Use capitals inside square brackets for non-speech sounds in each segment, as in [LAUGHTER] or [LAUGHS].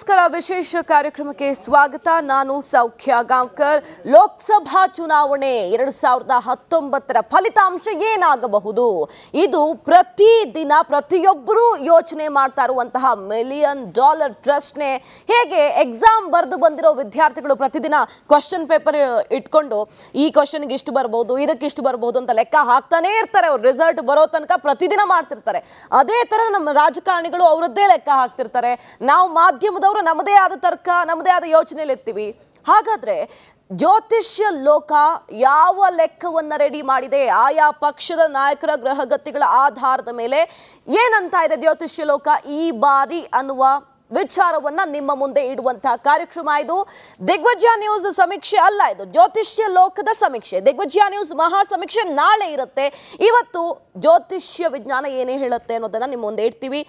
ನಮಸ್ಕಾರ ವಿಶೇಷ ಕಾರ್ಯಕ್ರಮಕ್ಕೆ ಸ್ವಾಗತ ನಾನು ಸೌಖ್ಯ ಗಾಂವ್ಕರ್ ಲೋಕಸಭಾ ಚುನಾವಣೆ ಎರಡು ಸಾವಿರದ ಹತ್ತೊಂಬತ್ತರ ಫಲಿತಾಂಶ ಏನಾಗಬಹುದು ಇದು ಪ್ರತಿ ದಿನ ಪ್ರತಿಯೊಬ್ಬರೂ ಯೋಚನೆ ಮಾಡ್ತಾ ಇರುವಂತಹ ಮಿಲಿಯನ್ ಡಾಲರ್ ಪ್ರಶ್ನೆ ಹೇಗೆ ಎಕ್ಸಾಮ್ ಬರೆದು ಬಂದಿರೋ ವಿದ್ಯಾರ್ಥಿಗಳು ಪ್ರತಿದಿನ ಕ್ವಶನ್ ಪೇಪರ್ ಇಟ್ಕೊಂಡು ಈ ಕ್ವಶನ್ಗೆ ಇಷ್ಟು ಬರ್ಬೋದು ಇದಕ್ಕೆ ಇಷ್ಟು ಬರ್ಬೋದು ಅಂತ ಲೆಕ್ಕ ಹಾಕ್ತಾನೇ ಇರ್ತಾರೆ ಅವ್ರು ರಿಸಲ್ಟ್ ಬರೋ ತನಕ ಪ್ರತಿದಿನ ಮಾಡ್ತಿರ್ತಾರೆ ಅದೇ ತರ ನಮ್ಮ ರಾಜಕಾರಣಿಗಳು ಅವರದ್ದೇ ಲೆಕ್ಕ ಹಾಕ್ತಿರ್ತಾರೆ ನಾವು ಮಾಧ್ಯಮದ ಕೆಲವರು ನಮ್ಮದೇ ಆದ ತರ್ಕ ನಮ್ಮದೇ ಆದ ಯೋಚನೆಯಲ್ಲಿ ಇರ್ತೀವಿ ಹಾಗಾದ್ರೆ ಜ್ಯೋತಿಷ್ಯ ಲೋಕ ಯಾವ ಲೆಕ್ಕವನ್ನ ರೆಡಿ ಮಾಡಿದೆ ಆಯಾ ಪಕ್ಷದ ನಾಯಕರ ಗ್ರಹಗತಿಗಳ ಆಧಾರದ ಮೇಲೆ ಏನಂತ ಇದೆ ಜ್ಯೋತಿಷ್ಯ ಲೋಕ ಈ ಬಾರಿ ಅನ್ನುವ ವಿಚಾರವನ್ನ ನಿಮ್ಮ ಮುಂದೆ ಇಡುವಂತಹ ಕಾರ್ಯಕ್ರಮ ಇದು ದಿಗ್ವಿಜಯ ನ್ಯೂಸ್ ಸಮೀಕ್ಷೆ ಅಲ್ಲ ಇದು ಜ್ಯೋತಿಷ್ಯ ಲೋಕದ ಸಮೀಕ್ಷೆ ದಿಗ್ವಿಜಯ ನ್ಯೂಸ್ ಮಹಾ ಸಮೀಕ್ಷೆ ನಾಳೆ ಇರುತ್ತೆ ಇವತ್ತು ಜ್ಯೋತಿಷ್ಯ ವಿಜ್ಞಾನ ಏನೇ ಹೇಳುತ್ತೆ ಅನ್ನೋದನ್ನ ನಿಮ್ಮ ಮುಂದೆ ಇಡ್ತೀವಿ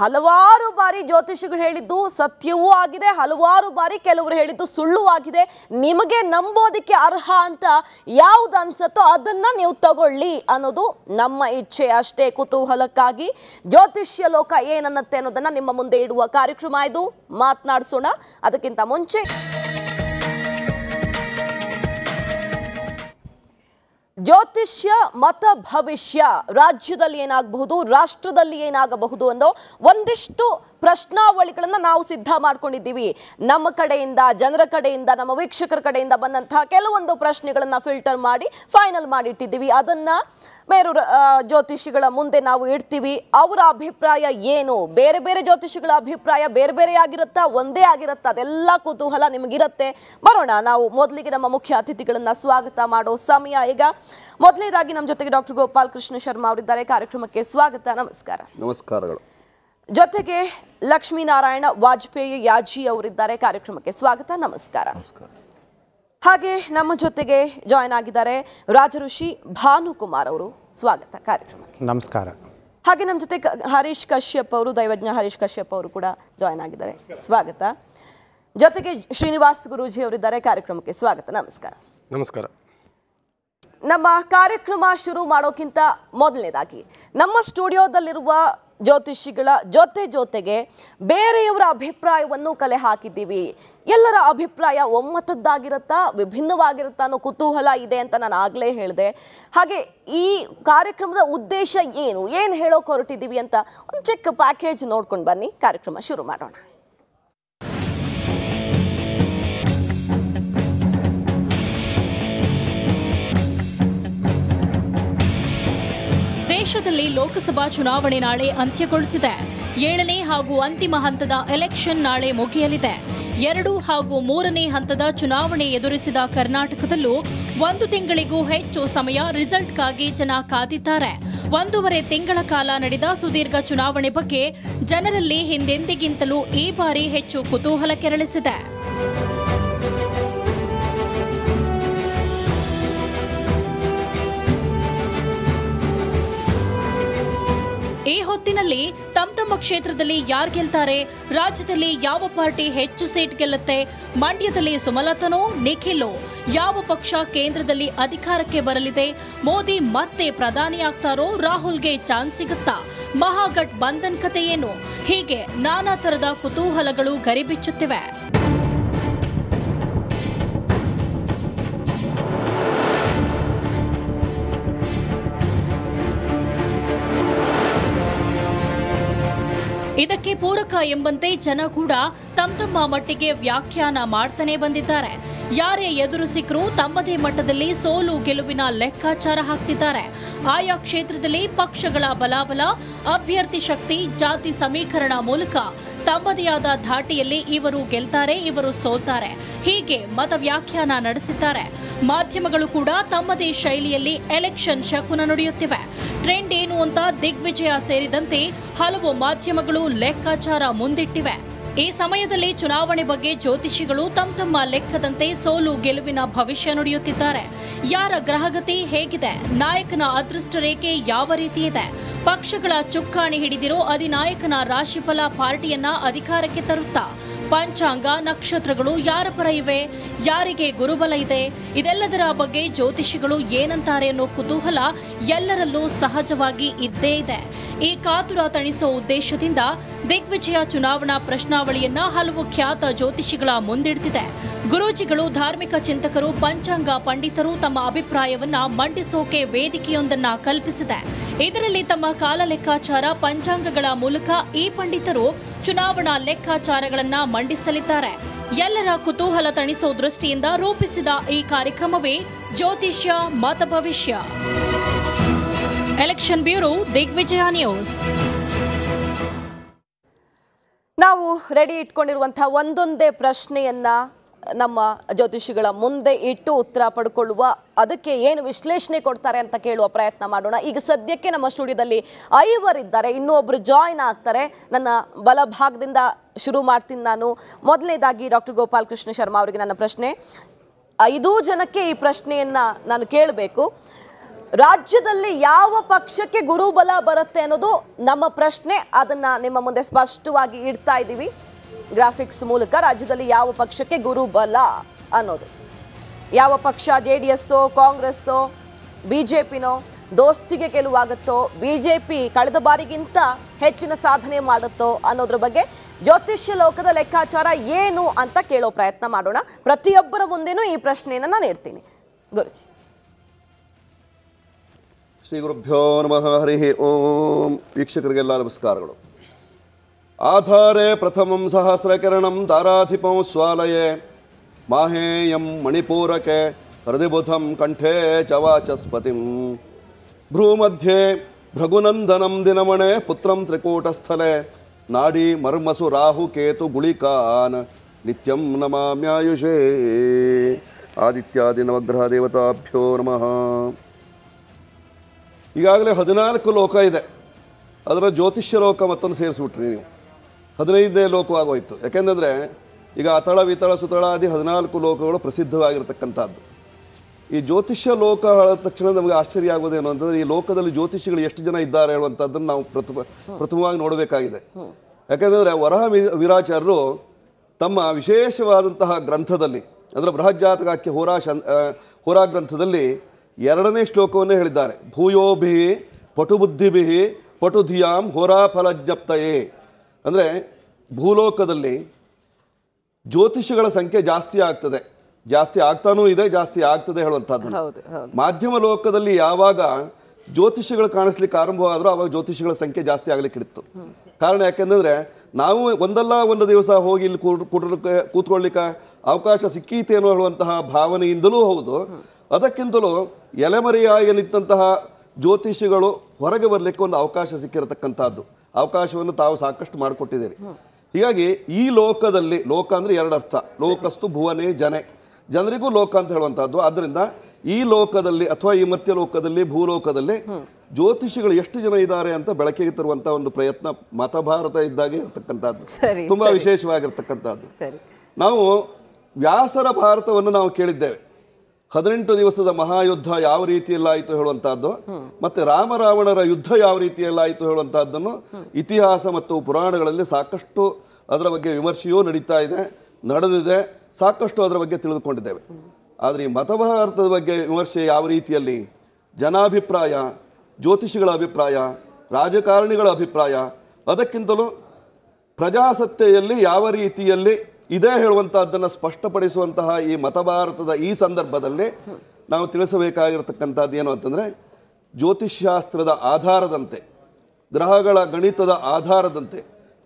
ಹಲವಾರು ಬಾರಿ ಜ್ಯೋತಿಷಿಗಳು ಹೇಳಿದ್ದು ಸತ್ಯವೂ ಆಗಿದೆ ಹಲವಾರು ಬಾರಿ ಕೆಲವರು ಹೇಳಿದ್ದು ಸುಳ್ಳು ಆಗಿದೆ ನಿಮಗೆ ನಂಬೋದಕ್ಕೆ ಅರ್ಹ ಅಂತ ಯಾವ್ದು ಅನ್ಸತ್ತೋ ಅದನ್ನ ನೀವು ತಗೊಳ್ಳಿ ಅನ್ನೋದು ನಮ್ಮ ಇಚ್ಛೆ ಅಷ್ಟೇ ಕುತೂಹಲಕ್ಕಾಗಿ ಜ್ಯೋತಿಷ್ಯ ಲೋಕ ಏನನ್ನತ್ತೆ ಅನ್ನೋದನ್ನ ನಿಮ್ಮ ಮುಂದೆ ಇಡುವ ಕಾರ್ಯಕ್ರಮ ಇದು ಮಾತನಾಡಿಸೋಣ ಅದಕ್ಕಿಂತ ಮುಂಚೆ ಜ್ಯೋತಿಷ್ಯ ಮತ ಭವಿಷ್ಯ ರಾಜ್ಯದಲ್ಲಿ ಏನಾಗಬಹುದು ರಾಷ್ಟ್ರದಲ್ಲಿ ಏನಾಗಬಹುದು ಅನ್ನೋ ಒಂದಿಷ್ಟು ಪ್ರಶ್ನಾವಳಿಗಳನ್ನು ನಾವು ಸಿದ್ಧ ಮಾಡ್ಕೊಂಡಿದ್ದೀವಿ ನಮ್ಮ ಕಡೆಯಿಂದ ಜನರ ಕಡೆಯಿಂದ ನಮ್ಮ ವೀಕ್ಷಕರ ಕಡೆಯಿಂದ ಬಂದಂತಹ ಕೆಲವೊಂದು ಪ್ರಶ್ನೆಗಳನ್ನು ಫಿಲ್ಟರ್ ಮಾಡಿ ಫೈನಲ್ ಮಾಡಿಟ್ಟಿದ್ದೀವಿ ಅದನ್ನು ಮೇರು ಜ್ಯೋತಿಷಿಗಳ ಮುಂದೆ ನಾವು ಇಡ್ತೀವಿ ಅವರ ಅಭಿಪ್ರಾಯ ಏನು ಬೇರೆ ಬೇರೆ ಜ್ಯೋತಿಷಿಗಳ ಅಭಿಪ್ರಾಯ ಬೇರೆ ಬೇರೆ ಆಗಿರುತ್ತಾ ಒಂದೇ ಆಗಿರುತ್ತಾ ಅದೆಲ್ಲ ಕುತೂಹಲ ನಿಮಗಿರುತ್ತೆ ಬರೋಣ ನಾವು ಮೊದಲಿಗೆ ನಮ್ಮ ಮುಖ್ಯ ಅತಿಥಿಗಳನ್ನು ಸ್ವಾಗತ ಮಾಡೋ ಸಮಯ ಈಗ ಮೊದಲನೇದಾಗಿ ನಮ್ಮ ಜೊತೆಗೆ ಡಾಕ್ಟರ್ ಗೋಪಾಲ್ ಕೃಷ್ಣ ಶರ್ಮಾ ಅವರಿದ್ದಾರೆ ಕಾರ್ಯಕ್ರಮಕ್ಕೆ ಸ್ವಾಗತ ನಮಸ್ಕಾರ ನಮಸ್ಕಾರಗಳು ಜೊತೆಗೆ ಲಕ್ಷ್ಮೀನಾರಾಯಣ ವಾಜಪೇಯಿ ಯಾಜಿ ಅವರಿದ್ದಾರೆ ಕಾರ್ಯಕ್ರಮಕ್ಕೆ ಸ್ವಾಗತ ನಮಸ್ಕಾರ ನಮಸ್ಕಾರ ಹಾಗೆ ನಮ್ಮ ಜೊತೆಗೆ ಜಾಯ್ನ್ ಆಗಿದ್ದಾರೆ ರಾಜಋಷಿ ಭಾನುಕುಮಾರ್ ಅವರು ಸ್ವಾಗತ ಕಾರ್ಯಕ್ರಮಕ್ಕೆ ನಮಸ್ಕಾರ ಹಾಗೆ ನಮ್ಮ ಜೊತೆ ಹರೀಶ್ ಕಶ್ಯಪ್ ಅವರು ದೈವಜ್ಞ ಹರೀಶ್ ಕಶ್ಯಪ್ ಅವರು ಕೂಡ ಜಾಯ್ನ್ ಆಗಿದ್ದಾರೆ ಸ್ವಾಗತ ಜೊತೆಗೆ ಶ್ರೀನಿವಾಸ್ ಗುರೂಜಿ ಅವರಿದ್ದಾರೆ ಕಾರ್ಯಕ್ರಮಕ್ಕೆ ಸ್ವಾಗತ ನಮಸ್ಕಾರ ನಮಸ್ಕಾರ ನಮ್ಮ ಕಾರ್ಯಕ್ರಮ ಶುರು ಮಾಡೋಕ್ಕಿಂತ ಮೊದಲನೇದಾಗಿ ನಮ್ಮ ಸ್ಟುಡಿಯೋದಲ್ಲಿರುವ ಜ್ಯೋತಿಷಿಗಳ ಜೊತೆ ಜೊತೆಗೆ ಬೇರೆಯವರ ಅಭಿಪ್ರಾಯವನ್ನು ಕಲೆ ಹಾಕಿದ್ದೀವಿ ಎಲ್ಲರ ಅಭಿಪ್ರಾಯ ಒಮ್ಮತದ್ದಾಗಿರುತ್ತಾ ವಿಭಿನ್ನವಾಗಿರುತ್ತಾ ಅನ್ನೋ ಕುತೂಹಲ ಇದೆ ಅಂತ ನಾನು ಆಗಲೇ ಹೇಳಿದೆ ಹಾಗೆ ಈ ಕಾರ್ಯಕ್ರಮದ ಉದ್ದೇಶ ಏನು ಏನು ಹೇಳೋಕೆ ಹೊರಟಿದ್ದೀವಿ ಅಂತ ಒಂದು ಚಿಕ್ಕ ಪ್ಯಾಕೇಜ್ ನೋಡ್ಕೊಂಡು ಬನ್ನಿ ಕಾರ್ಯಕ್ರಮ ಶುರು ಮಾಡೋಣ ದೇಶದಲ್ಲಿ ಲೋಕಸಭಾ ಚುನಾವಣೆ ನಾಳೆ ಅಂತ್ಯಗೊಳ್ಳುತ್ತಿದೆ ಏಳನೇ ಹಾಗೂ ಅಂತಿಮ ಹಂತದ ಎಲೆಕ್ಷನ್ ನಾಳೆ ಮುಗಿಯಲಿದೆ ಎರಡು ಹಾಗೂ ಮೂರನೇ ಹಂತದ ಚುನಾವಣೆ ಎದುರಿಸಿದ ಕರ್ನಾಟಕದಲ್ಲೂ ಒಂದು ತಿಂಗಳಿಗೂ ಹೆಚ್ಚು ಸಮಯ ರಿಸಲ್ಟ್ಗಾಗಿ ಜನ ಕಾದಿದ್ದಾರೆ ಒಂದೂವರೆ ತಿಂಗಳ ಕಾಲ ನಡೆದ ಸುದೀರ್ಘ ಚುನಾವಣೆ ಬಗ್ಗೆ ಜನರಲ್ಲಿ ಹಿಂದೆಂದಿಗಿಂತಲೂ ಈ ಬಾರಿ ಹೆಚ್ಚು ಕುತೂಹಲ ಕೆರಳಿಸಿದೆ ಈ ಹೊತ್ತಿನಲ್ಲಿ ತಮ್ಮ ತಮ್ಮ ಕ್ಷೇತ್ರದಲ್ಲಿ ಯಾರು ಗೆಲ್ತಾರೆ ರಾಜ್ಯದಲ್ಲಿ ಯಾವ ಪಾರ್ಟಿ ಹೆಚ್ಚು ಸೀಟ್ ಗೆಲ್ಲುತ್ತೆ ಮಂಡ್ಯದಲ್ಲಿ ಸುಮಲತನೋ ನಿಖಿಲೋ ಯಾವ ಪಕ್ಷ ಕೇಂದ್ರದಲ್ಲಿ ಅಧಿಕಾರಕ್ಕೆ ಬರಲಿದೆ ಮೋದಿ ಮತ್ತೆ ಪ್ರಧಾನಿ ಆಗ್ತಾರೋ ರಾಹುಲ್ಗೆ ಚಾನ್ಸ್ ಸಿಗುತ್ತಾ ಮಹಾಗಠಬಂಧನ್ ಬಂಧನ್ ಏನು ಹೀಗೆ ನಾನಾ ತರದ ಕುತೂಹಲಗಳು ಗರಿಬಿಚ್ಚುತ್ತಿವೆ ಇದಕ್ಕೆ ಪೂರಕ ಎಂಬಂತೆ ಜನ ಕೂಡ ತಮ್ಮ ತಮ್ಮ ಮಟ್ಟಿಗೆ ವ್ಯಾಖ್ಯಾನ ಮಾಡ್ತಾನೆ ಬಂದಿದ್ದಾರೆ ಯಾರೇ ಎದುರು ಸಿಕ್ಕರೂ ತಮ್ಮದೇ ಮಟ್ಟದಲ್ಲಿ ಸೋಲು ಗೆಲುವಿನ ಲೆಕ್ಕಾಚಾರ ಹಾಕ್ತಿದ್ದಾರೆ ಆಯಾ ಕ್ಷೇತ್ರದಲ್ಲಿ ಪಕ್ಷಗಳ ಬಲಾಬಲ ಅಭ್ಯರ್ಥಿ ಶಕ್ತಿ ಜಾತಿ ಸಮೀಕರಣ ಮೂಲಕ ತಮ್ಮದೇ ಆದ ಧಾಟಿಯಲ್ಲಿ ಇವರು ಗೆಲ್ತಾರೆ ಇವರು ಸೋಲ್ತಾರೆ ಹೀಗೆ ಮತ ವ್ಯಾಖ್ಯಾನ ನಡೆಸಿದ್ದಾರೆ ಮಾಧ್ಯಮಗಳು ಕೂಡ ತಮ್ಮದೇ ಶೈಲಿಯಲ್ಲಿ ಎಲೆಕ್ಷನ್ ಶಕುನ ನುಡಿಯುತ್ತಿವೆ ಟ್ರೆಂಡ್ ಏನು ಅಂತ ದಿಗ್ವಿಜಯ ಸೇರಿದಂತೆ ಹಲವು ಮಾಧ್ಯಮಗಳು ಲೆಕ್ಕಾಚಾರ ಮುಂದಿಟ್ಟಿವೆ ಈ ಸಮಯದಲ್ಲಿ ಚುನಾವಣೆ ಬಗ್ಗೆ ಜ್ಯೋತಿಷಿಗಳು ತಮ್ಮ ತಮ್ಮ ಲೆಕ್ಕದಂತೆ ಸೋಲು ಗೆಲುವಿನ ಭವಿಷ್ಯ ನುಡಿಯುತ್ತಿದ್ದಾರೆ ಯಾರ ಗ್ರಹಗತಿ ಹೇಗಿದೆ ನಾಯಕನ ಅದೃಷ್ಟ ರೇಖೆ ಯಾವ ರೀತಿ ಇದೆ ಪಕ್ಷಗಳ ಚುಕ್ಕಾಣಿ ಹಿಡಿದಿರೋ ಅಧಿನಾಯಕನ ರಾಶಿಫಲ ಪಾರ್ಟಿಯನ್ನ ಅಧಿಕಾರಕ್ಕೆ ತರುತ್ತಾ ಪಂಚಾಂಗ ನಕ್ಷತ್ರಗಳು ಯಾರ ಪರ ಇವೆ ಯಾರಿಗೆ ಗುರುಬಲ ಇದೆ ಇದೆಲ್ಲದರ ಬಗ್ಗೆ ಜ್ಯೋತಿಷಿಗಳು ಏನಂತಾರೆ ಅನ್ನೋ ಕುತೂಹಲ ಎಲ್ಲರಲ್ಲೂ ಸಹಜವಾಗಿ ಇದ್ದೇ ಇದೆ ಈ ಕಾತುರ ತಣಿಸೋ ಉದ್ದೇಶದಿಂದ ದಿಗ್ವಿಜಯ ಚುನಾವಣಾ ಪ್ರಶ್ನಾವಳಿಯನ್ನ ಹಲವು ಖ್ಯಾತ ಜ್ಯೋತಿಷಿಗಳ ಮುಂದಿಡ್ತಿದೆ ಗುರೂಜಿಗಳು ಧಾರ್ಮಿಕ ಚಿಂತಕರು ಪಂಚಾಂಗ ಪಂಡಿತರು ತಮ್ಮ ಅಭಿಪ್ರಾಯವನ್ನ ಮಂಡಿಸೋಕೆ ವೇದಿಕೆಯೊಂದನ್ನ ಕಲ್ಪಿಸಿದೆ ಇದರಲ್ಲಿ ತಮ್ಮ ಕಾಲ ಲೆಕ್ಕಾಚಾರ ಪಂಚಾಂಗಗಳ ಮೂಲಕ ಈ ಪಂಡಿತರು ಚುನಾವಣಾ ಲೆಕ್ಕಾಚಾರಗಳನ್ನ ಮಂಡಿಸಲಿದ್ದಾರೆ ಎಲ್ಲರ ಕುತೂಹಲ ತಣಿಸೋ ದೃಷ್ಟಿಯಿಂದ ರೂಪಿಸಿದ ಈ ಕಾರ್ಯಕ್ರಮವೇ ಜ್ಯೋತಿಷ್ಯ ಮತ ಭವಿಷ್ಯ ಎಲೆಕ್ಷನ್ ಬ್ಯೂರೋ ದಿಗ್ವಿಜಯ ನ್ಯೂಸ್ ನಾವು ರೆಡಿ ಇಟ್ಕೊಂಡಿರುವಂತಹ ಒಂದೊಂದೇ ಪ್ರಶ್ನೆಯನ್ನ ನಮ್ಮ ಜ್ಯೋತಿಷಿಗಳ ಮುಂದೆ ಇಟ್ಟು ಉತ್ತರ ಪಡ್ಕೊಳ್ಳುವ ಅದಕ್ಕೆ ಏನು ವಿಶ್ಲೇಷಣೆ ಕೊಡ್ತಾರೆ ಅಂತ ಕೇಳುವ ಪ್ರಯತ್ನ ಮಾಡೋಣ ಈಗ ಸದ್ಯಕ್ಕೆ ನಮ್ಮ ಸ್ಟುಡಿಯೋದಲ್ಲಿ ಐವರಿದ್ದಾರೆ ಇನ್ನೂ ಒಬ್ಬರು ಜಾಯ್ನ್ ಆಗ್ತಾರೆ ನನ್ನ ಬಲಭಾಗದಿಂದ ಶುರು ಮಾಡ್ತೀನಿ ನಾನು ಮೊದಲನೇದಾಗಿ ಡಾಕ್ಟರ್ ಗೋಪಾಲ್ ಕೃಷ್ಣ ಶರ್ಮಾ ಅವರಿಗೆ ನನ್ನ ಪ್ರಶ್ನೆ ಐದೂ ಜನಕ್ಕೆ ಈ ಪ್ರಶ್ನೆಯನ್ನು ನಾನು ಕೇಳಬೇಕು ರಾಜ್ಯದಲ್ಲಿ ಯಾವ ಪಕ್ಷಕ್ಕೆ ಗುರುಬಲ ಬರುತ್ತೆ ಅನ್ನೋದು ನಮ್ಮ ಪ್ರಶ್ನೆ ಅದನ್ನ ನಿಮ್ಮ ಮುಂದೆ ಸ್ಪಷ್ಟವಾಗಿ ಇಡ್ತಾ ಇದ್ದೀವಿ ಗ್ರಾಫಿಕ್ಸ್ ಮೂಲಕ ರಾಜ್ಯದಲ್ಲಿ ಯಾವ ಪಕ್ಷಕ್ಕೆ ಗುರುಬಲ ಅನ್ನೋದು ಯಾವ ಪಕ್ಷ ಜೆ ಡಿ ಎಸ್ಸೋ ಕಾಂಗ್ರೆಸ್ಸೋ ಬಿ ಜೆ ಪಿನೋ ದೋಸ್ತಿಗೆ ಗೆಲುವಾಗುತ್ತೋ ಬಿ ಜೆ ಪಿ ಕಳೆದ ಬಾರಿಗಿಂತ ಹೆಚ್ಚಿನ ಸಾಧನೆ ಮಾಡುತ್ತೋ ಅನ್ನೋದ್ರ ಬಗ್ಗೆ ಜ್ಯೋತಿಷ್ಯ ಲೋಕದ ಲೆಕ್ಕಾಚಾರ ಏನು ಅಂತ ಕೇಳೋ ಪ್ರಯತ್ನ ಮಾಡೋಣ ಪ್ರತಿಯೊಬ್ಬರ ಮುಂದೆನೂ ಈ ಪ್ರಶ್ನೆಯನ್ನು ನಾನು ಇಡ್ತೀನಿ ಗುರುಜಿ ಶ್ರೀ ಗುರುಭ್ಯೋ ನಮಃ ಹರಿ ಓಂ ವೀಕ್ಷಕರಿಗೆಲ್ಲ ನಮಸ್ಕಾರಗಳು ಆಧಾರೆ ಪ್ರಥಮಂ ಸಹಸ್ರಕಿರಣಂ ತಾರಾಧಿಪಂ ಸ್ವಾಲಯೇ ಮಾಹೇಯಂ ಮಣಿಪೂರಕೆ ಹೃದಿಬುಧಂ ಕಂಠೇ ಚವಾಚಸ್ಪತಿಂ ಭ್ರೂಮಧ್ಯೆ ಭೃಗುನಂದನಂ ದಿನಮಣೆ ಪುತ್ರಂ ತ್ರಿಕೂಟಸ್ಥಲೆ ನಾಡಿ ಮರ್ಮಸು ರಾಹು ಕೇತು ಗುಳಿಕಾನ್ ನಿತ್ಯಂ ನಮಾಮ್ಯಾಯುಷೇ ಆದಿತ್ಯಾದಿ ನವಗ್ರಹ ದೇವತಾಭ್ಯೋ ನಮಃ ಈಗಾಗಲೇ ಹದಿನಾಲ್ಕು ಲೋಕ ಇದೆ ಅದರ ಜ್ಯೋತಿಷ್ಯ ಲೋಕ ಮತ್ತೊಂದು ಸೇರಿಸ್ಬಿಟ್ರಿ ನೀವು ಹದಿನೈದನೇ ಲೋಕವಾಗೋಯಿತು ಯಾಕೆಂದರೆ ಈಗ ಅತಳ ವಿತಳ ಸುತಳ ಆದಿ ಹದಿನಾಲ್ಕು ಲೋಕಗಳು ಪ್ರಸಿದ್ಧವಾಗಿರತಕ್ಕಂಥದ್ದು ಈ ಜ್ಯೋತಿಷ್ಯ ಲೋಕ ಹೇಳಿದ ತಕ್ಷಣ ನಮಗೆ ಆಶ್ಚರ್ಯ ಆಗೋದೇನು ಅಂತಂದರೆ ಈ ಲೋಕದಲ್ಲಿ ಜ್ಯೋತಿಷಿಗಳು ಎಷ್ಟು ಜನ ಇದ್ದಾರೆ ಹೇಳುವಂಥದ್ದನ್ನು ನಾವು ಪ್ರಥಮ ಪ್ರಥಮವಾಗಿ ನೋಡಬೇಕಾಗಿದೆ ಯಾಕೆಂದರೆ ವರಹ ವಿರಾಚಾರರು ತಮ್ಮ ವಿಶೇಷವಾದಂತಹ ಗ್ರಂಥದಲ್ಲಿ ಅಂದರೆ ಬೃಹಜ್ಜಾತಕಾಖ್ಯ ಹೋರಾ ಶ ಹೋರಾ ಗ್ರಂಥದಲ್ಲಿ ಎರಡನೇ ಶ್ಲೋಕವನ್ನು ಹೇಳಿದ್ದಾರೆ ಭೂಯೋಭಿ ಪಟುಬುದ್ಧಿಭಿ ಪಟುಧಿಯಾಂ ಹೋರಾಫಲಜ್ಞಪ್ತಯೇ ಅಂದರೆ ಭೂಲೋಕದಲ್ಲಿ ಜ್ಯೋತಿಷಗಳ ಸಂಖ್ಯೆ ಜಾಸ್ತಿ ಆಗ್ತದೆ ಜಾಸ್ತಿ ಆಗ್ತಾನೂ ಇದೆ ಜಾಸ್ತಿ ಆಗ್ತದೆ ಹೇಳುವಂಥದ್ದು ಮಾಧ್ಯಮ ಲೋಕದಲ್ಲಿ ಯಾವಾಗ ಜ್ಯೋತಿಷಗಳು ಕಾಣಿಸ್ಲಿಕ್ಕೆ ಆರಂಭವಾದರೂ ಆವಾಗ ಜ್ಯೋತಿಷಗಳ ಸಂಖ್ಯೆ ಜಾಸ್ತಿ ಆಗಲಿಕ್ಕೆ ಇತ್ತು ಕಾರಣ ಯಾಕೆಂದರೆ ನಾವು ಒಂದಲ್ಲ ಒಂದು ದಿವಸ ಹೋಗಿ ಇಲ್ಲಿ ಕೂಡ ಕೂತ್ಕೊಳ್ಳಿಕ್ಕೆ ಅವಕಾಶ ಸಿಕ್ಕೀತೇನೋ ಹೇಳುವಂತಹ ಭಾವನೆಯಿಂದಲೂ ಹೌದು ಅದಕ್ಕಿಂತಲೂ ನಿಂತಹ ಜ್ಯೋತಿಷಿಗಳು ಹೊರಗೆ ಬರಲಿಕ್ಕೆ ಒಂದು ಅವಕಾಶ ಸಿಕ್ಕಿರತಕ್ಕಂಥದ್ದು ಅವಕಾಶವನ್ನು ತಾವು ಸಾಕಷ್ಟು ಮಾಡಿಕೊಟ್ಟಿದ್ದೀರಿ ಹೀಗಾಗಿ ಈ ಲೋಕದಲ್ಲಿ ಲೋಕ ಅಂದರೆ ಅರ್ಥ ಲೋಕಸ್ತು ಭುವನೇ ಜನೆ ಜನರಿಗೂ ಲೋಕ ಅಂತ ಹೇಳುವಂಥದ್ದು ಆದ್ದರಿಂದ ಈ ಲೋಕದಲ್ಲಿ ಅಥವಾ ಈ ಮರ್ತ್ಯ ಲೋಕದಲ್ಲಿ ಭೂಲೋಕದಲ್ಲಿ ಜ್ಯೋತಿಷಿಗಳು ಎಷ್ಟು ಜನ ಇದ್ದಾರೆ ಅಂತ ಬೆಳಕಿಗೆ ತರುವಂತ ಒಂದು ಪ್ರಯತ್ನ ಮತಭಾರತ ಇದ್ದಾಗೆ ಇರತಕ್ಕಂಥದ್ದು ತುಂಬಾ ವಿಶೇಷವಾಗಿರ್ತಕ್ಕಂಥದ್ದು ನಾವು ವ್ಯಾಸರ ಭಾರತವನ್ನು ನಾವು ಕೇಳಿದ್ದೇವೆ ಹದಿನೆಂಟು ದಿವಸದ ಮಹಾಯುದ್ಧ ಯಾವ ರೀತಿಯಲ್ಲಾಯಿತು ಹೇಳುವಂತಹದ್ದು ಮತ್ತೆ ರಾಮರಾವಣರ ಯುದ್ಧ ಯಾವ ರೀತಿಯಲ್ಲಾಯಿತು ಹೇಳುವಂತಹದ್ದನ್ನು ಇತಿಹಾಸ ಮತ್ತು ಪುರಾಣಗಳಲ್ಲಿ ಸಾಕಷ್ಟು ಅದರ ಬಗ್ಗೆ ವಿಮರ್ಶೆಯೂ ನಡೀತಾ ಇದೆ ನಡೆದಿದೆ ಸಾಕಷ್ಟು ಅದರ ಬಗ್ಗೆ ತಿಳಿದುಕೊಂಡಿದ್ದೇವೆ ಆದರೆ ಈ ಮತಭಾರತದ ಬಗ್ಗೆ ವಿಮರ್ಶೆ ಯಾವ ರೀತಿಯಲ್ಲಿ ಜನಾಭಿಪ್ರಾಯ ಜ್ಯೋತಿಷಿಗಳ ಅಭಿಪ್ರಾಯ ರಾಜಕಾರಣಿಗಳ ಅಭಿಪ್ರಾಯ ಅದಕ್ಕಿಂತಲೂ ಪ್ರಜಾಸತ್ತೆಯಲ್ಲಿ ಯಾವ ರೀತಿಯಲ್ಲಿ ಇದೇ ಹೇಳುವಂತಹದ್ದನ್ನು ಸ್ಪಷ್ಟಪಡಿಸುವಂತಹ ಈ ಮತಭಾರತದ ಈ ಸಂದರ್ಭದಲ್ಲಿ ನಾವು ತಿಳಿಸಬೇಕಾಗಿರತಕ್ಕಂಥದ್ದು ಏನು ಅಂತಂದರೆ ಜ್ಯೋತಿಷಾಸ್ತ್ರದ ಆಧಾರದಂತೆ ಗ್ರಹಗಳ ಗಣಿತದ ಆಧಾರದಂತೆ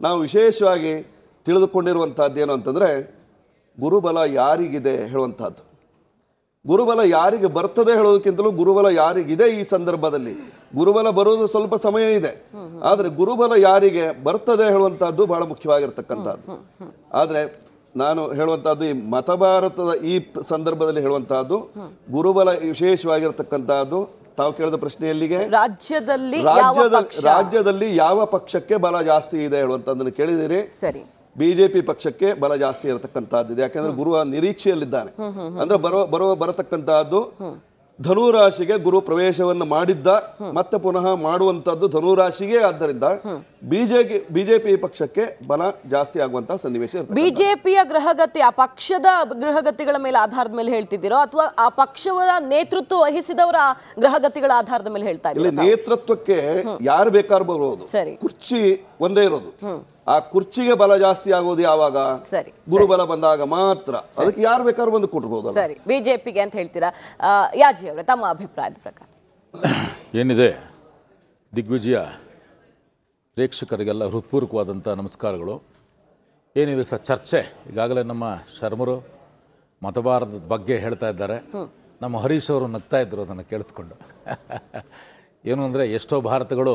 ನಾವು ವಿಶೇಷವಾಗಿ ತಿಳಿದುಕೊಂಡಿರುವಂಥದ್ದು ಏನು ಅಂತಂದರೆ ಗುರುಬಲ ಯಾರಿಗಿದೆ ಹೇಳುವಂಥದ್ದು ಗುರುಬಲ ಯಾರಿಗೆ ಬರ್ತದೆ ಹೇಳೋದಕ್ಕಿಂತಲೂ ಗುರುಬಲ ಯಾರಿಗಿದೆ ಈ ಸಂದರ್ಭದಲ್ಲಿ ಗುರುಬಲ ಬರೋದು ಸ್ವಲ್ಪ ಸಮಯ ಇದೆ ಆದರೆ ಗುರುಬಲ ಯಾರಿಗೆ ಬರ್ತದೆ ಹೇಳುವಂಥದ್ದು ಬಹಳ ಮುಖ್ಯವಾಗಿರ್ತಕ್ಕಂಥದ್ದು ಆದರೆ ನಾನು ಹೇಳುವಂತಹದ್ದು ಈ ಮತಭಾರತದ ಈ ಸಂದರ್ಭದಲ್ಲಿ ಹೇಳುವಂತಹದ್ದು ಗುರುಬಲ ವಿಶೇಷವಾಗಿರತಕ್ಕಂತಹದ್ದು ತಾವು ಕೇಳಿದ ಪ್ರಶ್ನೆ ಎಲ್ಲಿಗೆ ರಾಜ್ಯದಲ್ಲಿ ರಾಜ್ಯದಲ್ಲಿ ಯಾವ ಪಕ್ಷಕ್ಕೆ ಬಲ ಜಾಸ್ತಿ ಇದೆ ಹೇಳುವಂತದನ್ನು ಕೇಳಿದಿರಿ ಸರಿ ಬಿಜೆಪಿ ಪಕ್ಷಕ್ಕೆ ಬಲ ಜಾಸ್ತಿ ಇರತಕ್ಕಂತಹದ್ದು ಯಾಕಂದ್ರೆ ಗುರು ನಿರೀಕ್ಷೆಯಲ್ಲಿದ್ದಾನೆ ಅಂದ್ರೆ ಬರುವ ಬರುವ ಬರತಕ್ಕಂತಹದ್ದು ಧನುರಾಶಿಗೆ ಗುರು ಪ್ರವೇಶವನ್ನು ಮಾಡಿದ್ದ ಮತ್ತೆ ಪುನಃ ಮಾಡುವಂತದ್ದು ಧನುರಾಶಿಗೆ ಆದ್ದರಿಂದ ಬಿಜೆಪಿ ಬಿಜೆಪಿ ಪಕ್ಷಕ್ಕೆ ಬಲ ಜಾಸ್ತಿ ಆಗುವಂತಹ ಸನ್ನಿವೇಶ ಬಿಜೆಪಿಯ ಗ್ರಹಗತಿ ಆ ಪಕ್ಷದ ಗ್ರಹಗತಿಗಳ ಮೇಲೆ ಆಧಾರದ ಮೇಲೆ ಹೇಳ್ತಿದ್ದೀರೋ ಅಥವಾ ಆ ಪಕ್ಷದ ನೇತೃತ್ವ ವಹಿಸಿದವರ ಗ್ರಹಗತಿಗಳ ಆಧಾರದ ಮೇಲೆ ಹೇಳ್ತಾ ಇಲ್ಲ ನೇತೃತ್ವಕ್ಕೆ ಯಾರು ಬೇಕಾದ್ರೂ ಸರಿ ಕುರ್ಚಿ ಒಂದೇ ಇರೋದು ಆ ಕುರ್ಚಿಗೆ ಬಲ ಜಾಸ್ತಿ ಆಗೋದು ಯಾವಾಗ ಗುರುಬಲ ಬಂದಾಗ ಮಾತ್ರ ಅದಕ್ಕೆ ಯಾರು ಬೇಕಾದ್ರೂ ಬಂದು ಕೊಟ್ಬೋದು ಸರಿ ಬಿಜೆಪಿಗೆ ಅಂತ ಹೇಳ್ತೀರಾ ಯಾಜಿ ಅವರ ತಮ್ಮ ಅಭಿಪ್ರಾಯದ ಪ್ರಕಾರ [COUGHS] ಏನಿದೆ ದಿಗ್ವಿಜಯ ಪ್ರೇಕ್ಷಕರಿಗೆಲ್ಲ ಹೃತ್ಪೂರ್ವಕವಾದಂಥ ನಮಸ್ಕಾರಗಳು ಏನಿದೆ ಸರ್ ಚರ್ಚೆ ಈಗಾಗಲೇ ನಮ್ಮ ಶರ್ಮರು ಮತಭಾರತದ ಬಗ್ಗೆ ಹೇಳ್ತಾ ಇದ್ದಾರೆ ನಮ್ಮ ಹರೀಶ್ ಅವರು ನಗ್ತಾ ಇದ್ದರು ಅದನ್ನು ಕೇಳಿಸ್ಕೊಂಡು [LAUGHS] ಏನು ಅಂದರೆ ಎಷ್ಟೋ ಭಾರತಗಳು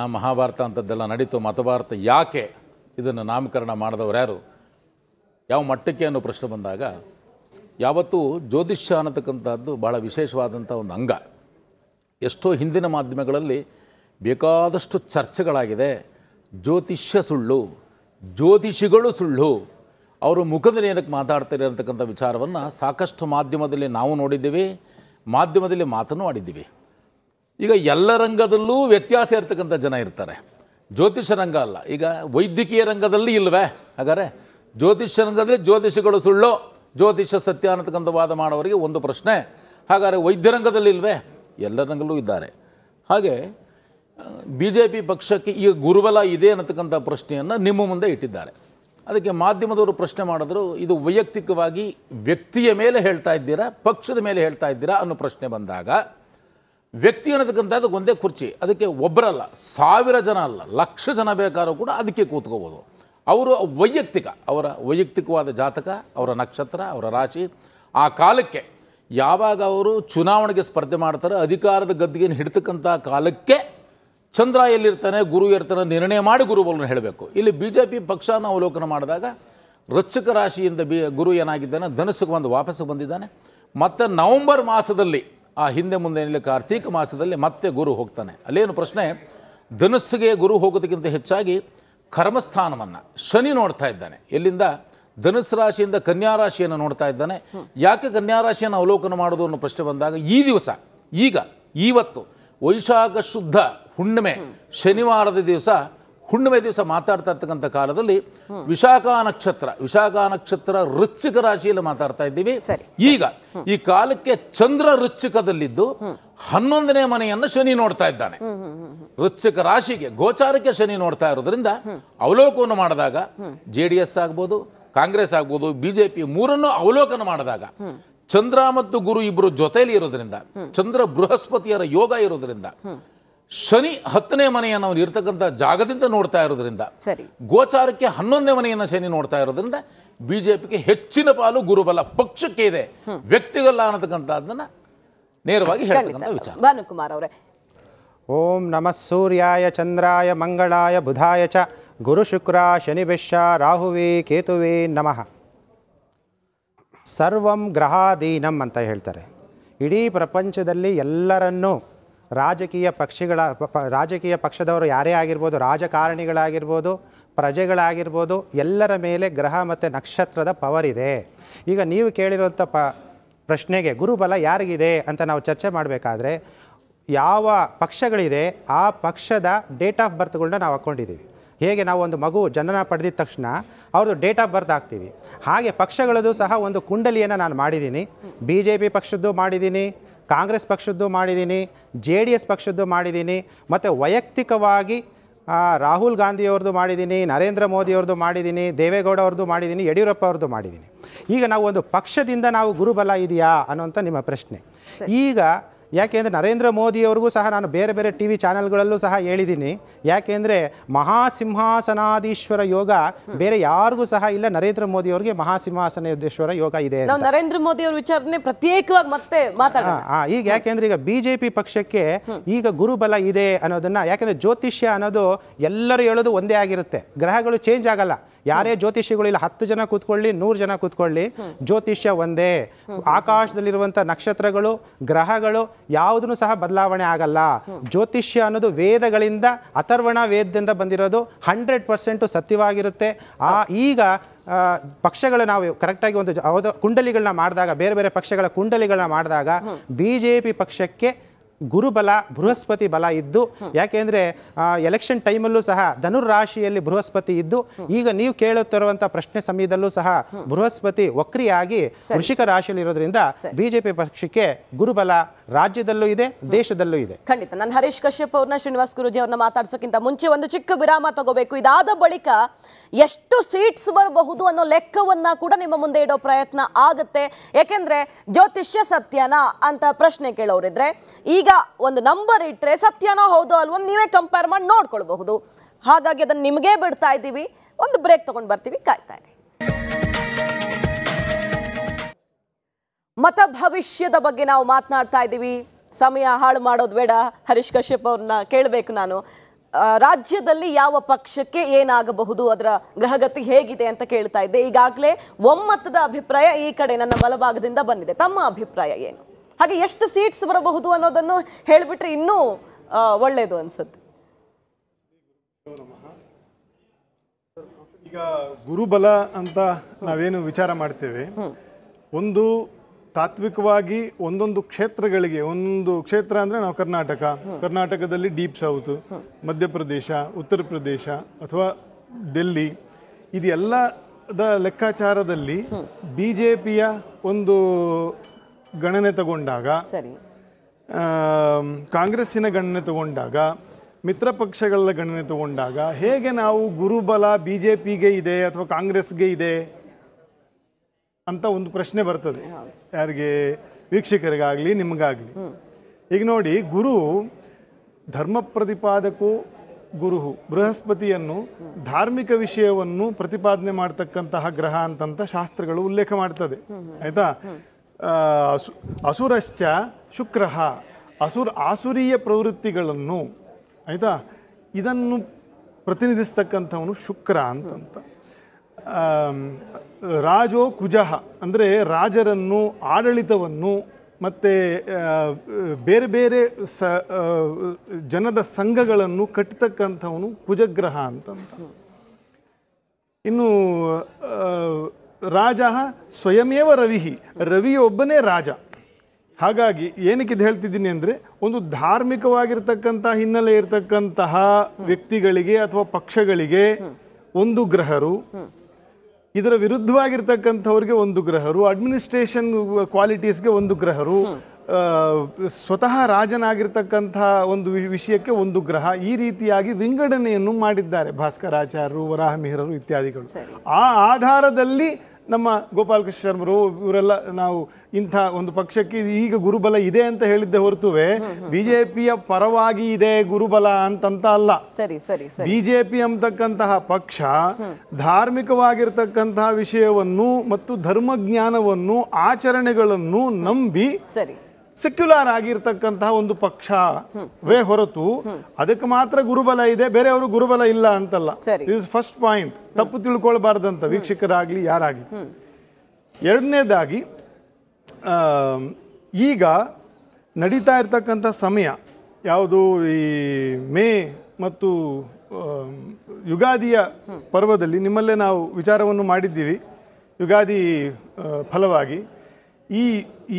ಆ ಮಹಾಭಾರತ ಅಂಥದ್ದೆಲ್ಲ ನಡೀತು ಮತಭಾರತ ಯಾಕೆ ಇದನ್ನು ನಾಮಕರಣ ಮಾಡಿದವರು ಯಾರು ಯಾವ ಮಟ್ಟಕ್ಕೆ ಅನ್ನೋ ಪ್ರಶ್ನೆ ಬಂದಾಗ ಯಾವತ್ತೂ ಜ್ಯೋತಿಷ್ಯ ಅನ್ನತಕ್ಕಂಥದ್ದು ಭಾಳ ವಿಶೇಷವಾದಂಥ ಒಂದು ಅಂಗ ಎಷ್ಟೋ ಹಿಂದಿನ ಮಾಧ್ಯಮಗಳಲ್ಲಿ ಬೇಕಾದಷ್ಟು ಚರ್ಚೆಗಳಾಗಿದೆ ಜ್ಯೋತಿಷ್ಯ ಸುಳ್ಳು ಜ್ಯೋತಿಷಿಗಳು ಸುಳ್ಳು ಅವರು ಮುಖದಲ್ಲಿ ಏನಕ್ಕೆ ಮಾತಾಡ್ತಾರೆ ಅಂತಕ್ಕಂಥ ವಿಚಾರವನ್ನು ಸಾಕಷ್ಟು ಮಾಧ್ಯಮದಲ್ಲಿ ನಾವು ನೋಡಿದ್ದೀವಿ ಮಾಧ್ಯಮದಲ್ಲಿ ಮಾತನ್ನು ಆಡಿದ್ದೀವಿ ಈಗ ಎಲ್ಲ ರಂಗದಲ್ಲೂ ವ್ಯತ್ಯಾಸ ಇರ್ತಕ್ಕಂಥ ಜನ ಇರ್ತಾರೆ ಜ್ಯೋತಿಷ ರಂಗ ಅಲ್ಲ ಈಗ ವೈದ್ಯಕೀಯ ರಂಗದಲ್ಲಿ ಇಲ್ವೇ ಹಾಗಾದರೆ ಜ್ಯೋತಿಷ ರಂಗದಲ್ಲಿ ಜ್ಯೋತಿಷಗಳು ಸುಳ್ಳು ಜ್ಯೋತಿಷ ಸತ್ಯ ಅನ್ನತಕ್ಕಂಥ ವಾದ ಮಾಡೋರಿಗೆ ಒಂದು ಪ್ರಶ್ನೆ ಹಾಗಾದರೆ ವೈದ್ಯರಂಗದಲ್ಲಿ ರಂಗದಲ್ಲಿ ಇಲ್ವೇ ಎಲ್ಲ ರಂಗಲ್ಲೂ ಇದ್ದಾರೆ ಹಾಗೆ ಬಿ ಜೆ ಪಿ ಪಕ್ಷಕ್ಕೆ ಈಗ ಗುರುಬಲ ಇದೆ ಅನ್ನತಕ್ಕಂಥ ಪ್ರಶ್ನೆಯನ್ನು ನಿಮ್ಮ ಮುಂದೆ ಇಟ್ಟಿದ್ದಾರೆ ಅದಕ್ಕೆ ಮಾಧ್ಯಮದವರು ಪ್ರಶ್ನೆ ಮಾಡಿದ್ರು ಇದು ವೈಯಕ್ತಿಕವಾಗಿ ವ್ಯಕ್ತಿಯ ಮೇಲೆ ಹೇಳ್ತಾ ಇದ್ದೀರಾ ಪಕ್ಷದ ಮೇಲೆ ಹೇಳ್ತಾ ಇದ್ದೀರಾ ಅನ್ನೋ ಪ್ರಶ್ನೆ ಬಂದಾಗ ವ್ಯಕ್ತಿ ಅನ್ನತಕ್ಕಂಥದ್ದು ಒಂದೇ ಕುರ್ಚಿ ಅದಕ್ಕೆ ಒಬ್ಬರಲ್ಲ ಸಾವಿರ ಜನ ಅಲ್ಲ ಲಕ್ಷ ಜನ ಬೇಕಾದ್ರೂ ಕೂಡ ಅದಕ್ಕೆ ಕೂತ್ಕೋಬೋದು ಅವರು ವೈಯಕ್ತಿಕ ಅವರ ವೈಯಕ್ತಿಕವಾದ ಜಾತಕ ಅವರ ನಕ್ಷತ್ರ ಅವರ ರಾಶಿ ಆ ಕಾಲಕ್ಕೆ ಯಾವಾಗ ಅವರು ಚುನಾವಣೆಗೆ ಸ್ಪರ್ಧೆ ಮಾಡ್ತಾರೆ ಅಧಿಕಾರದ ಗದ್ದಿಗೆಯನ್ನು ಹಿಡ್ತಕ್ಕಂಥ ಕಾಲಕ್ಕೆ ಚಂದ್ರ ಎಲ್ಲಿರ್ತಾನೆ ಗುರು ಇರ್ತಾನೆ ನಿರ್ಣಯ ಮಾಡಿ ಗುರುಗಳನ್ನು ಹೇಳಬೇಕು ಇಲ್ಲಿ ಬಿ ಜೆ ಪಿ ಪಕ್ಷನ ಅವಲೋಕನ ಮಾಡಿದಾಗ ರಚಕ ರಾಶಿಯಿಂದ ಬಿ ಗುರು ಏನಾಗಿದ್ದಾನೆ ಧನಸ್ಸಿಗೆ ಬಂದು ವಾಪಸ್ಸು ಬಂದಿದ್ದಾನೆ ಮತ್ತು ನವಂಬರ್ ಮಾಸದಲ್ಲಿ ಆ ಹಿಂದೆ ಮುಂದೆ ಏನಿಲ್ಲ ಕಾರ್ತೀಕ ಮಾಸದಲ್ಲಿ ಮತ್ತೆ ಗುರು ಹೋಗ್ತಾನೆ ಅಲ್ಲೇನು ಪ್ರಶ್ನೆ ಧನಸ್ಸಿಗೆ ಗುರು ಹೋಗೋದಕ್ಕಿಂತ ಹೆಚ್ಚಾಗಿ ಕರ್ಮಸ್ಥಾನವನ್ನು ಶನಿ ನೋಡ್ತಾ ಇದ್ದಾನೆ ಎಲ್ಲಿಂದ ಧನುಸ್ ರಾಶಿಯಿಂದ ಕನ್ಯಾರಾಶಿಯನ್ನು ನೋಡ್ತಾ ಇದ್ದಾನೆ ಯಾಕೆ ಕನ್ಯಾ ರಾಶಿಯನ್ನು ಅವಲೋಕನ ಮಾಡೋದು ಅನ್ನೋ ಪ್ರಶ್ನೆ ಬಂದಾಗ ಈ ದಿವಸ ಈಗ ಇವತ್ತು ವೈಶಾಖ ಶುದ್ಧ ಹುಣ್ಣಿಮೆ ಶನಿವಾರದ ದಿವಸ ಹುಣ್ಣಿಮೆ ದಿವಸ ಮಾತಾಡ್ತಾ ಇರ್ತಕ್ಕಂಥ ಕಾಲದಲ್ಲಿ ವಿಶಾಖ ನಕ್ಷತ್ರ ವಿಶಾಖ ನಕ್ಷತ್ರ ರುಚಿಕ ರಾಶಿಯಲ್ಲಿ ಮಾತಾಡ್ತಾ ಇದ್ದೀವಿ ಈಗ ಈ ಕಾಲಕ್ಕೆ ಚಂದ್ರ ರುಚಿಕದಲ್ಲಿದ್ದು ಹನ್ನೊಂದನೇ ಮನೆಯನ್ನು ಶನಿ ನೋಡ್ತಾ ಇದ್ದಾನೆ ರುಚಿಕ ರಾಶಿಗೆ ಗೋಚಾರಕ್ಕೆ ಶನಿ ನೋಡ್ತಾ ಇರೋದ್ರಿಂದ ಅವಲೋಕವನ್ನು ಮಾಡಿದಾಗ ಜೆ ಡಿ ಎಸ್ ಆಗ್ಬೋದು ಕಾಂಗ್ರೆಸ್ ಆಗ್ಬೋದು ಬಿಜೆಪಿ ಮೂರನ್ನು ಅವಲೋಕನ ಮಾಡಿದಾಗ ಚಂದ್ರ ಮತ್ತು ಗುರು ಇಬ್ಬರು ಜೊತೆಯಲ್ಲಿ ಇರೋದ್ರಿಂದ ಚಂದ್ರ ಬೃಹಸ್ಪತಿಯರ ಯೋಗ ಇರೋದ್ರಿಂದ ಶನಿ ಹತ್ತನೇ ಮನೆಯನ್ನು ಅವನು ಇರ್ತಕ್ಕಂಥ ಜಾಗದಿಂದ ನೋಡ್ತಾ ಇರೋದ್ರಿಂದ ಸರಿ ಗೋಚಾರಕ್ಕೆ ಹನ್ನೊಂದನೇ ಮನೆಯನ್ನು ಶನಿ ನೋಡ್ತಾ ಇರೋದ್ರಿಂದ ಬಿಜೆಪಿಗೆ ಹೆಚ್ಚಿನ ಪಾಲು ಗುರುಬಲ ಪಕ್ಷಕ್ಕೆ ಇದೆ ವ್ಯಕ್ತಿಗಲ್ಲ ಅನ್ನತಕ್ಕಂಥದ್ದನ್ನ ನೇರವಾಗಿ ಹೇಳ್ತಕ್ಕಂಥ ವಿಚಾರ ಭಾನುಕುಮಾರ್ ಅವರೇ ಓಂ ನಮಃ ಸೂರ್ಯಾಯ ಚಂದ್ರಾಯ ಮಂಗಳಾಯ ಬುಧಾಯ ಚ ಗುರು ಶುಕ್ರ ಬೆಷ ರಾಹುವೇ ಕೇತುವೇ ನಮಃ ಸರ್ವಂ ಗ್ರಹಾದೀನಂ ಅಂತ ಹೇಳ್ತಾರೆ ಇಡೀ ಪ್ರಪಂಚದಲ್ಲಿ ಎಲ್ಲರನ್ನೂ ರಾಜಕೀಯ ಪಕ್ಷಿಗಳ ರಾಜಕೀಯ ಪಕ್ಷದವರು ಯಾರೇ ಆಗಿರ್ಬೋದು ರಾಜಕಾರಣಿಗಳಾಗಿರ್ಬೋದು ಪ್ರಜೆಗಳಾಗಿರ್ಬೋದು ಎಲ್ಲರ ಮೇಲೆ ಗ್ರಹ ಮತ್ತು ನಕ್ಷತ್ರದ ಪವರ್ ಇದೆ ಈಗ ನೀವು ಕೇಳಿರುವಂಥ ಪ ಪ್ರಶ್ನೆಗೆ ಗುರುಬಲ ಯಾರಿಗಿದೆ ಅಂತ ನಾವು ಚರ್ಚೆ ಮಾಡಬೇಕಾದ್ರೆ ಯಾವ ಪಕ್ಷಗಳಿದೆ ಆ ಪಕ್ಷದ ಡೇಟ್ ಆಫ್ ಬರ್ತ್ಗಳನ್ನ ನಾವು ಹಾಕ್ಕೊಂಡಿದ್ದೀವಿ ಹೇಗೆ ನಾವು ಒಂದು ಮಗು ಜನನ ಪಡೆದಿದ್ದ ತಕ್ಷಣ ಅವ್ರದ್ದು ಡೇಟ್ ಆಫ್ ಬರ್ತ್ ಹಾಕ್ತೀವಿ ಹಾಗೆ ಪಕ್ಷಗಳದ್ದು ಸಹ ಒಂದು ಕುಂಡಲಿಯನ್ನು ನಾನು ಮಾಡಿದ್ದೀನಿ ಬಿ ಜೆ ಪಿ ಪಕ್ಷದ್ದು ಮಾಡಿದ್ದೀನಿ ಕಾಂಗ್ರೆಸ್ ಪಕ್ಷದ್ದು ಮಾಡಿದ್ದೀನಿ ಜೆ ಡಿ ಎಸ್ ಪಕ್ಷದ್ದು ಮಾಡಿದ್ದೀನಿ ಮತ್ತು ವೈಯಕ್ತಿಕವಾಗಿ ರಾಹುಲ್ ಗಾಂಧಿಯವ್ರದ್ದು ಮಾಡಿದ್ದೀನಿ ನರೇಂದ್ರ ಮೋದಿಯವ್ರದ್ದು ಮಾಡಿದ್ದೀನಿ ದೇವೇಗೌಡ ಅವ್ರದ್ದು ಮಾಡಿದ್ದೀನಿ ಯಡಿಯೂರಪ್ಪ ಅವ್ರದ್ದು ಮಾಡಿದ್ದೀನಿ ಈಗ ನಾವು ಒಂದು ಪಕ್ಷದಿಂದ ನಾವು ಗುರುಬಲ ಇದೆಯಾ ಅನ್ನೋಂಥ ನಿಮ್ಮ ಪ್ರಶ್ನೆ ಈಗ ಯಾಕೆಂದರೆ ನರೇಂದ್ರ ಮೋದಿಯವ್ರಿಗೂ ಸಹ ನಾನು ಬೇರೆ ಬೇರೆ ಟಿ ವಿ ಚಾನೆಲ್ಗಳಲ್ಲೂ ಸಹ ಹೇಳಿದ್ದೀನಿ ಯಾಕೆಂದರೆ ಮಹಾಸಿಂಹಾಸನಾದೀಶ್ವರ ಯೋಗ ಬೇರೆ ಯಾರಿಗೂ ಸಹ ಇಲ್ಲ ನರೇಂದ್ರ ಮೋದಿಯವ್ರಿಗೆ ಅವರಿಗೆ ಮಹಾಸಿಂಹಾಸನೇಶ್ವರ ಯೋಗ ಇದೆ ನರೇಂದ್ರ ಮೋದಿ ಅವರ ವಿಚಾರನೆ ಪ್ರತ್ಯೇಕವಾಗಿ ಮತ್ತೆ ಈಗ ಯಾಕೆಂದ್ರೆ ಈಗ ಬಿಜೆಪಿ ಪಕ್ಷಕ್ಕೆ ಈಗ ಗುರುಬಲ ಇದೆ ಅನ್ನೋದನ್ನ ಯಾಕೆಂದ್ರೆ ಜ್ಯೋತಿಷ್ಯ ಅನ್ನೋದು ಎಲ್ಲರೂ ಹೇಳೋದು ಒಂದೇ ಆಗಿರುತ್ತೆ ಗ್ರಹಗಳು ಚೇಂಜ್ ಆಗಲ್ಲ ಯಾರೇ ಜ್ಯೋತಿಷ್ಯಗಳು ಇಲ್ಲ ಹತ್ತು ಜನ ಕೂತ್ಕೊಳ್ಳಿ ನೂರು ಜನ ಕೂತ್ಕೊಳ್ಳಿ ಜ್ಯೋತಿಷ್ಯ ಒಂದೇ ಆಕಾಶದಲ್ಲಿರುವಂಥ ನಕ್ಷತ್ರಗಳು ಗ್ರಹಗಳು ಯಾವುದನ್ನು ಸಹ ಬದಲಾವಣೆ ಆಗಲ್ಲ ಜ್ಯೋತಿಷ್ಯ ಅನ್ನೋದು ವೇದಗಳಿಂದ ಅಥರ್ವಣ ವೇದದಿಂದ ಬಂದಿರೋದು ಹಂಡ್ರೆಡ್ ಪರ್ಸೆಂಟು ಸತ್ಯವಾಗಿರುತ್ತೆ ಆ ಈಗ ಪಕ್ಷಗಳು ನಾವು ಕರೆಕ್ಟಾಗಿ ಒಂದು ಕುಂಡಲಿಗಳನ್ನ ಮಾಡಿದಾಗ ಬೇರೆ ಬೇರೆ ಪಕ್ಷಗಳ ಕುಂಡಲಿಗಳನ್ನ ಮಾಡಿದಾಗ ಬಿ ಜೆ ಪಿ ಪಕ್ಷಕ್ಕೆ ಗುರುಬಲ ಬೃಹಸ್ಪತಿ ಬಲ ಇದ್ದು ಯಾಕೆಂದ್ರೆ ಎಲೆಕ್ಷನ್ ಟೈಮಲ್ಲೂ ಸಹ ಧನುರ್ ರಾಶಿಯಲ್ಲಿ ಬೃಹಸ್ಪತಿ ಇದ್ದು ಈಗ ನೀವು ಕೇಳುತ್ತಿರುವಂತಹ ಪ್ರಶ್ನೆ ಸಮಯದಲ್ಲೂ ಸಹ ಬೃಹಸ್ಪತಿ ವಕ್ರಿಯಾಗಿ ವೃಷಿಕ ರಾಶಿಯಲ್ಲಿ ಇರೋದ್ರಿಂದ ಬಿಜೆಪಿ ಪಕ್ಷಕ್ಕೆ ಗುರುಬಲ ರಾಜ್ಯದಲ್ಲೂ ಇದೆ ದೇಶದಲ್ಲೂ ಇದೆ ಖಂಡಿತ ನಾನು ಹರೀಶ್ ಕಶ್ಯಪ್ ಅವ್ರನ್ನ ಶ್ರೀನಿವಾಸ್ ಗುರುಜಿ ಅವ್ರನ್ನ ಮಾತಾಡ್ಸೋಕ್ಕಿಂತ ಮುಂಚೆ ಒಂದು ಚಿಕ್ಕ ವಿರಾಮ ತಗೋಬೇಕು ಇದಾದ ಬಳಿಕ ಎಷ್ಟು ಸೀಟ್ಸ್ ಬರಬಹುದು ಅನ್ನೋ ಲೆಕ್ಕವನ್ನ ಕೂಡ ನಿಮ್ಮ ಮುಂದೆ ಇಡೋ ಪ್ರಯತ್ನ ಆಗುತ್ತೆ ಯಾಕೆಂದ್ರೆ ಜ್ಯೋತಿಷ್ಯ ಸತ್ಯನಾ ಅಂತ ಪ್ರಶ್ನೆ ಕೇಳೋರಿದ್ರೆ ಈಗ ಒಂದು ನಂಬರ್ ಇಟ್ಟರೆ ಸತ್ಯನೋ ಹೌದೋ ನೀವೇ ಕಂಪೇರ್ ಮಾಡಿ ನೋಡ್ಕೊಳ್ಬಹುದು ಹಾಗಾಗಿ ಅದನ್ನು ನಿಮಗೆ ಬಿಡ್ತಾ ಇದ್ದೀವಿ ಒಂದು ಬ್ರೇಕ್ ತಗೊಂಡು ಬರ್ತೀವಿ ಕಾಯ್ತಾ ಇರಿ ಮತ ಭವಿಷ್ಯದ ಬಗ್ಗೆ ನಾವು ಮಾತನಾಡ್ತಾ ಇದ್ದೀವಿ ಸಮಯ ಹಾಳು ಮಾಡೋದು ಬೇಡ ಹರೀಶ್ ಕಶ್ಯಪ್ ಅವ್ರನ್ನ ಕೇಳಬೇಕು ನಾನು ರಾಜ್ಯದಲ್ಲಿ ಯಾವ ಪಕ್ಷಕ್ಕೆ ಏನಾಗಬಹುದು ಅದರ ಗ್ರಹಗತಿ ಹೇಗಿದೆ ಅಂತ ಕೇಳ್ತಾ ಇದ್ದೆ ಈಗಾಗಲೇ ಒಮ್ಮತದ ಅಭಿಪ್ರಾಯ ಈ ಕಡೆ ನನ್ನ ಬಲಭಾಗದಿಂದ ಬಂದಿದೆ ತಮ್ಮ ಅಭಿಪ್ರಾಯ ಏನು ಹಾಗೆ ಎಷ್ಟು ಸೀಟ್ಸ್ ಬರಬಹುದು ಅನ್ನೋದನ್ನು ಹೇಳಿಬಿಟ್ರೆ ಇನ್ನೂ ಒಳ್ಳೆಯದು ಅನ್ಸುತ್ತೆ ಈಗ ಗುರುಬಲ ಅಂತ ನಾವೇನು ವಿಚಾರ ಮಾಡ್ತೇವೆ ಒಂದು ತಾತ್ವಿಕವಾಗಿ ಒಂದೊಂದು ಕ್ಷೇತ್ರಗಳಿಗೆ ಒಂದು ಕ್ಷೇತ್ರ ಅಂದರೆ ನಾವು ಕರ್ನಾಟಕ ಕರ್ನಾಟಕದಲ್ಲಿ ಡೀಪ್ ಸೌತ್ ಮಧ್ಯಪ್ರದೇಶ ಉತ್ತರ ಪ್ರದೇಶ ಅಥವಾ ಡೆಲ್ಲಿ ಇದೆಲ್ಲದ ಲೆಕ್ಕಾಚಾರದಲ್ಲಿ ಬಿ ಜೆ ಪಿಯ ಒಂದು ಗಣನೆ ತಗೊಂಡಾಗ ಸರಿ ಕಾಂಗ್ರೆಸ್ಸಿನ ಗಣನೆ ತಗೊಂಡಾಗ ಮಿತ್ರ ಪಕ್ಷಗಳ ಗಣನೆ ತಗೊಂಡಾಗ ಹೇಗೆ ನಾವು ಗುರುಬಲ ಬಿ ಜೆ ಪಿಗೆ ಇದೆ ಅಥವಾ ಕಾಂಗ್ರೆಸ್ಗೆ ಇದೆ ಅಂತ ಒಂದು ಪ್ರಶ್ನೆ ಬರ್ತದೆ ಯಾರಿಗೆ ವೀಕ್ಷಕರಿಗಾಗಲಿ ನಿಮಗಾಗಲಿ ಈಗ ನೋಡಿ ಗುರು ಧರ್ಮ ಪ್ರತಿಪಾದಕು ಗುರು ಬೃಹಸ್ಪತಿಯನ್ನು ಧಾರ್ಮಿಕ ವಿಷಯವನ್ನು ಪ್ರತಿಪಾದನೆ ಮಾಡತಕ್ಕಂತಹ ಗ್ರಹ ಅಂತಂತ ಶಾಸ್ತ್ರಗಳು ಉಲ್ಲೇಖ ಮಾಡ್ತದೆ ಆಯ್ತಾ ಅಸು ಅಸುರಶ್ಚ ಶುಕ್ರ ಅಸುರ ಆಸುರಿಯ ಪ್ರವೃತ್ತಿಗಳನ್ನು ಆಯಿತಾ ಇದನ್ನು ಪ್ರತಿನಿಧಿಸ್ತಕ್ಕಂಥವನು ಶುಕ್ರ ಅಂತಂತ ರಾಜೋ ಕುಜಃ ಅಂದರೆ ರಾಜರನ್ನು ಆಡಳಿತವನ್ನು ಮತ್ತು ಬೇರೆ ಬೇರೆ ಸ ಜನದ ಸಂಘಗಳನ್ನು ಕಟ್ಟತಕ್ಕಂಥವನು ಕುಜಗ್ರಹ ಅಂತಂತ ಇನ್ನು ರಾಜ ಸ್ವಯಮೇವ ರವಿ ರವಿಯೊಬ್ಬನೇ ರಾಜ ಹಾಗಾಗಿ ಇದು ಹೇಳ್ತಿದ್ದೀನಿ ಅಂದರೆ ಒಂದು ಧಾರ್ಮಿಕವಾಗಿರ್ತಕ್ಕಂಥ ಹಿನ್ನೆಲೆ ಇರತಕ್ಕಂತಹ ವ್ಯಕ್ತಿಗಳಿಗೆ ಅಥವಾ ಪಕ್ಷಗಳಿಗೆ ಒಂದು ಗ್ರಹರು ಇದರ ವಿರುದ್ಧವಾಗಿರ್ತಕ್ಕಂಥವ್ರಿಗೆ ಒಂದು ಗ್ರಹರು ಅಡ್ಮಿನಿಸ್ಟ್ರೇಷನ್ ಕ್ವಾಲಿಟೀಸ್ಗೆ ಒಂದು ಗ್ರಹರು ಸ್ವತಃ ರಾಜನಾಗಿರ್ತಕ್ಕಂಥ ಒಂದು ವಿಷಯಕ್ಕೆ ಒಂದು ಗ್ರಹ ಈ ರೀತಿಯಾಗಿ ವಿಂಗಡಣೆಯನ್ನು ಮಾಡಿದ್ದಾರೆ ಭಾಸ್ಕರಾಚಾರ್ಯರು ವರಾಹಮಿಹಿರರು ಇತ್ಯಾದಿಗಳು ಆ ಆಧಾರದಲ್ಲಿ ನಮ್ಮ ಗೋಪಾಲಕೃಷ್ಣ ಶರ್ಮರು ಇವರೆಲ್ಲ ನಾವು ಇಂಥ ಒಂದು ಪಕ್ಷಕ್ಕೆ ಈಗ ಗುರುಬಲ ಇದೆ ಅಂತ ಹೇಳಿದ್ದೆ ಹೊರತುವೆ ಬಿಜೆಪಿಯ ಪರವಾಗಿ ಇದೆ ಗುರುಬಲ ಅಂತಂತ ಅಲ್ಲ ಸರಿ ಸರಿ ಬಿಜೆಪಿ ಅಂತಕ್ಕಂತಹ ಪಕ್ಷ ಧಾರ್ಮಿಕವಾಗಿರ್ತಕ್ಕಂತಹ ವಿಷಯವನ್ನು ಮತ್ತು ಜ್ಞಾನವನ್ನು ಆಚರಣೆಗಳನ್ನು ನಂಬಿ ಸರಿ ಸೆಕ್ಯುಲರ್ ಆಗಿರ್ತಕ್ಕಂತಹ ಒಂದು ಪಕ್ಷವೇ ಹೊರತು ಅದಕ್ಕೆ ಮಾತ್ರ ಗುರುಬಲ ಇದೆ ಬೇರೆಯವರು ಗುರುಬಲ ಇಲ್ಲ ಅಂತಲ್ಲ ಇಸ್ ಫಸ್ಟ್ ಪಾಯಿಂಟ್ ತಪ್ಪು ತಿಳ್ಕೊಳ್ಬಾರ್ದಂತ ವೀಕ್ಷಕರಾಗಲಿ ಯಾರಾಗಲಿ ಎರಡನೇದಾಗಿ ಈಗ ನಡೀತಾ ಇರ್ತಕ್ಕಂಥ ಸಮಯ ಯಾವುದು ಈ ಮೇ ಮತ್ತು ಯುಗಾದಿಯ ಪರ್ವದಲ್ಲಿ ನಿಮ್ಮಲ್ಲೇ ನಾವು ವಿಚಾರವನ್ನು ಮಾಡಿದ್ದೀವಿ ಯುಗಾದಿ ಫಲವಾಗಿ ಈ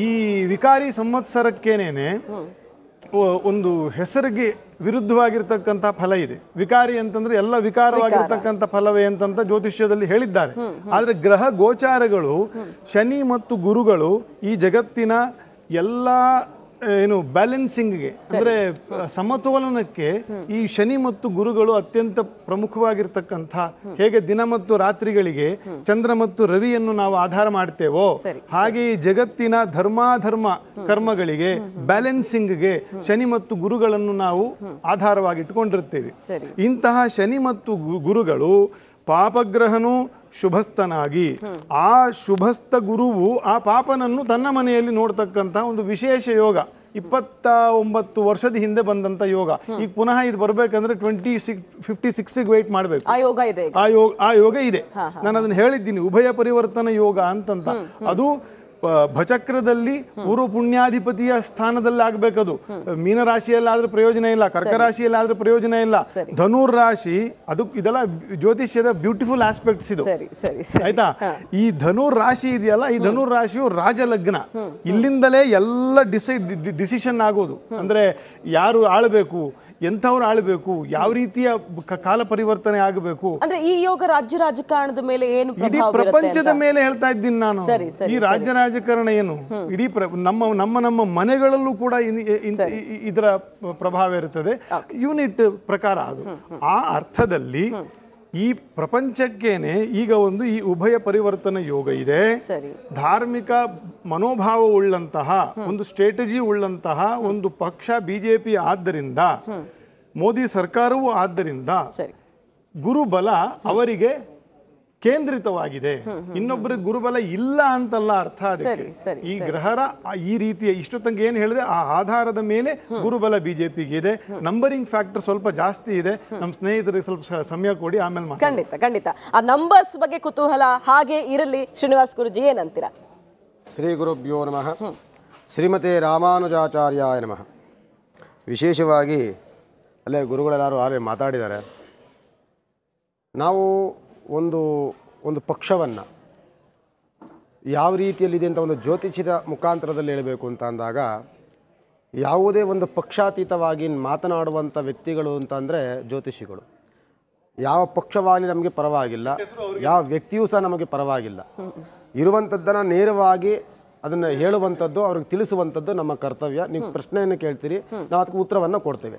ಈ ವಿಕಾರಿ ಸಂವತ್ಸರಕ್ಕೇನೆ ಒಂದು ಹೆಸರಿಗೆ ವಿರುದ್ಧವಾಗಿರ್ತಕ್ಕಂಥ ಫಲ ಇದೆ ವಿಕಾರಿ ಅಂತಂದ್ರೆ ಎಲ್ಲ ವಿಕಾರವಾಗಿರ್ತಕ್ಕಂಥ ಫಲವೇ ಅಂತಂತ ಜ್ಯೋತಿಷ್ಯದಲ್ಲಿ ಹೇಳಿದ್ದಾರೆ ಆದರೆ ಗ್ರಹ ಗೋಚಾರಗಳು ಶನಿ ಮತ್ತು ಗುರುಗಳು ಈ ಜಗತ್ತಿನ ಎಲ್ಲ ಏನು ಬ್ಯಾಲೆನ್ಸಿಂಗ್ಗೆ ಅಂದ್ರೆ ಸಮತೋಲನಕ್ಕೆ ಈ ಶನಿ ಮತ್ತು ಗುರುಗಳು ಅತ್ಯಂತ ಪ್ರಮುಖವಾಗಿರ್ತಕ್ಕಂಥ ಹೇಗೆ ದಿನ ಮತ್ತು ರಾತ್ರಿಗಳಿಗೆ ಚಂದ್ರ ಮತ್ತು ರವಿಯನ್ನು ನಾವು ಆಧಾರ ಮಾಡ್ತೇವೋ ಹಾಗೆ ಈ ಜಗತ್ತಿನ ಧರ್ಮಾಧರ್ಮ ಕರ್ಮಗಳಿಗೆ ಬ್ಯಾಲೆನ್ಸಿಂಗ್ಗೆ ಶನಿ ಮತ್ತು ಗುರುಗಳನ್ನು ನಾವು ಆಧಾರವಾಗಿಟ್ಟುಕೊಂಡಿರ್ತೇವೆ ಇಂತಹ ಶನಿ ಮತ್ತು ಗುರುಗಳು ಪಾಪಗ್ರಹನೂ ಶುಭಸ್ಥನಾಗಿ ಆ ಶುಭಸ್ಥ ಗುರುವು ಆ ಪಾಪನನ್ನು ತನ್ನ ಮನೆಯಲ್ಲಿ ನೋಡ್ತಕ್ಕಂಥ ಒಂದು ವಿಶೇಷ ಯೋಗ ಇಪ್ಪತ್ತ ಒಂಬತ್ತು ವರ್ಷದ ಹಿಂದೆ ಬಂದಂತ ಯೋಗ ಈಗ ಪುನಃ ಇದು ಬರ್ಬೇಕಂದ್ರೆ ಟ್ವೆಂಟಿ ಸಿಕ್ಸ್ ಫಿಫ್ಟಿ ಸಿಕ್ಸ್ಗೆ ವೆಯ್ಟ್ ಮಾಡಬೇಕು ಆ ಯೋಗ ಇದೆ ಆ ಯೋಗ ಇದೆ ನಾನು ಅದನ್ನ ಹೇಳಿದ್ದೀನಿ ಉಭಯ ಪರಿವರ್ತನ ಯೋಗ ಅಂತಂತ ಅದು ಭಚಕ್ರದಲ್ಲಿ ಊರು ಪುಣ್ಯಾಧಿಪತಿಯ ಸ್ಥಾನದಲ್ಲಿ ಆಗ್ಬೇಕದು ಮೀನರಾಶಿಯಲ್ಲಾದ್ರೂ ಪ್ರಯೋಜನ ಇಲ್ಲ ಕರ್ಕ ರಾಶಿಯಲ್ಲಾದ್ರೂ ಪ್ರಯೋಜನ ಇಲ್ಲ ಧನುರ್ ರಾಶಿ ಅದು ಇದೆಲ್ಲ ಜ್ಯೋತಿಷ್ಯದ ಬ್ಯೂಟಿಫುಲ್ ಆಸ್ಪೆಕ್ಟ್ಸ್ ಇದು ಆಯ್ತಾ ಈ ಧನುರ್ ರಾಶಿ ಇದೆಯಲ್ಲ ಈ ಧನುರ್ ರಾಶಿಯು ರಾಜಲಗ್ನ ಇಲ್ಲಿಂದಲೇ ಎಲ್ಲ ಡಿಸೈಡ್ ಡಿಸಿಷನ್ ಆಗೋದು ಅಂದ್ರೆ ಯಾರು ಆಳ್ಬೇಕು ಎಂಥವ್ರು ಆಳ್ಬೇಕು ಯಾವ ರೀತಿಯ ಕಾಲ ಪರಿವರ್ತನೆ ಆಗಬೇಕು ಅಂದ್ರೆ ಈ ಯೋಗ ರಾಜ್ಯ ರಾಜಕಾರಣದ ಮೇಲೆ ಏನು ಇಡೀ ಪ್ರಪಂಚದ ಮೇಲೆ ಹೇಳ್ತಾ ಇದ್ದೀನಿ ನಾನು ಈ ರಾಜ್ಯ ರಾಜಕಾರಣ ಏನು ಇಡೀ ನಮ್ಮ ನಮ್ಮ ನಮ್ಮ ಮನೆಗಳಲ್ಲೂ ಕೂಡ ಇದರ ಪ್ರಭಾವ ಇರುತ್ತದೆ ಯೂನಿಟ್ ಪ್ರಕಾರ ಅದು ಆ ಅರ್ಥದಲ್ಲಿ ಈ ಪ್ರಪಂಚಕ್ಕೇನೆ ಈಗ ಒಂದು ಈ ಉಭಯ ಪರಿವರ್ತನ ಯೋಗ ಇದೆ ಧಾರ್ಮಿಕ ಮನೋಭಾವ ಉಳ್ಳಂತಹ ಒಂದು ಸ್ಟ್ರೇಟಜಿ ಉಳ್ಳಂತಹ ಒಂದು ಪಕ್ಷ ಬಿಜೆಪಿ ಆದ್ದರಿಂದ ಮೋದಿ ಸರ್ಕಾರವೂ ಆದ್ದರಿಂದ ಗುರುಬಲ ಅವರಿಗೆ ಕೇಂದ್ರಿತವಾಗಿದೆ ಇನ್ನೊಬ್ಬರಿಗೆ ಗುರುಬಲ ಇಲ್ಲ ಅಂತಲ್ಲ ಅರ್ಥ ಅದಕ್ಕೆ ಈ ಗ್ರಹರ ಈ ರೀತಿಯ ಇಷ್ಟು ತಂಗ ಏನು ಹೇಳಿದೆ ಆ ಆಧಾರದ ಮೇಲೆ ಗುರುಬಲ ಬಿಜೆಪಿಗೆ ಇದೆ ನಂಬರಿಂಗ್ ಫ್ಯಾಕ್ಟರ್ ಸ್ವಲ್ಪ ಜಾಸ್ತಿ ಇದೆ ನಮ್ಮ ಸ್ನೇಹಿತರಿಗೆ ಸ್ವಲ್ಪ ಸಮಯ ಕೊಡಿ ಆಮೇಲೆ ಖಂಡಿತ ಖಂಡಿತ ಆ ನಂಬರ್ಸ್ ಬಗ್ಗೆ ಕುತೂಹಲ ಹಾಗೆ ಇರಲಿ ಶ್ರೀನಿವಾಸ್ ಗುರುಜಿ ಏನಂತೀರ ಶ್ರೀ ಗುರುಭ್ಯೋ ನಮಃ ಶ್ರೀಮತಿ ರಾಮಾನುಜಾಚಾರ್ಯ ನಮಃ ವಿಶೇಷವಾಗಿ ಅಲ್ಲೇ ಗುರುಗಳೆಲ್ಲರೂ ಆಗಲೇ ಮಾತಾಡಿದ್ದಾರೆ ನಾವು ಒಂದು ಒಂದು ಪಕ್ಷವನ್ನು ಯಾವ ರೀತಿಯಲ್ಲಿದೆ ಅಂತ ಒಂದು ಜ್ಯೋತಿಷಿದ ಮುಖಾಂತರದಲ್ಲಿ ಹೇಳಬೇಕು ಅಂತ ಅಂದಾಗ ಯಾವುದೇ ಒಂದು ಪಕ್ಷಾತೀತವಾಗಿ ಮಾತನಾಡುವಂಥ ವ್ಯಕ್ತಿಗಳು ಅಂತಂದರೆ ಜ್ಯೋತಿಷಿಗಳು ಯಾವ ಪಕ್ಷವಾಗಿ ನಮಗೆ ಪರವಾಗಿಲ್ಲ ಯಾವ ವ್ಯಕ್ತಿಯೂ ಸಹ ನಮಗೆ ಪರವಾಗಿಲ್ಲ ಇರುವಂಥದ್ದನ್ನು ನೇರವಾಗಿ ಅದನ್ನ ಹೇಳುವಂತದ್ದು ಅವ್ರಿಗೆ ತಿಳಿಸುವಂತದ್ದು ನಮ್ಮ ಕರ್ತವ್ಯ ನೀವು ಪ್ರಶ್ನೆಯನ್ನು ಕೇಳ್ತೀರಿ ನಾವು ಅದಕ್ಕೆ ಉತ್ತರವನ್ನ ಕೊಡ್ತೇವೆ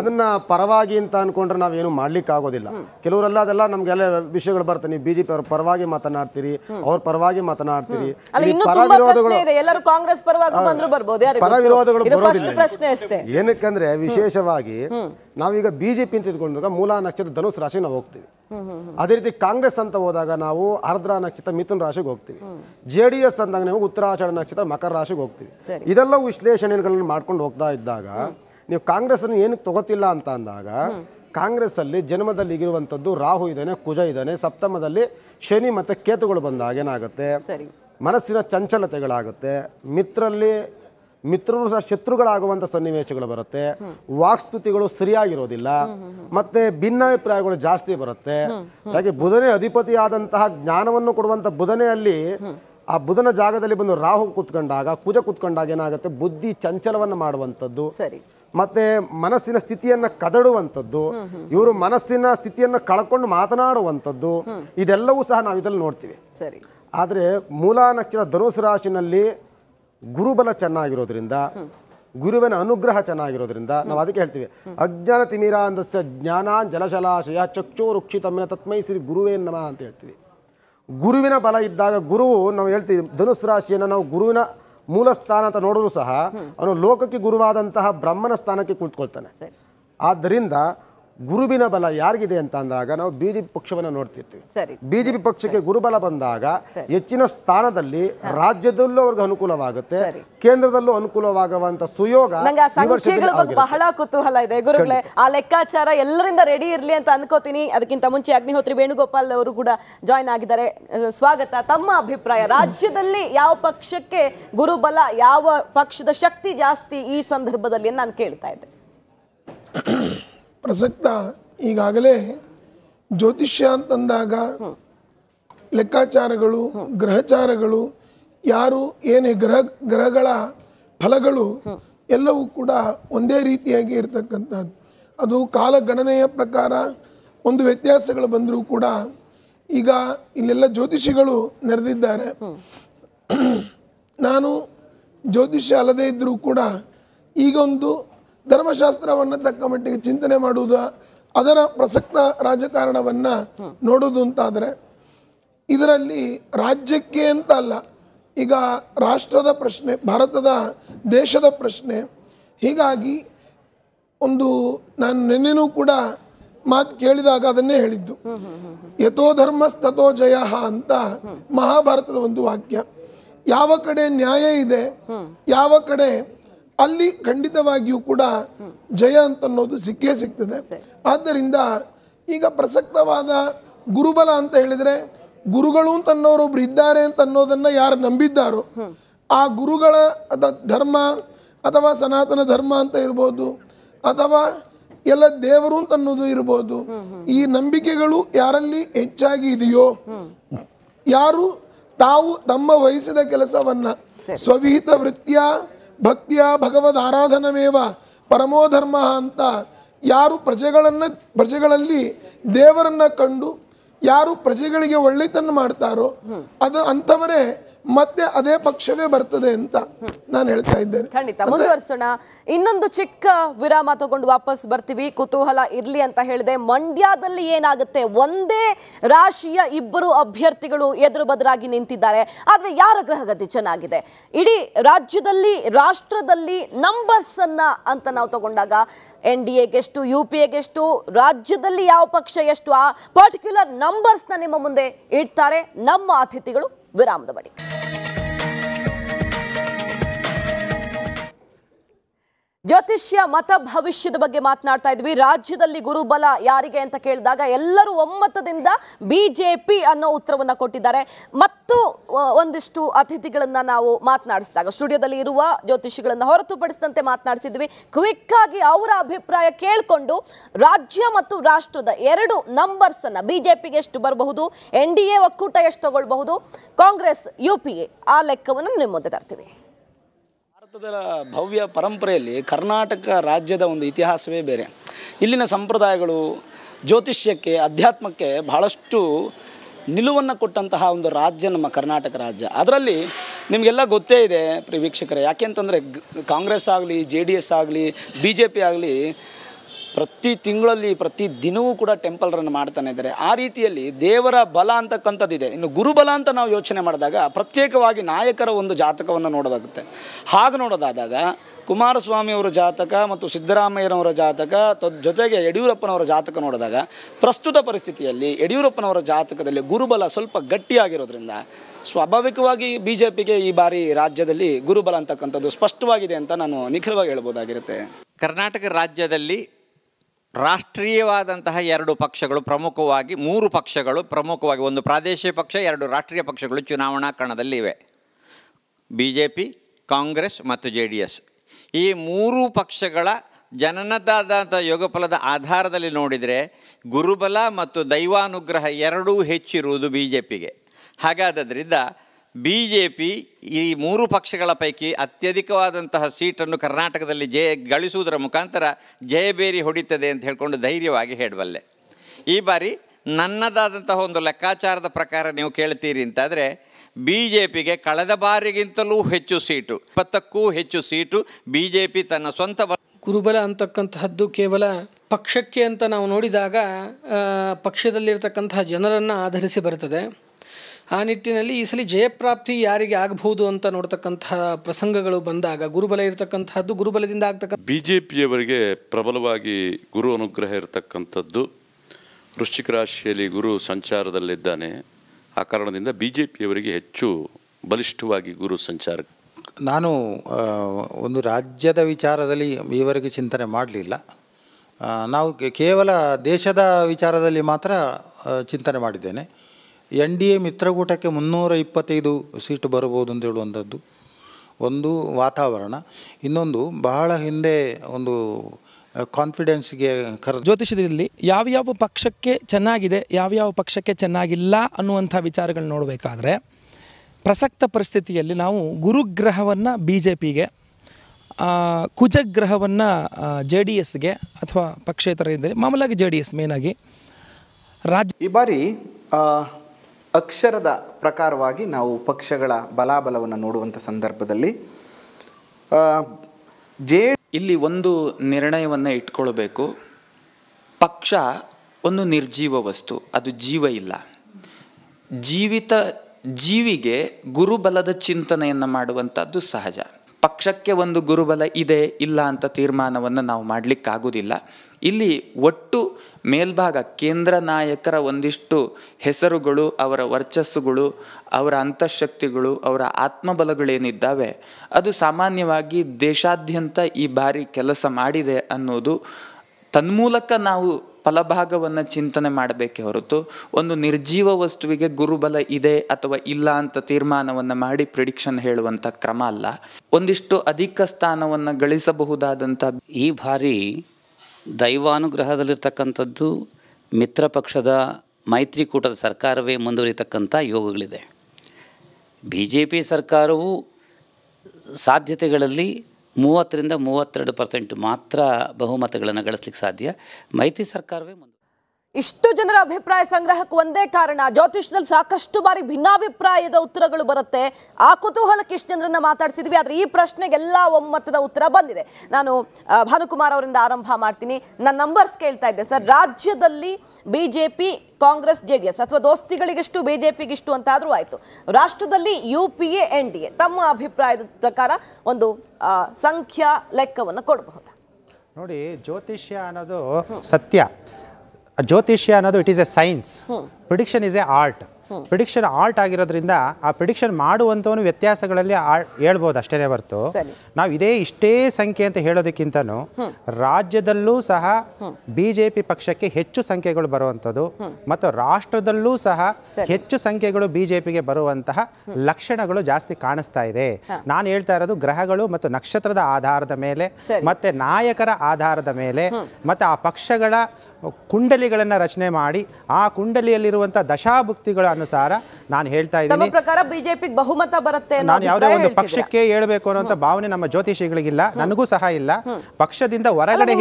ಅದನ್ನ ಪರವಾಗಿ ಅಂತ ಅನ್ಕೊಂಡ್ರೆ ನಾವೇನು ಮಾಡ್ಲಿಕ್ಕೆ ಆಗೋದಿಲ್ಲ ಕೆಲವರೆಲ್ಲ ಅದೆಲ್ಲ ನಮ್ಗೆಲ್ಲ ವಿಷಯಗಳು ಬರ್ತವೆ ನೀವು ಬಿಜೆಪಿ ಅವ್ರ ಪರವಾಗಿ ಮಾತನಾಡ್ತೀರಿ ಅವ್ರ ಪರವಾಗಿ ಮಾತನಾಡ್ತೀರಿ ಪರ ವಿರೋಧಗಳು ಪರ ಬರೋದಿಲ್ಲ ಏನಕ್ಕಂದ್ರೆ ವಿಶೇಷವಾಗಿ ನಾವೀಗ ಬಿಜೆಪಿ ಅಂತ ಇದ್ಕೊಂಡಾಗ ಮೂಲ ನಕ್ಷತ್ರ ಧನುಸ್ ರಾಶಿ ನಾವು ಹೋಗ್ತೀವಿ ಅದೇ ರೀತಿ ಕಾಂಗ್ರೆಸ್ ಅಂತ ಹೋದಾಗ ನಾವು ಆರ್ದ್ರ ನಕ್ಷತ್ರ ಮಿಥುನ್ ರಾಶಿಗೆ ಹೋಗ್ತೀವಿ ಜೆಡಿಎಸ್ ಅಂದಾಗ ನಾವು ಉತ್ತರ ನಕ್ಷತ್ರ ಮಕರ ರಾಶಿಗೆ ಹೋಗ್ತೀವಿ ಇದೆಲ್ಲ ವಿಶ್ಲೇಷಣೆಗಳನ್ನು ಮಾಡ್ಕೊಂಡು ಹೋಗ್ತಾ ಇದ್ದಾಗ ನೀವು ಕಾಂಗ್ರೆಸ್ ಅನ್ನು ಏನಕ್ಕೆ ತಗೋತಿಲ್ಲ ಅಂತ ಅಂದಾಗ ಕಾಂಗ್ರೆಸ್ ಅಲ್ಲಿ ಜನ್ಮದಲ್ಲಿ ಇರುವಂತದ್ದು ರಾಹು ಇದ್ದಾನೆ ಕುಜ ಇದ್ದಾನೆ ಸಪ್ತಮದಲ್ಲಿ ಶನಿ ಮತ್ತೆ ಕೇತುಗಳು ಬಂದಾಗ ಏನಾಗುತ್ತೆ ಮನಸ್ಸಿನ ಚಂಚಲತೆಗಳಾಗುತ್ತೆ ಮಿತ್ರಲ್ಲಿ ಮಿತ್ರರು ಸಹ ಶತ್ರುಗಳಾಗುವಂಥ ಸನ್ನಿವೇಶಗಳು ಬರುತ್ತೆ ವಾಕ್ಸ್ತುತಿಗಳು ಸರಿಯಾಗಿರೋದಿಲ್ಲ ಮತ್ತೆ ಭಿನ್ನಾಭಿಪ್ರಾಯಗಳು ಜಾಸ್ತಿ ಬರುತ್ತೆ ಹಾಗೆ ಬುಧನೇ ಅಧಿಪತಿಯಾದಂತಹ ಜ್ಞಾನವನ್ನು ಕೊಡುವಂಥ ಬುಧನೆಯಲ್ಲಿ ಆ ಬುಧನ ಜಾಗದಲ್ಲಿ ಬಂದು ರಾಹು ಕುತ್ಕೊಂಡಾಗ ಕುಜ ಕುತ್ಕೊಂಡಾಗ ಏನಾಗುತ್ತೆ ಬುದ್ಧಿ ಚಂಚಲವನ್ನು ಮಾಡುವಂಥದ್ದು ಸರಿ ಮತ್ತೆ ಮನಸ್ಸಿನ ಸ್ಥಿತಿಯನ್ನ ಕದಡುವಂಥದ್ದು ಇವರು ಮನಸ್ಸಿನ ಸ್ಥಿತಿಯನ್ನು ಕಳ್ಕೊಂಡು ಮಾತನಾಡುವಂಥದ್ದು ಇದೆಲ್ಲವೂ ಸಹ ನಾವು ಇದರಲ್ಲಿ ನೋಡ್ತೀವಿ ಸರಿ ಆದರೆ ಮೂಲಾ ನಕ್ಷತ್ರ ಧನುಸು ರಾಶಿನಲ್ಲಿ ಗುರುಬಲ ಚೆನ್ನಾಗಿರೋದ್ರಿಂದ ಗುರುವಿನ ಅನುಗ್ರಹ ಚೆನ್ನಾಗಿರೋದ್ರಿಂದ ನಾವು ಅದಕ್ಕೆ ಹೇಳ್ತೀವಿ ಅಜ್ಞಾನ ತಿಮಿರಾಂಧಸ್ಯ ಜ್ಞಾನ ಜಲಶಲಾಶಯ ಚಕ್ಷು ರುಕ್ಷಿ ತತ್ಮೈ ಶ್ರೀ ಗುರುವೇ ನಮ ಅಂತ ಹೇಳ್ತೀವಿ ಗುರುವಿನ ಬಲ ಇದ್ದಾಗ ಗುರುವು ನಾವು ಹೇಳ್ತೀವಿ ಧನುಸ್ ರಾಶಿಯನ್ನು ನಾವು ಗುರುವಿನ ಮೂಲ ಸ್ಥಾನ ಅಂತ ನೋಡಿದ್ರು ಸಹ ಅವನು ಲೋಕಕ್ಕೆ ಗುರುವಾದಂತಹ ಬ್ರಹ್ಮನ ಸ್ಥಾನಕ್ಕೆ ಕುಳಿತುಕೊಳ್ತಾನೆ ಆದ್ದರಿಂದ ಗುರುವಿನ ಬಲ ಯಾರಿಗಿದೆ ಅಂತ ಅಂದಾಗ ನಾವು ಬಿಜೆಪಿ ಪಕ್ಷವನ್ನು ನೋಡ್ತಿರ್ತೀವಿ ಬಿಜೆಪಿ ಪಕ್ಷಕ್ಕೆ ಗುರುಬಲ ಬಂದಾಗ ಹೆಚ್ಚಿನ ಸ್ಥಾನದಲ್ಲಿ ರಾಜ್ಯದಲ್ಲೂ ಅವ್ರಿಗೆ ಅನುಕೂಲವಾಗುತ್ತೆ ಕೇಂದ್ರದಲ್ಲೂ ಅನುಕೂಲವಾಗುವಂತ ಸುಯೋಗ ಬಹಳ ಕುತೂಹಲ ಇದೆ ಗುರುಗಳೇ ಆ ಲೆಕ್ಕಾಚಾರ ಎಲ್ಲರಿಂದ ರೆಡಿ ಇರಲಿ ಅಂತ ಅನ್ಕೋತೀನಿ ಅದಕ್ಕಿಂತ ಮುಂಚೆ ಅಗ್ನಿಹೋತ್ರಿ ವೇಣುಗೋಪಾಲ್ ಅವರು ಕೂಡ ಜಾಯ್ನ್ ಆಗಿದ್ದಾರೆ ಸ್ವಾಗತ ತಮ್ಮ ಅಭಿಪ್ರಾಯ ರಾಜ್ಯದಲ್ಲಿ ಯಾವ ಪಕ್ಷಕ್ಕೆ ಗುರುಬಲ ಯಾವ ಪಕ್ಷದ ಶಕ್ತಿ ಜಾಸ್ತಿ ಈ ಸಂದರ್ಭದಲ್ಲಿ ನಾನು ಕೇಳ್ತಾ ಇದ್ದೆ ಪ್ರಸಕ್ತ ಈಗಾಗಲೇ ಜ್ಯೋತಿಷ್ಯ ಅಂತಂದಾಗ ಲೆಕ್ಕಾಚಾರಗಳು ಗ್ರಹಚಾರಗಳು ಯಾರು ಏನೇ ಗ್ರಹ ಗ್ರಹಗಳ ಫಲಗಳು ಎಲ್ಲವೂ ಕೂಡ ಒಂದೇ ರೀತಿಯಾಗಿ ಇರತಕ್ಕಂಥದ್ದು ಅದು ಕಾಲಗಣನೆಯ ಪ್ರಕಾರ ಒಂದು ವ್ಯತ್ಯಾಸಗಳು ಬಂದರೂ ಕೂಡ ಈಗ ಇಲ್ಲೆಲ್ಲ ಜ್ಯೋತಿಷಿಗಳು ನೆರೆದಿದ್ದಾರೆ ನಾನು ಜ್ಯೋತಿಷ್ಯ ಅಲ್ಲದೇ ಇದ್ದರೂ ಕೂಡ ಈಗೊಂದು ಧರ್ಮಶಾಸ್ತ್ರವನ್ನು ತಕ್ಕ ಮಟ್ಟಿಗೆ ಚಿಂತನೆ ಮಾಡುವುದು ಅದರ ಪ್ರಸಕ್ತ ರಾಜಕಾರಣವನ್ನು ನೋಡುವುದು ಅಂತಾದರೆ ಇದರಲ್ಲಿ ರಾಜ್ಯಕ್ಕೆ ಅಂತ ಅಲ್ಲ ಈಗ ರಾಷ್ಟ್ರದ ಪ್ರಶ್ನೆ ಭಾರತದ ದೇಶದ ಪ್ರಶ್ನೆ ಹೀಗಾಗಿ ಒಂದು ನಾನು ನಿನ್ನೆನೂ ಕೂಡ ಮಾತು ಕೇಳಿದಾಗ ಅದನ್ನೇ ಹೇಳಿದ್ದು ಯಥೋ ಧರ್ಮಸ್ತಥೋ ಜಯ ಅಂತ ಮಹಾಭಾರತದ ಒಂದು ವಾಕ್ಯ ಯಾವ ಕಡೆ ನ್ಯಾಯ ಇದೆ ಯಾವ ಕಡೆ ಅಲ್ಲಿ ಖಂಡಿತವಾಗಿಯೂ ಕೂಡ ಜಯ ಅಂತ ಅನ್ನೋದು ಸಿಕ್ಕೇ ಸಿಗ್ತದೆ ಆದ್ದರಿಂದ ಈಗ ಪ್ರಸಕ್ತವಾದ ಗುರುಬಲ ಅಂತ ಹೇಳಿದರೆ ಗುರುಗಳು ಒಬ್ರು ಇದ್ದಾರೆ ಅಂತ ಅನ್ನೋದನ್ನು ಯಾರು ನಂಬಿದ್ದಾರೋ ಆ ಗುರುಗಳ ಧರ್ಮ ಅಥವಾ ಸನಾತನ ಧರ್ಮ ಅಂತ ಇರ್ಬೋದು ಅಥವಾ ಎಲ್ಲ ದೇವರು ಅಂತ ಅನ್ನೋದು ಇರ್ಬೋದು ಈ ನಂಬಿಕೆಗಳು ಯಾರಲ್ಲಿ ಹೆಚ್ಚಾಗಿ ಇದೆಯೋ ಯಾರು ತಾವು ತಮ್ಮ ವಹಿಸಿದ ಕೆಲಸವನ್ನು ಸ್ವವಿಹಿತ ವೃತ್ತಿಯ ಭಕ್ತಿಯ ಭಗವದ್ ಆರಾಧನಮೇವ ಪರಮೋಧರ್ಮ ಅಂತ ಯಾರು ಪ್ರಜೆಗಳನ್ನು ಪ್ರಜೆಗಳಲ್ಲಿ ದೇವರನ್ನು ಕಂಡು ಯಾರು ಪ್ರಜೆಗಳಿಗೆ ಒಳ್ಳೆತನ ಮಾಡ್ತಾರೋ ಅದು ಅಂಥವರೇ ಮತ್ತೆ ಅದೇ ಪಕ್ಷವೇ ಬರ್ತದೆ ಅಂತ ನಾನು ಹೇಳ್ತಾ ಇದ್ದೇನೆ ಖಂಡಿತ ಮುಂದುವರಿಸೋಣ ಇನ್ನೊಂದು ಚಿಕ್ಕ ವಿರಾಮ ತಗೊಂಡು ವಾಪಸ್ ಬರ್ತೀವಿ ಕುತೂಹಲ ಇರ್ಲಿ ಅಂತ ಹೇಳಿದೆ ಮಂಡ್ಯದಲ್ಲಿ ಏನಾಗುತ್ತೆ ಒಂದೇ ರಾಶಿಯ ಇಬ್ಬರು ಅಭ್ಯರ್ಥಿಗಳು ಎದುರು ಬದಲಾಗಿ ನಿಂತಿದ್ದಾರೆ ಆದ್ರೆ ಯಾರ ಗ್ರಹಗತಿ ಚೆನ್ನಾಗಿದೆ ಇಡೀ ರಾಜ್ಯದಲ್ಲಿ ರಾಷ್ಟ್ರದಲ್ಲಿ ನಂಬರ್ಸ್ ಅನ್ನ ಅಂತ ನಾವು ತಗೊಂಡಾಗ ಎನ್ ಡಿ ಎಷ್ಟು ಯು ಪಿ ಎಷ್ಟು ರಾಜ್ಯದಲ್ಲಿ ಯಾವ ಪಕ್ಷ ಎಷ್ಟು ಆ ಪರ್ಟಿಕ್ಯುಲರ್ ನಂಬರ್ಸ್ನ ನಿಮ್ಮ ಮುಂದೆ ಇಡ್ತಾರೆ ನಮ್ಮ ಅತಿಥಿಗಳು விராமதபடி ಜ್ಯೋತಿಷ್ಯ ಮತ ಭವಿಷ್ಯದ ಬಗ್ಗೆ ಮಾತನಾಡ್ತಾ ಇದ್ವಿ ರಾಜ್ಯದಲ್ಲಿ ಗುರುಬಲ ಯಾರಿಗೆ ಅಂತ ಕೇಳಿದಾಗ ಎಲ್ಲರೂ ಒಮ್ಮತದಿಂದ ಬಿಜೆಪಿ ಅನ್ನೋ ಉತ್ತರವನ್ನು ಕೊಟ್ಟಿದ್ದಾರೆ ಮತ್ತು ಒಂದಿಷ್ಟು ಅತಿಥಿಗಳನ್ನು ನಾವು ಮಾತನಾಡಿಸಿದಾಗ ಸ್ಟುಡಿಯೋದಲ್ಲಿ ಇರುವ ಜ್ಯೋತಿಷಿಗಳನ್ನು ಹೊರತುಪಡಿಸಿದಂತೆ ಮಾತನಾಡಿಸಿದ್ವಿ ಕ್ವಿಕ್ ಆಗಿ ಅವರ ಅಭಿಪ್ರಾಯ ಕೇಳಿಕೊಂಡು ರಾಜ್ಯ ಮತ್ತು ರಾಷ್ಟ್ರದ ಎರಡು ನಂಬರ್ಸ್ ಅನ್ನ ಬಿಜೆಪಿಗೆ ಎಷ್ಟು ಬರಬಹುದು ಎನ್ ಡಿ ಎ ಒಕ್ಕೂಟ ಎಷ್ಟು ತಗೊಳ್ಬಹುದು ಕಾಂಗ್ರೆಸ್ ಯು ಪಿ ಎ ಆ ಲೆಕ್ಕವನ್ನು ನಿಮ್ಮ ಮುಂದೆ ತರ್ತೀವಿ ಭಾರತದ ಭವ್ಯ ಪರಂಪರೆಯಲ್ಲಿ ಕರ್ನಾಟಕ ರಾಜ್ಯದ ಒಂದು ಇತಿಹಾಸವೇ ಬೇರೆ ಇಲ್ಲಿನ ಸಂಪ್ರದಾಯಗಳು ಜ್ಯೋತಿಷ್ಯಕ್ಕೆ ಅಧ್ಯಾತ್ಮಕ್ಕೆ ಬಹಳಷ್ಟು ನಿಲುವನ್ನು ಕೊಟ್ಟಂತಹ ಒಂದು ರಾಜ್ಯ ನಮ್ಮ ಕರ್ನಾಟಕ ರಾಜ್ಯ ಅದರಲ್ಲಿ ನಿಮಗೆಲ್ಲ ಗೊತ್ತೇ ಇದೆ ಪ್ರಿಯ ವೀಕ್ಷಕರೇ ಯಾಕೆ ಅಂತಂದರೆ ಕಾಂಗ್ರೆಸ್ ಆಗಲಿ ಜೆ ಡಿ ಎಸ್ ಆಗಲಿ ಬಿ ಜೆ ಪಿ ಆಗಲಿ ಪ್ರತಿ ತಿಂಗಳಲ್ಲಿ ಪ್ರತಿ ದಿನವೂ ಕೂಡ ಟೆಂಪಲ್ರನ್ನು ಮಾಡ್ತಾನೆ ಇದ್ದಾರೆ ಆ ರೀತಿಯಲ್ಲಿ ದೇವರ ಬಲ ಅಂತಕ್ಕಂಥದ್ದಿದೆ ಇನ್ನು ಗುರುಬಲ ಅಂತ ನಾವು ಯೋಚನೆ ಮಾಡಿದಾಗ ಪ್ರತ್ಯೇಕವಾಗಿ ನಾಯಕರ ಒಂದು ಜಾತಕವನ್ನು ನೋಡೋದಾಗುತ್ತೆ ಹಾಗೆ ನೋಡೋದಾದಾಗ ಕುಮಾರಸ್ವಾಮಿಯವರ ಜಾತಕ ಮತ್ತು ಸಿದ್ದರಾಮಯ್ಯನವರ ಜಾತಕ ತದ್ ಜೊತೆಗೆ ಯಡಿಯೂರಪ್ಪನವರ ಜಾತಕ ನೋಡಿದಾಗ ಪ್ರಸ್ತುತ ಪರಿಸ್ಥಿತಿಯಲ್ಲಿ ಯಡಿಯೂರಪ್ಪನವರ ಜಾತಕದಲ್ಲಿ ಗುರುಬಲ ಸ್ವಲ್ಪ ಗಟ್ಟಿಯಾಗಿರೋದ್ರಿಂದ ಸ್ವಾಭಾವಿಕವಾಗಿ ಬಿ ಜೆ ಪಿಗೆ ಈ ಬಾರಿ ರಾಜ್ಯದಲ್ಲಿ ಗುರುಬಲ ಅಂತಕ್ಕಂಥದ್ದು ಸ್ಪಷ್ಟವಾಗಿದೆ ಅಂತ ನಾನು ನಿಖರವಾಗಿ ಹೇಳ್ಬೋದಾಗಿರುತ್ತೆ ಕರ್ನಾಟಕ ರಾಜ್ಯದಲ್ಲಿ ರಾಷ್ಟ್ರೀಯವಾದಂತಹ ಎರಡು ಪಕ್ಷಗಳು ಪ್ರಮುಖವಾಗಿ ಮೂರು ಪಕ್ಷಗಳು ಪ್ರಮುಖವಾಗಿ ಒಂದು ಪ್ರಾದೇಶಿಕ ಪಕ್ಷ ಎರಡು ರಾಷ್ಟ್ರೀಯ ಪಕ್ಷಗಳು ಚುನಾವಣಾ ಕಣದಲ್ಲಿ ಇವೆ ಬಿ ಜೆ ಪಿ ಕಾಂಗ್ರೆಸ್ ಮತ್ತು ಜೆ ಡಿ ಎಸ್ ಈ ಮೂರು ಪಕ್ಷಗಳ ಜನನದಾದಂಥ ಯೋಗಫಲದ ಆಧಾರದಲ್ಲಿ ನೋಡಿದರೆ ಗುರುಬಲ ಮತ್ತು ದೈವಾನುಗ್ರಹ ಎರಡೂ ಹೆಚ್ಚಿರುವುದು ಬಿ ಜೆ ಪಿಗೆ ಹಾಗಾದ್ರಿಂದ ಬಿ ಜೆ ಪಿ ಈ ಮೂರು ಪಕ್ಷಗಳ ಪೈಕಿ ಅತ್ಯಧಿಕವಾದಂತಹ ಸೀಟನ್ನು ಕರ್ನಾಟಕದಲ್ಲಿ ಜಯ ಗಳಿಸುವುದರ ಮುಖಾಂತರ ಜಯಬೇರಿ ಹೊಡಿತದೆ ಅಂತ ಹೇಳಿಕೊಂಡು ಧೈರ್ಯವಾಗಿ ಹೇಳಬಲ್ಲೆ ಈ ಬಾರಿ ನನ್ನದಾದಂತಹ ಒಂದು ಲೆಕ್ಕಾಚಾರದ ಪ್ರಕಾರ ನೀವು ಕೇಳ್ತೀರಿ ಅಂತಾದರೆ ಬಿ ಜೆ ಪಿಗೆ ಕಳೆದ ಬಾರಿಗಿಂತಲೂ ಹೆಚ್ಚು ಸೀಟು ಇಪ್ಪತ್ತಕ್ಕೂ ಹೆಚ್ಚು ಸೀಟು ಬಿ ಜೆ ಪಿ ತನ್ನ ಸ್ವಂತ ಗುರುಬಲ ಅಂತಕ್ಕಂತಹದ್ದು ಕೇವಲ ಪಕ್ಷಕ್ಕೆ ಅಂತ ನಾವು ನೋಡಿದಾಗ ಪಕ್ಷದಲ್ಲಿರ್ತಕ್ಕಂತಹ ಜನರನ್ನು ಆಧರಿಸಿ ಬರುತ್ತದೆ ಆ ನಿಟ್ಟಿನಲ್ಲಿ ಈ ಸಲ ಜಯಪ್ರಾಪ್ತಿ ಯಾರಿಗೆ ಆಗಬಹುದು ಅಂತ ನೋಡ್ತಕ್ಕಂತಹ ಪ್ರಸಂಗಗಳು ಬಂದಾಗ ಗುರುಬಲ ಇರತಕ್ಕಂತಹದ್ದು ಗುರುಬಲದಿಂದ ಆಗ್ತಕ್ಕಂಥ ಬಿ ಜೆ ಪಿಯವರಿಗೆ ಪ್ರಬಲವಾಗಿ ಗುರು ಅನುಗ್ರಹ ಇರತಕ್ಕಂಥದ್ದು ವೃಶ್ಚಿಕ ರಾಶಿಯಲ್ಲಿ ಗುರು ಸಂಚಾರದಲ್ಲಿದ್ದಾನೆ ಆ ಕಾರಣದಿಂದ ಬಿ ಜೆ ಪಿಯವರಿಗೆ ಹೆಚ್ಚು ಬಲಿಷ್ಠವಾಗಿ ಗುರು ಸಂಚಾರ ನಾನು ಒಂದು ರಾಜ್ಯದ ವಿಚಾರದಲ್ಲಿ ಈವರೆಗೆ ಚಿಂತನೆ ಮಾಡಲಿಲ್ಲ ನಾವು ಕೇವಲ ದೇಶದ ವಿಚಾರದಲ್ಲಿ ಮಾತ್ರ ಚಿಂತನೆ ಮಾಡಿದ್ದೇನೆ ಎನ್ ಡಿ ಎ ಮಿತ್ರಕೂಟಕ್ಕೆ ಮುನ್ನೂರ ಇಪ್ಪತ್ತೈದು ಸೀಟು ಬರಬಹುದು ಅಂತ ಹೇಳುವಂಥದ್ದು ಒಂದು ವಾತಾವರಣ ಇನ್ನೊಂದು ಬಹಳ ಹಿಂದೆ ಒಂದು ಕಾನ್ಫಿಡೆನ್ಸ್ಗೆ ಕರ ಜ್ಯೋತಿಷದಲ್ಲಿ ಯಾವ್ಯಾವ ಪಕ್ಷಕ್ಕೆ ಚೆನ್ನಾಗಿದೆ ಯಾವ್ಯಾವ ಪಕ್ಷಕ್ಕೆ ಚೆನ್ನಾಗಿಲ್ಲ ಅನ್ನುವಂಥ ವಿಚಾರಗಳು ನೋಡಬೇಕಾದ್ರೆ ಪ್ರಸಕ್ತ ಪರಿಸ್ಥಿತಿಯಲ್ಲಿ ನಾವು ಗುರುಗ್ರಹವನ್ನು ಬಿ ಜೆ ಪಿಗೆ ಕುಜಗ್ರಹವನ್ನು ಜೆ ಡಿ ಎಸ್ಗೆ ಅಥವಾ ಪಕ್ಷೇತರ ಇದ್ದರೆ ಮಾಮೂಲಾಗಿ ಜೆ ಡಿ ಎಸ್ ಮೇನಾಗಿ ರಾಜ್ಯ ಈ ಬಾರಿ ಅಕ್ಷರದ ಪ್ರಕಾರವಾಗಿ ನಾವು ಪಕ್ಷಗಳ ಬಲಾಬಲವನ್ನು ನೋಡುವಂಥ ಸಂದರ್ಭದಲ್ಲಿ ಜೆ ಇಲ್ಲಿ ಒಂದು ನಿರ್ಣಯವನ್ನು ಇಟ್ಕೊಳ್ಬೇಕು ಪಕ್ಷ ಒಂದು ನಿರ್ಜೀವ ವಸ್ತು ಅದು ಜೀವ ಇಲ್ಲ ಜೀವಿತ ಜೀವಿಗೆ ಗುರುಬಲದ ಚಿಂತನೆಯನ್ನು ಮಾಡುವಂಥದ್ದು ಸಹಜ ಪಕ್ಷಕ್ಕೆ ಒಂದು ಗುರುಬಲ ಇದೆ ಇಲ್ಲ ಅಂತ ತೀರ್ಮಾನವನ್ನು ನಾವು ಮಾಡಲಿಕ್ಕಾಗೋದಿಲ್ಲ ಇಲ್ಲಿ ಒಟ್ಟು ಮೇಲ್ಭಾಗ ಕೇಂದ್ರ ನಾಯಕರ ಒಂದಿಷ್ಟು ಹೆಸರುಗಳು ಅವರ ವರ್ಚಸ್ಸುಗಳು ಅವರ ಅಂತಃಶಕ್ತಿಗಳು ಅವರ ಆತ್ಮಬಲಗಳೇನಿದ್ದಾವೆ ಅದು ಸಾಮಾನ್ಯವಾಗಿ ದೇಶಾದ್ಯಂತ ಈ ಬಾರಿ ಕೆಲಸ ಮಾಡಿದೆ ಅನ್ನೋದು ತನ್ಮೂಲಕ ನಾವು ಫಲಭಾಗವನ್ನು ಚಿಂತನೆ ಮಾಡಬೇಕೇ ಹೊರತು ಒಂದು ನಿರ್ಜೀವ ವಸ್ತುವಿಗೆ ಗುರುಬಲ ಇದೆ ಅಥವಾ ಇಲ್ಲ ಅಂತ ತೀರ್ಮಾನವನ್ನು ಮಾಡಿ ಪ್ರಿಡಿಕ್ಷನ್ ಹೇಳುವಂಥ ಕ್ರಮ ಅಲ್ಲ ಒಂದಿಷ್ಟು ಅಧಿಕ ಸ್ಥಾನವನ್ನು ಗಳಿಸಬಹುದಾದಂಥ ಈ ಬಾರಿ ದೈವಾನುಗ್ರಹದಲ್ಲಿರ್ತಕ್ಕಂಥದ್ದು ಮಿತ್ರ ಪಕ್ಷದ ಮೈತ್ರಿಕೂಟದ ಸರ್ಕಾರವೇ ಮುಂದುವರಿತಕ್ಕಂಥ ಯೋಗಗಳಿದೆ ಬಿ ಜೆ ಪಿ ಸರ್ಕಾರವು ಸಾಧ್ಯತೆಗಳಲ್ಲಿ ಮೂವತ್ತರಿಂದ ಮೂವತ್ತೆರಡು ಪರ್ಸೆಂಟ್ ಮಾತ್ರ ಬಹುಮತಗಳನ್ನು ಗಳಿಸ್ಲಿಕ್ಕೆ ಸಾಧ್ಯ ಮೈತ್ರಿ ಸರ್ಕಾರವೇ ಮುಂದೆ ಇಷ್ಟು ಜನರ ಅಭಿಪ್ರಾಯ ಸಂಗ್ರಹಕ್ಕೆ ಒಂದೇ ಕಾರಣ ಜ್ಯೋತಿಷ್ಯದಲ್ಲಿ ಸಾಕಷ್ಟು ಬಾರಿ ಭಿನ್ನಾಭಿಪ್ರಾಯದ ಉತ್ತರಗಳು ಬರುತ್ತೆ ಆ ಕುತೂಹಲಕ್ಕೆ ಇಷ್ಟು ಜನರನ್ನ ಮಾತಾಡಿಸಿದ್ವಿ ಆದರೆ ಈ ಪ್ರಶ್ನೆಗೆ ಒಮ್ಮತದ ಉತ್ತರ ಬಂದಿದೆ ನಾನು ಭಾನುಕುಮಾರ್ ಅವರಿಂದ ಆರಂಭ ಮಾಡ್ತೀನಿ ನನ್ನ ನಂಬರ್ಸ್ ಕೇಳ್ತಾ ಇದ್ದೆ ಸರ್ ರಾಜ್ಯದಲ್ಲಿ B J P Congress J D S ಅಥವಾ ದೋಸ್ತಿಗಳಿಗಿಷ್ಟು ಬಿ ಜೆ ಪಿಗಿಷ್ಟು ಅಂತಾದರೂ ಆಯಿತು ರಾಷ್ಟ್ರದಲ್ಲಿ U P A N D A ತಮ್ಮ ಅಭಿಪ್ರಾಯದ ಪ್ರಕಾರ ಒಂದು ಸಂಖ್ಯಾ ಲೆಕ್ಕವನ್ನು ಕೊಡಬಹುದು ನೋಡಿ ಜ್ಯೋತಿಷ್ಯ ಅನ್ನೋದು ಸತ್ಯ ಜ್ಯೋತಿಷ್ಯ ಅನ್ನೋದು it is a science prediction is a art prediction art ಆಗಿರೋದ್ರಿಂದ ಆ ಪ್ರಿಡಿಕ್ಷನ್ ಮಾಡುವಂಥವನು ವ್ಯತ್ಯಾಸಗಳಲ್ಲಿ ಹೇಳ್ಬೋದು ಅಷ್ಟೇ ಹೊರತು ನಾವು ಇದೇ ಇಷ್ಟೇ ಸಂಖ್ಯೆ ಅಂತ ಹೇಳೋದಕ್ಕಿಂತನೂ ರಾಜ್ಯದಲ್ಲೂ ಸಹ ಬಿ ಜೆ ಪಿ ಪಕ್ಷಕ್ಕೆ ಹೆಚ್ಚು ಸಂಖ್ಯೆಗಳು ಬರುವಂಥದ್ದು ಮತ್ತು ರಾಷ್ಟ್ರದಲ್ಲೂ ಸಹ ಹೆಚ್ಚು ಸಂಖ್ಯೆಗಳು ಬಿ ಜೆ ಪಿಗೆ ಬರುವಂತಹ ಲಕ್ಷಣಗಳು ಜಾಸ್ತಿ ಕಾಣಿಸ್ತಾ ಇದೆ ನಾನು ಹೇಳ್ತಾ ಇರೋದು ಗ್ರಹಗಳು ಮತ್ತು ನಕ್ಷತ್ರದ ಆಧಾರದ ಮೇಲೆ ಮತ್ತೆ ನಾಯಕರ ಆಧಾರದ ಮೇಲೆ ಮತ್ತು ಆ ಪಕ್ಷಗಳ ಕುಂಡಲಿಗಳನ್ನು ರಚನೆ ಮಾಡಿ ಆ ಕುಂಡಲಿಯಲ್ಲಿರುವಂತಹ ದಶಾಭುಕ್ತಿಗಳ ಅನುಸಾರ ನಾನು ಹೇಳ್ತಾ ಇದ್ದೀನಿ ಪ್ರಕಾರ ಬಿಜೆಪಿಗೆ ಬಹುಮತ ಬರುತ್ತೆ ನಾನು ಯಾವುದೇ ಒಂದು ಪಕ್ಷಕ್ಕೆ ಹೇಳಬೇಕು ಅನ್ನೋಂಥ ಭಾವನೆ ನಮ್ಮ ಜ್ಯೋತಿಷಿಗಳಿಗಿಲ್ಲ ನನಗೂ ಸಹ ಇಲ್ಲ ಪಕ್ಷದಿಂದ ಹೊರಗಡೆ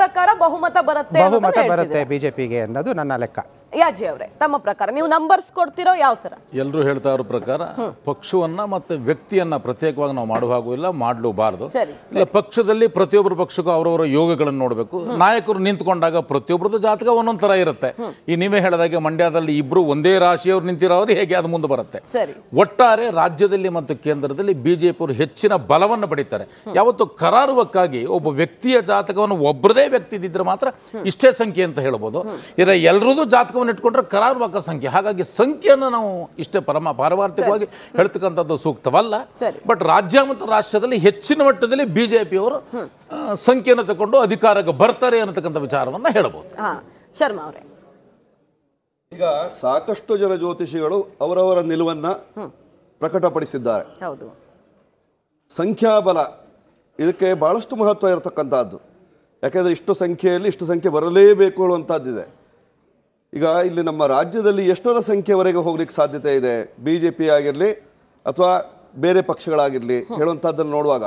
ಪ್ರಕಾರ ಬಹುಮತ ಬರುತ್ತೆ ಬಹುಮತ ಬರುತ್ತೆ ಬಿಜೆಪಿಗೆ ಅನ್ನೋದು ನನ್ನ ಲೆಕ್ಕ ಯಾಜಿ ಅವರೇ ತಮ್ಮ ಪ್ರಕಾರ ನೀವು ನಂಬರ್ಸ್ ಕೊಡ್ತಿರೋ ಯಾವ ತರ ಎಲ್ಲರೂ ಹೇಳ್ತಾ ಇರೋ ಪ್ರಕಾರ ಪಕ್ಷವನ್ನ ಮತ್ತೆ ವ್ಯಕ್ತಿಯನ್ನ ಪ್ರತ್ಯೇಕವಾಗಿ ನಾವು ಮಾಡುವ ಹಾಗೂ ಇಲ್ಲ ಮಾಡಲೂಬಾರದು ಇಲ್ಲ ಪಕ್ಷದಲ್ಲಿ ಪ್ರತಿಯೊಬ್ಬರು ಪಕ್ಷಕ್ಕೂ ಅವರವರ ಯೋಗಗಳನ್ನು ನೋಡಬೇಕು ನಾಯಕರು ನಿಂತ್ಕೊಂಡಾಗ ಪ್ರತಿಯೊಬ್ಬರದ್ದು ಜಾತಕ ಒಂದೊಂದ್ ತರ ಇರುತ್ತೆ ಈ ನೀವೇ ಹೇಳಿದಾಗೆ ಮಂಡ್ಯದಲ್ಲಿ ಇಬ್ರು ಒಂದೇ ರಾಶಿಯವ್ರು ನಿಂತಿರೋರು ಹೇಗೆ ಅದು ಮುಂದೆ ಬರುತ್ತೆ ಒಟ್ಟಾರೆ ರಾಜ್ಯದಲ್ಲಿ ಮತ್ತು ಕೇಂದ್ರದಲ್ಲಿ ಬಿಜೆಪಿ ಅವರು ಹೆಚ್ಚಿನ ಬಲವನ್ನು ಪಡಿತಾರೆ ಯಾವತ್ತು ಕರಾರುವಕ್ಕಾಗಿ ಒಬ್ಬ ವ್ಯಕ್ತಿಯ ಜಾತಕವನ್ನು ಒಬ್ಬರದೇ ವ್ಯಕ್ತಿ ಇದ್ರೆ ಮಾತ್ರ ಇಷ್ಟೇ ಸಂಖ್ಯೆ ಅಂತ ಹೇಳ್ಬೋದು ಇದ್ರೆ ಎಲ್ಲರದ್ದು ಜಾತಕವನ್ನು ಸಂಖ್ಯೆಯನ್ನು ಇಟ್ಕೊಂಡ್ರೆ ಕರಾರುವಾಕ ಸಂಖ್ಯೆ ಹಾಗಾಗಿ ಸಂಖ್ಯೆಯನ್ನು ನಾವು ಇಷ್ಟೇ ಪರಮ ಪಾರವಾರ್ಥಿಕವಾಗಿ ಹೇಳ್ತಕ್ಕಂಥದ್ದು ಸೂಕ್ತವಲ್ಲ ಬಟ್ ರಾಜ್ಯ ಮತ್ತು ರಾಷ್ಟ್ರದಲ್ಲಿ ಹೆಚ್ಚಿನ ಮಟ್ಟದಲ್ಲಿ ಬಿ ಜೆ ಪಿಯವರು ಸಂಖ್ಯೆಯನ್ನು ತಗೊಂಡು ಅಧಿಕಾರಕ್ಕೆ ಬರ್ತಾರೆ ಅನ್ನತಕ್ಕಂಥ ವಿಚಾರವನ್ನು ಹೇಳಬಹುದು ಶರ್ಮಾ ಅವರೇ ಈಗ ಸಾಕಷ್ಟು ಜನ ಜ್ಯೋತಿಷಿಗಳು ಅವರವರ ನಿಲುವನ್ನು ಪ್ರಕಟಪಡಿಸಿದ್ದಾರೆ ಸಂಖ್ಯಾಬಲ ಇದಕ್ಕೆ ಬಹಳಷ್ಟು ಮಹತ್ವ ಇರತಕ್ಕಂಥದ್ದು ಯಾಕೆಂದರೆ ಇಷ್ಟು ಸಂಖ್ಯೆಯಲ್ಲಿ ಇಷ್ಟು ಸಂಖ್ಯೆ ಬರಲೇಬೇಕು ಅನ್ನುವಂಥದ್ದಿದೆ ಈಗ ಇಲ್ಲಿ ನಮ್ಮ ರಾಜ್ಯದಲ್ಲಿ ಎಷ್ಟರ ಸಂಖ್ಯೆವರೆಗೆ ಹೋಗ್ಲಿಕ್ಕೆ ಸಾಧ್ಯತೆ ಇದೆ ಬಿ ಜೆ ಪಿ ಆಗಿರಲಿ ಅಥವಾ ಬೇರೆ ಪಕ್ಷಗಳಾಗಿರಲಿ ಹೇಳುವಂತಹದನ್ನು ನೋಡುವಾಗ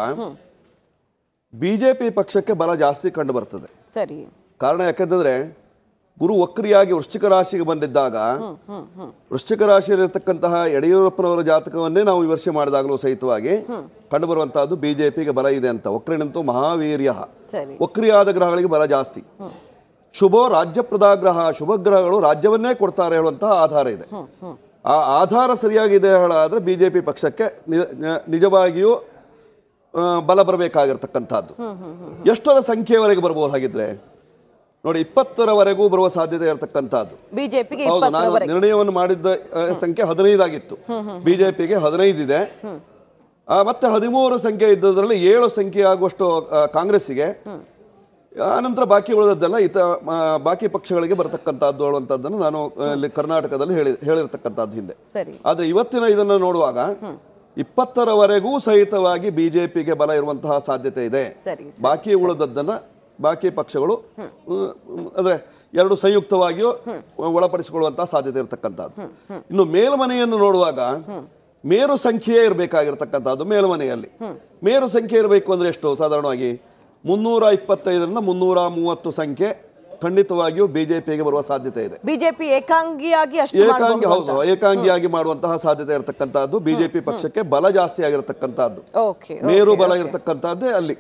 ಬಿ ಜೆ ಪಿ ಪಕ್ಷಕ್ಕೆ ಬಲ ಜಾಸ್ತಿ ಕಂಡು ಬರ್ತದೆ ಸರಿ ಕಾರಣ ಯಾಕಂತಂದ್ರೆ ಗುರು ವಕ್ರಿಯಾಗಿ ವೃಶ್ಚಿಕ ರಾಶಿಗೆ ಬಂದಿದ್ದಾಗ ವೃಶ್ಚಿಕ ರಾಶಿಯಲ್ಲಿರ್ತಕ್ಕಂತಹ ಯಡಿಯೂರಪ್ಪನವರ ಜಾತಕವನ್ನೇ ನಾವು ವಿಮರ್ಶೆ ಮಾಡಿದಾಗಲೂ ಸಹಿತವಾಗಿ ಕಂಡುಬರುವಂತಹದ್ದು ಬಿಜೆಪಿಗೆ ಬಲ ಇದೆ ಅಂತ ವಕ್ರನಂತೂ ಮಹಾವೀರ್ಯ ವಕ್ರಿಯಾದ ಗ್ರಹಗಳಿಗೆ ಬಲ ಜಾಸ್ತಿ ಶುಭೋ ರಾಜ್ಯಪ್ರದಾಗ್ರಹ ಶುಭಗ್ರಹಗಳು ರಾಜ್ಯವನ್ನೇ ಕೊಡ್ತಾರೆ ಹೇಳುವಂತಹ ಆಧಾರ ಇದೆ ಆ ಆಧಾರ ಸರಿಯಾಗಿದೆ ಹೇಳಾದ್ರೆ ಬಿಜೆಪಿ ಪಕ್ಷಕ್ಕೆ ನಿಜವಾಗಿಯೂ ಬಲ ಬರಬೇಕಾಗಿರ್ತಕ್ಕಂಥದ್ದು ಎಷ್ಟರ ಸಂಖ್ಯೆವರೆಗೆ ಬರಬಹುದು ಹಾಗಿದ್ರೆ ನೋಡಿ ಇಪ್ಪತ್ತರವರೆಗೂ ಬರುವ ಸಾಧ್ಯತೆ ಇರತಕ್ಕಂಥದ್ದು ಹೌದು ನಾನು ನಿರ್ಣಯವನ್ನು ಮಾಡಿದ್ದ ಸಂಖ್ಯೆ ಹದಿನೈದಾಗಿತ್ತು ಬಿಜೆಪಿಗೆ ಹದಿನೈದು ಇದೆ ಮತ್ತೆ ಹದಿಮೂರು ಸಂಖ್ಯೆ ಇದ್ದದ್ರಲ್ಲಿ ಏಳು ಸಂಖ್ಯೆ ಆಗುವಷ್ಟು ಕಾಂಗ್ರೆಸ್ಸಿಗೆ ಆನಂತರ ಬಾಕಿ ಉಳಿದದ್ದೆಲ್ಲ ಈತ ಬಾಕಿ ಪಕ್ಷಗಳಿಗೆ ಬರತಕ್ಕಂಥದ್ದು ಅನ್ನುವಂಥದ್ದನ್ನು ನಾನು ಇಲ್ಲಿ ಕರ್ನಾಟಕದಲ್ಲಿ ಹೇಳಿ ಹೇಳಿರ್ತಕ್ಕಂಥದ್ದು ಹಿಂದೆ ಆದರೆ ಇವತ್ತಿನ ಇದನ್ನು ನೋಡುವಾಗ ಇಪ್ಪತ್ತರವರೆಗೂ ಸಹಿತವಾಗಿ ಬಿಜೆಪಿಗೆ ಬಲ ಇರುವಂತಹ ಸಾಧ್ಯತೆ ಇದೆ ಬಾಕಿ ಉಳಿದದ್ದನ್ನ ಬಾಕಿ ಪಕ್ಷಗಳು ಅಂದರೆ ಎರಡು ಸಂಯುಕ್ತವಾಗಿಯೂ ಒಳಪಡಿಸಿಕೊಳ್ಳುವಂತಹ ಸಾಧ್ಯತೆ ಇರತಕ್ಕಂಥದ್ದು ಇನ್ನು ಮೇಲ್ಮನೆಯನ್ನು ನೋಡುವಾಗ ಮೇರು ಸಂಖ್ಯೆಯೇ ಇರಬೇಕಾಗಿರ್ತಕ್ಕಂಥದ್ದು ಮೇಲ್ಮನೆಯಲ್ಲಿ ಮೇರು ಸಂಖ್ಯೆ ಇರಬೇಕು ಅಂದರೆ ಎಷ್ಟು ಸಾಧಾರಣವಾಗಿ ಮುನ್ನೂರ ಇಪ್ಪತ್ತೈದರಿಂದ ಮುನ್ನೂರ ಮೂವತ್ತು ಸಂಖ್ಯೆ ಖಂಡಿತವಾಗಿಯೂ ಬಿಜೆಪಿಗೆ ಬರುವ ಸಾಧ್ಯತೆ ಇದೆ ಬಿಜೆಪಿ ಏಕಾಂಗಿಯಾಗಿ ಏಕಾಂಗಿ ಹೌದು ಏಕಾಂಗಿಯಾಗಿ ಮಾಡುವಂತಹ ಸಾಧ್ಯತೆ ಇರತಕ್ಕಂತಹದ್ದು ಬಿಜೆಪಿ ಪಕ್ಷಕ್ಕೆ ಬಲ ಜಾಸ್ತಿ ಆಗಿರತಕ್ಕಂತಹದ್ದು ಮೇರು ಬಲ ಇರತಕ್ಕಂತಹದ್ದೇ ಅಲ್ಲಿ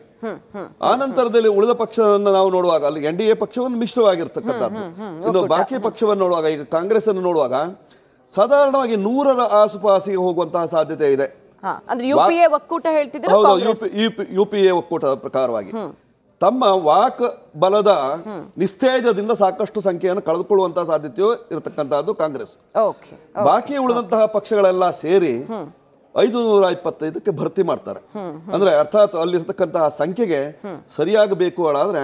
ಆ ನಂತರದಲ್ಲಿ ಉಳಿದ ಪಕ್ಷವನ್ನು ನಾವು ನೋಡುವಾಗ ಅಲ್ಲಿ ಎನ್ ಡಿ ಎ ಪಕ್ಷವನ್ನು ಮಿಶ್ರವಾಗಿರ್ತಕ್ಕಂಥದ್ದು ಇನ್ನು ಬಾಕಿ ಪಕ್ಷವನ್ನು ನೋಡುವಾಗ ಈಗ ಕಾಂಗ್ರೆಸ್ ಅನ್ನು ನೋಡುವಾಗ ಸಾಧಾರಣವಾಗಿ ನೂರರ ಆಸುಪಾಸಿಗೆ ಹೋಗುವಂತಹ ಸಾಧ್ಯತೆ ಇದೆ ಯು ಪಿ ಒಕ್ಕೂಟ ಒಕ್ಕೂಟದ ಪ್ರಕಾರವಾಗಿ ತಮ್ಮ ವಾಕ್ ಬಲದ ನಿಸ್ತೇಜದಿಂದ ಸಾಕಷ್ಟು ಸಂಖ್ಯೆಯನ್ನು ಕಳೆದುಕೊಳ್ಳುವಂತಹ ಸಾಧ್ಯತೆಯು ಇರತಕ್ಕಂತಹದ್ದು ಕಾಂಗ್ರೆಸ್ ಬಾಕಿ ಉಳಿದಂತಹ ಪಕ್ಷಗಳೆಲ್ಲ ಸೇರಿ ಐದು ನೂರ ಇಪ್ಪತ್ತೈದಕ್ಕೆ ಭರ್ತಿ ಮಾಡ್ತಾರೆ ಅಂದ್ರೆ ಅರ್ಥಾತ್ ಅಲ್ಲಿರ್ತಕ್ಕಂತಹ ಸಂಖ್ಯೆಗೆ ಸರಿಯಾಗಬೇಕು ಅಳಾದ್ರೆ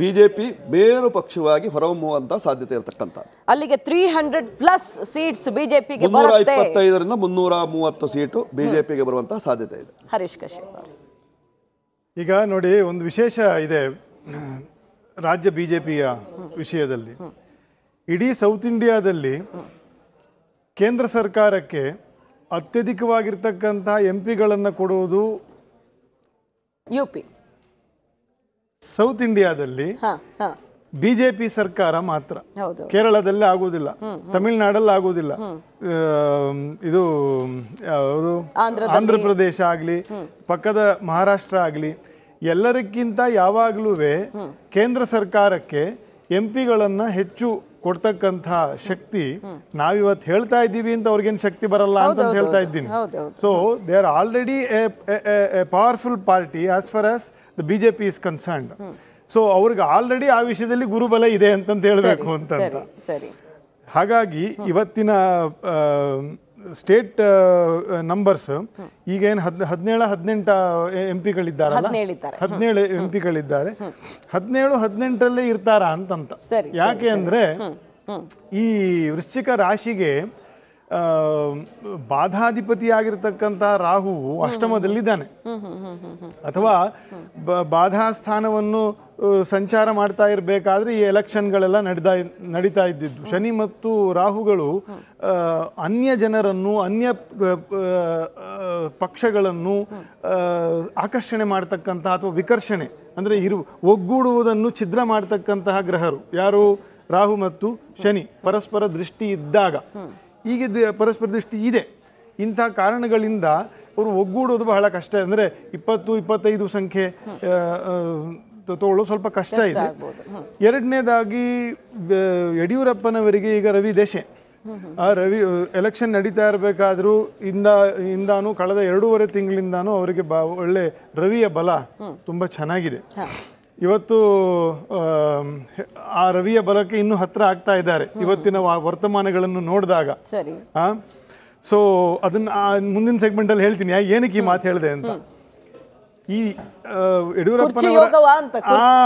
ಬಿಜೆಪಿ ಮೇರು ಪಕ್ಷವಾಗಿ ಹೊರಹೊಮ್ಮುವಂತ ಸಾಧ್ಯತೆ ಇರತಕ್ಕಂಥ ಅಲ್ಲಿಗೆ ತ್ರೀ ಹಂಡ್ರೆಡ್ ಪ್ಲಸ್ ಸೀಟ್ಸ್ ಬಿಜೆಪಿಗೆ ಮುನ್ನೂರ ಇಪ್ಪತ್ತೈದರಿಂದ ಮುನ್ನೂರ ಮೂವತ್ತು ಸೀಟು ಬಿಜೆಪಿಗೆ ಬರುವಂತಹ ಸಾಧ್ಯತೆ ಇದೆ ಹರೀಶ್ ಕಶ್ಯಪ್ ಈಗ ನೋಡಿ ಒಂದು ವಿಶೇಷ ಇದೆ ರಾಜ್ಯ ಬಿಜೆಪಿಯ ವಿಷಯದಲ್ಲಿ ಇಡೀ ಸೌತ್ ಇಂಡಿಯಾದಲ್ಲಿ ಕೇಂದ್ರ ಸರ್ಕಾರಕ್ಕೆ ಅತ್ಯಧಿಕವಾಗಿರ್ತಕ್ಕಂಥ ಎಂ ಪಿಗಳನ್ನು ಕೊಡುವುದು ಯು ಪಿ ಸೌತ್ ಇಂಡಿಯಾದಲ್ಲಿ ಬಿಜೆಪಿ ಸರ್ಕಾರ ಮಾತ್ರ ಕೇರಳದಲ್ಲಿ ಆಗುವುದಿಲ್ಲ ತಮಿಳುನಾಡಲ್ಲಿ ಆಗುವುದಿಲ್ಲ ಇದು ಆಂಧ್ರ ಪ್ರದೇಶ ಆಗಲಿ ಪಕ್ಕದ ಮಹಾರಾಷ್ಟ್ರ ಆಗಲಿ ಎಲ್ಲರಿಗಿಂತ ಯಾವಾಗಲೂ ಕೇಂದ್ರ ಸರ್ಕಾರಕ್ಕೆ ಎಂ ಪಿಗಳನ್ನು ಹೆಚ್ಚು ಕೊಡ್ತಕ್ಕಂಥ ಶಕ್ತಿ ನಾವಿವತ್ತು ಹೇಳ್ತಾ ಇದ್ದೀವಿ ಅಂತ ಅವ್ರಿಗೇನು ಶಕ್ತಿ ಬರಲ್ಲ ಅಂತ ಹೇಳ್ತಾ ಇದ್ದೀನಿ so they are already a powerful party as far as the B J P is concerned so ಅವ್ರಿಗೆ ಆಲ್ರೆಡಿ ಆ ವಿಷಯದಲ್ಲಿ ಗುರುಬಲ ಇದೆ ಅಂತಂತ ಹೇಳಬೇಕು ಅಂತ ಹಾಗಾಗಿ ಇವತ್ತಿನ ಸ್ಟೇಟ್ ನಂಬರ್ಸ್ ಈಗ ಏನು ಹದ್ ಹದಿನೇಳು ಹದಿನೆಂಟ ಎಂ ಪಿಗಳಿದ್ದಾರಲ್ಲ ಹದಿನೇಳು ಎಂ ಪಿಗಳಿದ್ದಾರೆ ಹದಿನೇಳು ಹದಿನೆಂಟರಲ್ಲೇ ಇರ್ತಾರಾ ಅಂತಂತ ಯಾಕೆ ಅಂದರೆ ಈ ವೃಶ್ಚಿಕ ರಾಶಿಗೆ ಬಾಧಾಧಿಪತಿಯಾಗಿರ್ತಕ್ಕಂಥ ರಾಹುವು ಅಷ್ಟಮದಲ್ಲಿದ್ದಾನೆ ಅಥವಾ ಬಾಧಾ ಸ್ಥಾನವನ್ನು ಸಂಚಾರ ಮಾಡ್ತಾ ಇರಬೇಕಾದ್ರೆ ಈ ಎಲೆಕ್ಷನ್ಗಳೆಲ್ಲ ನಡೀತಾ ನಡೀತಾ ಇದ್ದಿದ್ದು ಶನಿ ಮತ್ತು ರಾಹುಗಳು ಅನ್ಯ ಜನರನ್ನು ಅನ್ಯ ಪಕ್ಷಗಳನ್ನು ಆಕರ್ಷಣೆ ಮಾಡ್ತಕ್ಕಂತಹ ಅಥವಾ ವಿಕರ್ಷಣೆ ಅಂದರೆ ಇರು ಒಗ್ಗೂಡುವುದನ್ನು ಛಿದ್ರ ಮಾಡ್ತಕ್ಕಂತಹ ಗ್ರಹರು ಯಾರು ರಾಹು ಮತ್ತು ಶನಿ ಪರಸ್ಪರ ದೃಷ್ಟಿ ಇದ್ದಾಗ ಈಗಿದ್ದ ಪರಸ್ಪರ ದೃಷ್ಟಿ ಇದೆ ಇಂಥ ಕಾರಣಗಳಿಂದ ಅವರು ಒಗ್ಗೂಡೋದು ಬಹಳ ಕಷ್ಟ ಅಂದರೆ ಇಪ್ಪತ್ತು ಇಪ್ಪತ್ತೈದು ಸಂಖ್ಯೆ ತಗೊಳ್ಳೋದು ಸ್ವಲ್ಪ ಕಷ್ಟ ಇದೆ ಎರಡನೇದಾಗಿ ಯಡಿಯೂರಪ್ಪನವರಿಗೆ ಈಗ ರವಿ ದೇಶೆ ಆ ರವಿ ಎಲೆಕ್ಷನ್ ನಡೀತಾ ಇರಬೇಕಾದರೂ ಇಂದ ಇಂದಾನು ಕಳೆದ ಎರಡೂವರೆ ತಿಂಗಳಿಂದಾನು ಅವರಿಗೆ ಬ ಒಳ್ಳೆ ರವಿಯ ಬಲ ತುಂಬ ಚೆನ್ನಾಗಿದೆ ಇವತ್ತು ಆ ರವಿಯ ಬಲಕ್ಕೆ ಇನ್ನೂ ಹತ್ತಿರ ಆಗ್ತಾ ಇದ್ದಾರೆ ಇವತ್ತಿನ ವರ್ತಮಾನಗಳನ್ನು ನೋಡಿದಾಗ ಸೊ ಅದನ್ನ ಮುಂದಿನ ಸೆಗ್ಮೆಂಟ್ ಅಲ್ಲಿ ಹೇಳ್ತೀನಿ ಏನಕ್ಕೆ ಈ ಮಾತು ಹೇಳಿದೆ ಅಂತ ಈ ಯಡಿಯೂರಪ್ಪ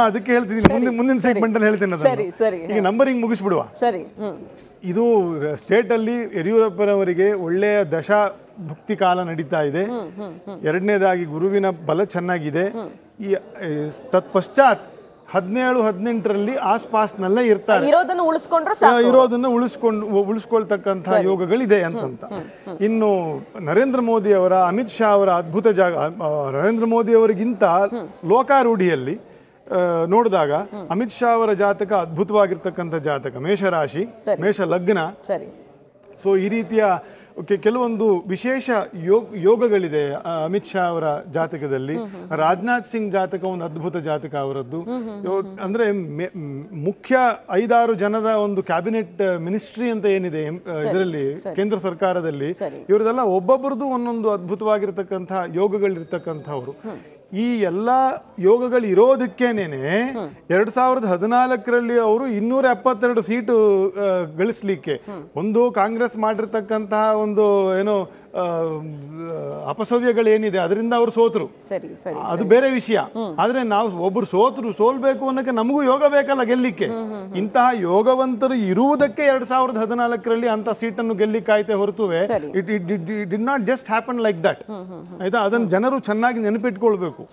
ಅದಕ್ಕೆ ಹೇಳ್ತೀನಿ ಮುಂದಿನ ಮುಂದಿನ ಸೆಗ್ಮೆಂಟ್ ಅಲ್ಲಿ ಹೇಳ್ತೀನಿ ಈಗ ನಂಬರಿಂಗ್ ಮುಗಿಸ್ಬಿಡುವ ಇದು ಸ್ಟೇಟ್ ಅಲ್ಲಿ ಯಡಿಯೂರಪ್ಪನವರಿಗೆ ಒಳ್ಳೆಯ ದಶ ಭಕ್ತಿ ಕಾಲ ನಡೀತಾ ಇದೆ ಎರಡನೇದಾಗಿ ಗುರುವಿನ ಬಲ ಚೆನ್ನಾಗಿದೆ ಈ ತತ್ಪಶ್ಚಾತ್ ಹದಿನೇಳು ಹದಿನೆಂಟರಲ್ಲಿ ಆಸ್ಪಾಸ್ನಲ್ಲೇ ಇರ್ತಾರೆ ಇರೋದನ್ನ ಉಳಿಸ್ಕೊಂಡ್ರೆ ಇರೋದನ್ನು ಉಳಿಸ್ಕೊಂಡು ಉಳಿಸ್ಕೊಳ್ತಕ್ಕಂಥ ಯೋಗಗಳಿದೆ ಅಂತಂತ ಇನ್ನು ನರೇಂದ್ರ ಮೋದಿ ಅವರ ಅಮಿತ್ ಶಾ ಅವರ ಅದ್ಭುತ ಜಾಗ ನರೇಂದ್ರ ಮೋದಿ ಅವರಿಗಿಂತ ಲೋಕಾರೂಢಿಯಲ್ಲಿ ನೋಡಿದಾಗ ಅಮಿತ್ ಶಾ ಅವರ ಜಾತಕ ಅದ್ಭುತವಾಗಿರ್ತಕ್ಕಂಥ ಜಾತಕ ಮೇಷರಾಶಿ ಮೇಷ ಲಗ್ನ ಸೊ ಈ ರೀತಿಯ ಕೆಲವೊಂದು ವಿಶೇಷ ಯೋಗ ಯೋಗಗಳಿದೆ ಅಮಿತ್ ಶಾ ಅವರ ಜಾತಕದಲ್ಲಿ ರಾಜನಾಥ್ ಸಿಂಗ್ ಜಾತಕ ಒಂದು ಅದ್ಭುತ ಜಾತಕ ಅವರದ್ದು ಅಂದ್ರೆ ಮುಖ್ಯ ಐದಾರು ಜನದ ಒಂದು ಕ್ಯಾಬಿನೆಟ್ ಮಿನಿಸ್ಟ್ರಿ ಅಂತ ಏನಿದೆ ಇದರಲ್ಲಿ ಕೇಂದ್ರ ಸರ್ಕಾರದಲ್ಲಿ ಇವರದೆಲ್ಲ ಒಬ್ಬೊಬ್ಬರದ್ದು ಒಂದೊಂದು ಅದ್ಭುತವಾಗಿರ್ತಕ್ಕಂತಹ ಯೋಗಗಳಿರ್ತಕ್ಕಂಥವ್ರು ಈ ಎಲ್ಲ ಯೋಗಗಳು ಇರೋದಕ್ಕೇನೆ ಎರಡ್ ಸಾವಿರದ ಹದಿನಾಲ್ಕರಲ್ಲಿ ಅವರು ಇನ್ನೂರ ಎಪ್ಪತ್ತೆರಡು ಸೀಟು ಗಳಿಸ್ಲಿಕ್ಕೆ ಒಂದು ಕಾಂಗ್ರೆಸ್ ಮಾಡಿರ್ತಕ್ಕಂತಹ ಒಂದು ಏನು ಅಪಸವ್ಯಗಳೇನಿದೆ ಅದರಿಂದ ಅವರು ಸೋತರು ಅದು ಬೇರೆ ವಿಷಯ ಆದರೆ ನಾವು ಒಬ್ಬರು ಸೋತರು ಸೋಲ್ಬೇಕು ಅನ್ನೋಕ್ಕೆ ನಮಗೂ ಯೋಗ ಬೇಕಲ್ಲ ಗೆಲ್ಲಿಕ್ಕೆ ಇಂತಹ ಯೋಗವಂತರು ಇರುವುದಕ್ಕೆ ಎರಡ್ ಸಾವಿರದ ಹದಿನಾಲ್ಕರಲ್ಲಿ ಅಂತ ಸೀಟನ್ನು ಗೆಲ್ಲಿಕ್ಕಾಯ್ತೆ ಹೊರತುವೆ it it did not just happen like that ಆಯ್ತಾ ಅದನ್ನು ಜನರು ಚೆನ್ನಾಗಿ ನೆನಪಿಟ್ಕೊಳ್ಬೇಕು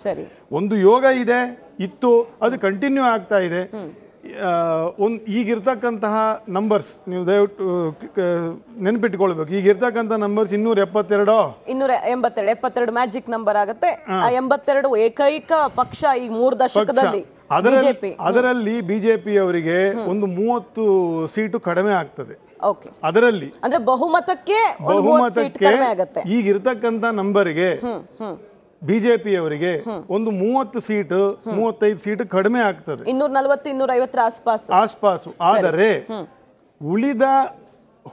ಒಂದು ಯೋಗ ಇದೆ ಇತ್ತು ಅದು ಕಂಟಿನ್ಯೂ ಆಗ್ತಾ ಇದೆ ಒಂದು ಈಗಿರ್ತಕ್ಕಂತಹ ನಂಬರ್ಸ್ ನೀವು ದಯವಿಟ್ಟು ನೆನ್ಪಿಟ್ಕೊಳ್ಬೇಕು ಈಗಿರ್ತಕ್ಕಂಥ ನಂಬರ್ಸ್ ಇನ್ನೂರ ಎಪ್ಪತ್ತೆರಡು ಇನ್ನೂರ ಎಂಬತ್ತೆರಡು ಎಪ್ಪತ್ತೆರಡು ಮ್ಯಾಜಿಕ್ ನಂಬರ್ ಆಗುತ್ತೆ ಆ ಎಂಬತ್ತೆರಡು ಏಕೈಕ ಪಕ್ಷ ಈ ಮೂರು ದಶಕದಲ್ಲಿ ಅದರಲ್ಲಿ ಅದರಲ್ಲಿ ಬಿಜೆಪಿ ಅವರಿಗೆ ಒಂದು ಮೂವತ್ತು ಸೀಟು ಕಡಿಮೆ ಆಗ್ತದೆ ಅದರಲ್ಲಿ ಅಂದ್ರೆ ಬಹುಮತಕ್ಕೆ ಬಹುಮತಕ್ಕೆ ಈಗಿರ್ತಕ್ಕಂಥ ನಂಬರ್ಗೆ ಬಿಜೆಪಿಯವರಿಗೆ ಒಂದು ಮೂವತ್ತು ಸೀಟ್ ಮೂವತ್ತೈದು ಸೀಟ್ ಕಡಿಮೆ ಆಗ್ತದೆ ಇನ್ನೂರ ನಲ್ವತ್ತು ಇನ್ನೂರ ಐವತ್ತರ ಆಸ್ಪಾಸು ಆದರೆ ಉಳಿದ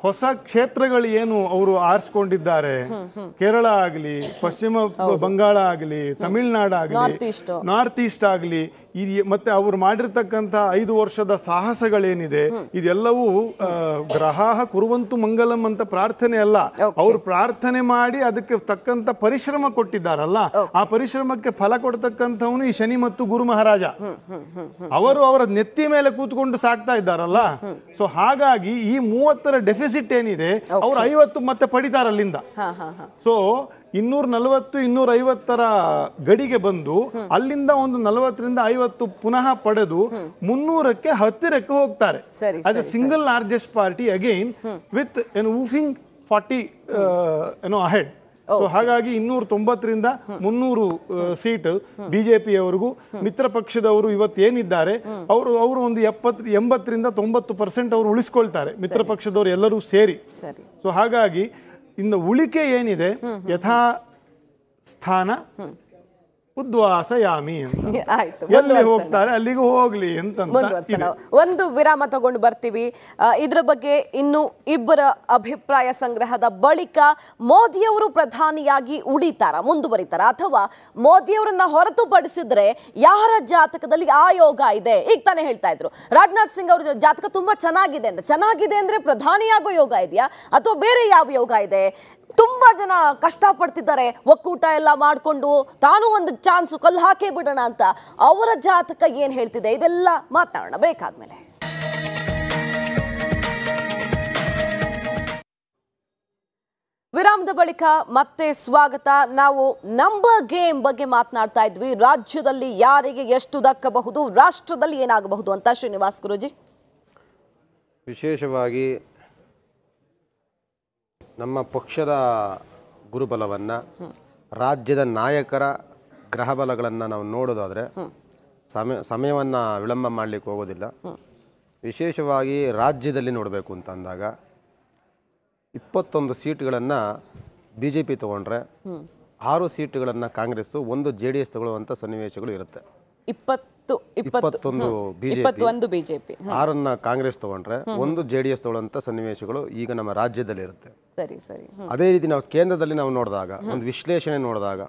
ಹೊಸ ಕ್ಷೇತ್ರಗಳು ಏನು ಅವರು ಆರಿಸ್ಕೊಂಡಿದ್ದಾರೆ ಕೇರಳ ಆಗಲಿ ಪಶ್ಚಿಮ ಬಂಗಾಳ ಆಗಲಿ ತಮಿಳ್ನಾಡು ಆಗಲಿ ನಾರ್ತ್ ಈಸ್ಟ್ ಆಗಲಿ ಇದು ಮತ್ತೆ ಅವರು ಮಾಡಿರ್ತಕ್ಕಂಥ ಐದು ವರ್ಷದ ಸಾಹಸಗಳೇನಿದೆ ಇದೆಲ್ಲವೂ ಗ್ರಹಾಹ ಕುರುವಂತು ಮಂಗಲಂ ಅಂತ ಪ್ರಾರ್ಥನೆ ಅಲ್ಲ ಅವರು ಪ್ರಾರ್ಥನೆ ಮಾಡಿ ಅದಕ್ಕೆ ತಕ್ಕಂತ ಪರಿಶ್ರಮ ಕೊಟ್ಟಿದ್ದಾರಲ್ಲ ಆ ಪರಿಶ್ರಮಕ್ಕೆ ಫಲ ಕೊಡ್ತಕ್ಕಂಥವನು ಈ ಶನಿ ಮತ್ತು ಗುರು ಮಹಾರಾಜ ಅವರು ಅವರ ನೆತ್ತಿ ಮೇಲೆ ಕೂತ್ಕೊಂಡು ಸಾಕ್ತಾ ಇದ್ದಾರಲ್ಲ ಸೊ ಹಾಗಾಗಿ ಈ ಮೂವತ್ತರ ಡೆಫಿಸಿಟ್ ಏನಿದೆ ಅವರು ಐವತ್ತು ಮತ್ತೆ ಪಡಿತಾರಲ್ಲಿಂದ ಸೊ ಇನ್ನೂರ ನಲವತ್ತು ಇನ್ನೂರ ಐವತ್ತರ ಗಡಿಗೆ ಬಂದು ಅಲ್ಲಿಂದ ಒಂದು ನಲವತ್ತರಿಂದ ಐವತ್ತು ಪುನಃ ಪಡೆದು ಮುನ್ನೂರಕ್ಕೆ ಹತ್ತಿರಕ್ಕೆ ಹೋಗ್ತಾರೆ as single largest party again with N ಊಫಿಂಗ್ ಫಾರ್ಟಿ ಏನೋ ಅಹೆಡ್ ಸೊ ಹಾಗಾಗಿ ಇನ್ನೂರ ತೊಂಬತ್ತರಿಂದ ಮುನ್ನೂರು ಸೀಟ್ uh, ಬಿಜೆಪಿಯವರಿಗೂ ಮಿತ್ರ ಪಕ್ಷದವರು ಇವತ್ತೇನಿದ್ದಾರೆ ಅವರು ಅವರು ಒಂದು ಎಪ್ಪತ್ ಎಂಬತ್ತರಿಂದ ತೊಂಬತ್ತು ಪರ್ಸೆಂಟ್ ಅವರು ಉಳಿಸ್ಕೊಳ್ತಾರೆ ಮಿತ್ರ ಪಕ್ಷದವರು ಎಲ್ಲರೂ ಸೇರಿ ಸೊ ಹಾಗಾಗಿ இந்த உளிக்க ஏனிது யதா ஸ்தான ಉದ್ವಾಸ [LAUGHS] ಆಯ್ತು ಎಲ್ಲಿ ಹೋಗ್ತಾರೆ ಅಲ್ಲಿಗೂ ಹೋಗ್ಲಿ ಅಂತ ಒಂದು ವಿರಾಮ ತಗೊಂಡು ಬರ್ತೀವಿ ಇದ್ರ ಬಗ್ಗೆ ಇನ್ನು ಇಬ್ಬರ ಅಭಿಪ್ರಾಯ ಸಂಗ್ರಹದ ಬಳಿಕ ಮೋದಿಯವರು ಪ್ರಧಾನಿಯಾಗಿ ಉಳಿತಾರ ಮುಂದುವರಿತಾರ ಅಥವಾ ಮೋದಿಯವರನ್ನ ಹೊರತುಪಡಿಸಿದ್ರೆ ಯಾರ ಜಾತಕದಲ್ಲಿ ಆಯೋಗ ಇದೆ ಈಗ ತಾನೆ ಹೇಳ್ತಾ ಇದ್ರು ರಾಜನಾಥ್ ಸಿಂಗ್ ಅವ್ರ ಜಾತಕ ತುಂಬಾ ಚೆನ್ನಾಗಿದೆ ಅಂತ ಚೆನ್ನಾಗಿದೆ ಅಂದ್ರೆ ಪ್ರಧಾನಿಯಾಗೋ ಯೋಗ ಇದೆಯಾ ಅಥವಾ ಬೇರೆ ಯಾವ ಯೋಗ ಇದೆ ತುಂಬಾ ಜನ ಕಷ್ಟಪಡ್ತಿದ್ದಾರೆ ಒಕ್ಕೂಟ ಎಲ್ಲ ಮಾಡಿಕೊಂಡು ತಾನು ಒಂದು ಚಾನ್ಸ್ ಕಲ್ಲು ಹಾಕೇ ಬಿಡೋಣ ಅಂತ ಅವರ ಜಾತಕ ಏನು ಹೇಳ್ತಿದೆ ಇದೆಲ್ಲ ಮಾತನಾಡೋಣ ಬೇಕಾದ್ಮೇಲೆ ವಿರಾಮದ ಬಳಿಕ ಮತ್ತೆ ಸ್ವಾಗತ ನಾವು ನಂಬರ್ ಗೇಮ್ ಬಗ್ಗೆ ಮಾತನಾಡ್ತಾ ಇದ್ವಿ ರಾಜ್ಯದಲ್ಲಿ ಯಾರಿಗೆ ಎಷ್ಟು ದಕ್ಕಬಹುದು ರಾಷ್ಟ್ರದಲ್ಲಿ ಏನಾಗಬಹುದು ಅಂತ ಶ್ರೀನಿವಾಸ್ ಗುರುಜಿ ವಿಶೇಷವಾಗಿ ನಮ್ಮ ಪಕ್ಷದ ಗುರುಬಲವನ್ನು ರಾಜ್ಯದ ನಾಯಕರ ಗ್ರಹಬಲಗಳನ್ನು ನಾವು ನೋಡೋದಾದರೆ ಸಮಯ ಸಮಯವನ್ನು ವಿಳಂಬ ಮಾಡಲಿಕ್ಕೆ ಹೋಗೋದಿಲ್ಲ ವಿಶೇಷವಾಗಿ ರಾಜ್ಯದಲ್ಲಿ ನೋಡಬೇಕು ಅಂತ ಅಂದಾಗ ಇಪ್ಪತ್ತೊಂದು ಸೀಟ್ಗಳನ್ನು ಬಿ ಜೆ ಪಿ ತೊಗೊಂಡ್ರೆ ಆರು ಸೀಟ್ಗಳನ್ನು ಕಾಂಗ್ರೆಸ್ಸು ಒಂದು ಜೆ ಡಿ ಎಸ್ ತಗೊಳ್ಳುವಂಥ ಸನ್ನಿವೇಶಗಳು ಇರುತ್ತೆ ಇಪ್ಪತ್ತು ಇಪ್ಪತ್ತೊಂದು ಇಪ್ಪತ್ತೊಂದು ಬಿಜೆಪಿ ಆರನ್ನ ಕಾಂಗ್ರೆಸ್ ತಗೊಂಡ್ರೆ ಒಂದು ಜೆ ಡಿ ಎಸ್ ತಗೊಳ್ಳುವಂತ ಸನ್ನಿವೇಶಗಳು ಈಗ ನಮ್ಮ ರಾಜ್ಯದಲ್ಲಿ ಇರುತ್ತೆ ಸರಿ ಸರಿ ಅದೇ ರೀತಿ ನಾವು ಕೇಂದ್ರದಲ್ಲಿ ನಾವು ನೋಡಿದಾಗ ಒಂದು ವಿಶ್ಲೇಷಣೆ ನೋಡಿದಾಗ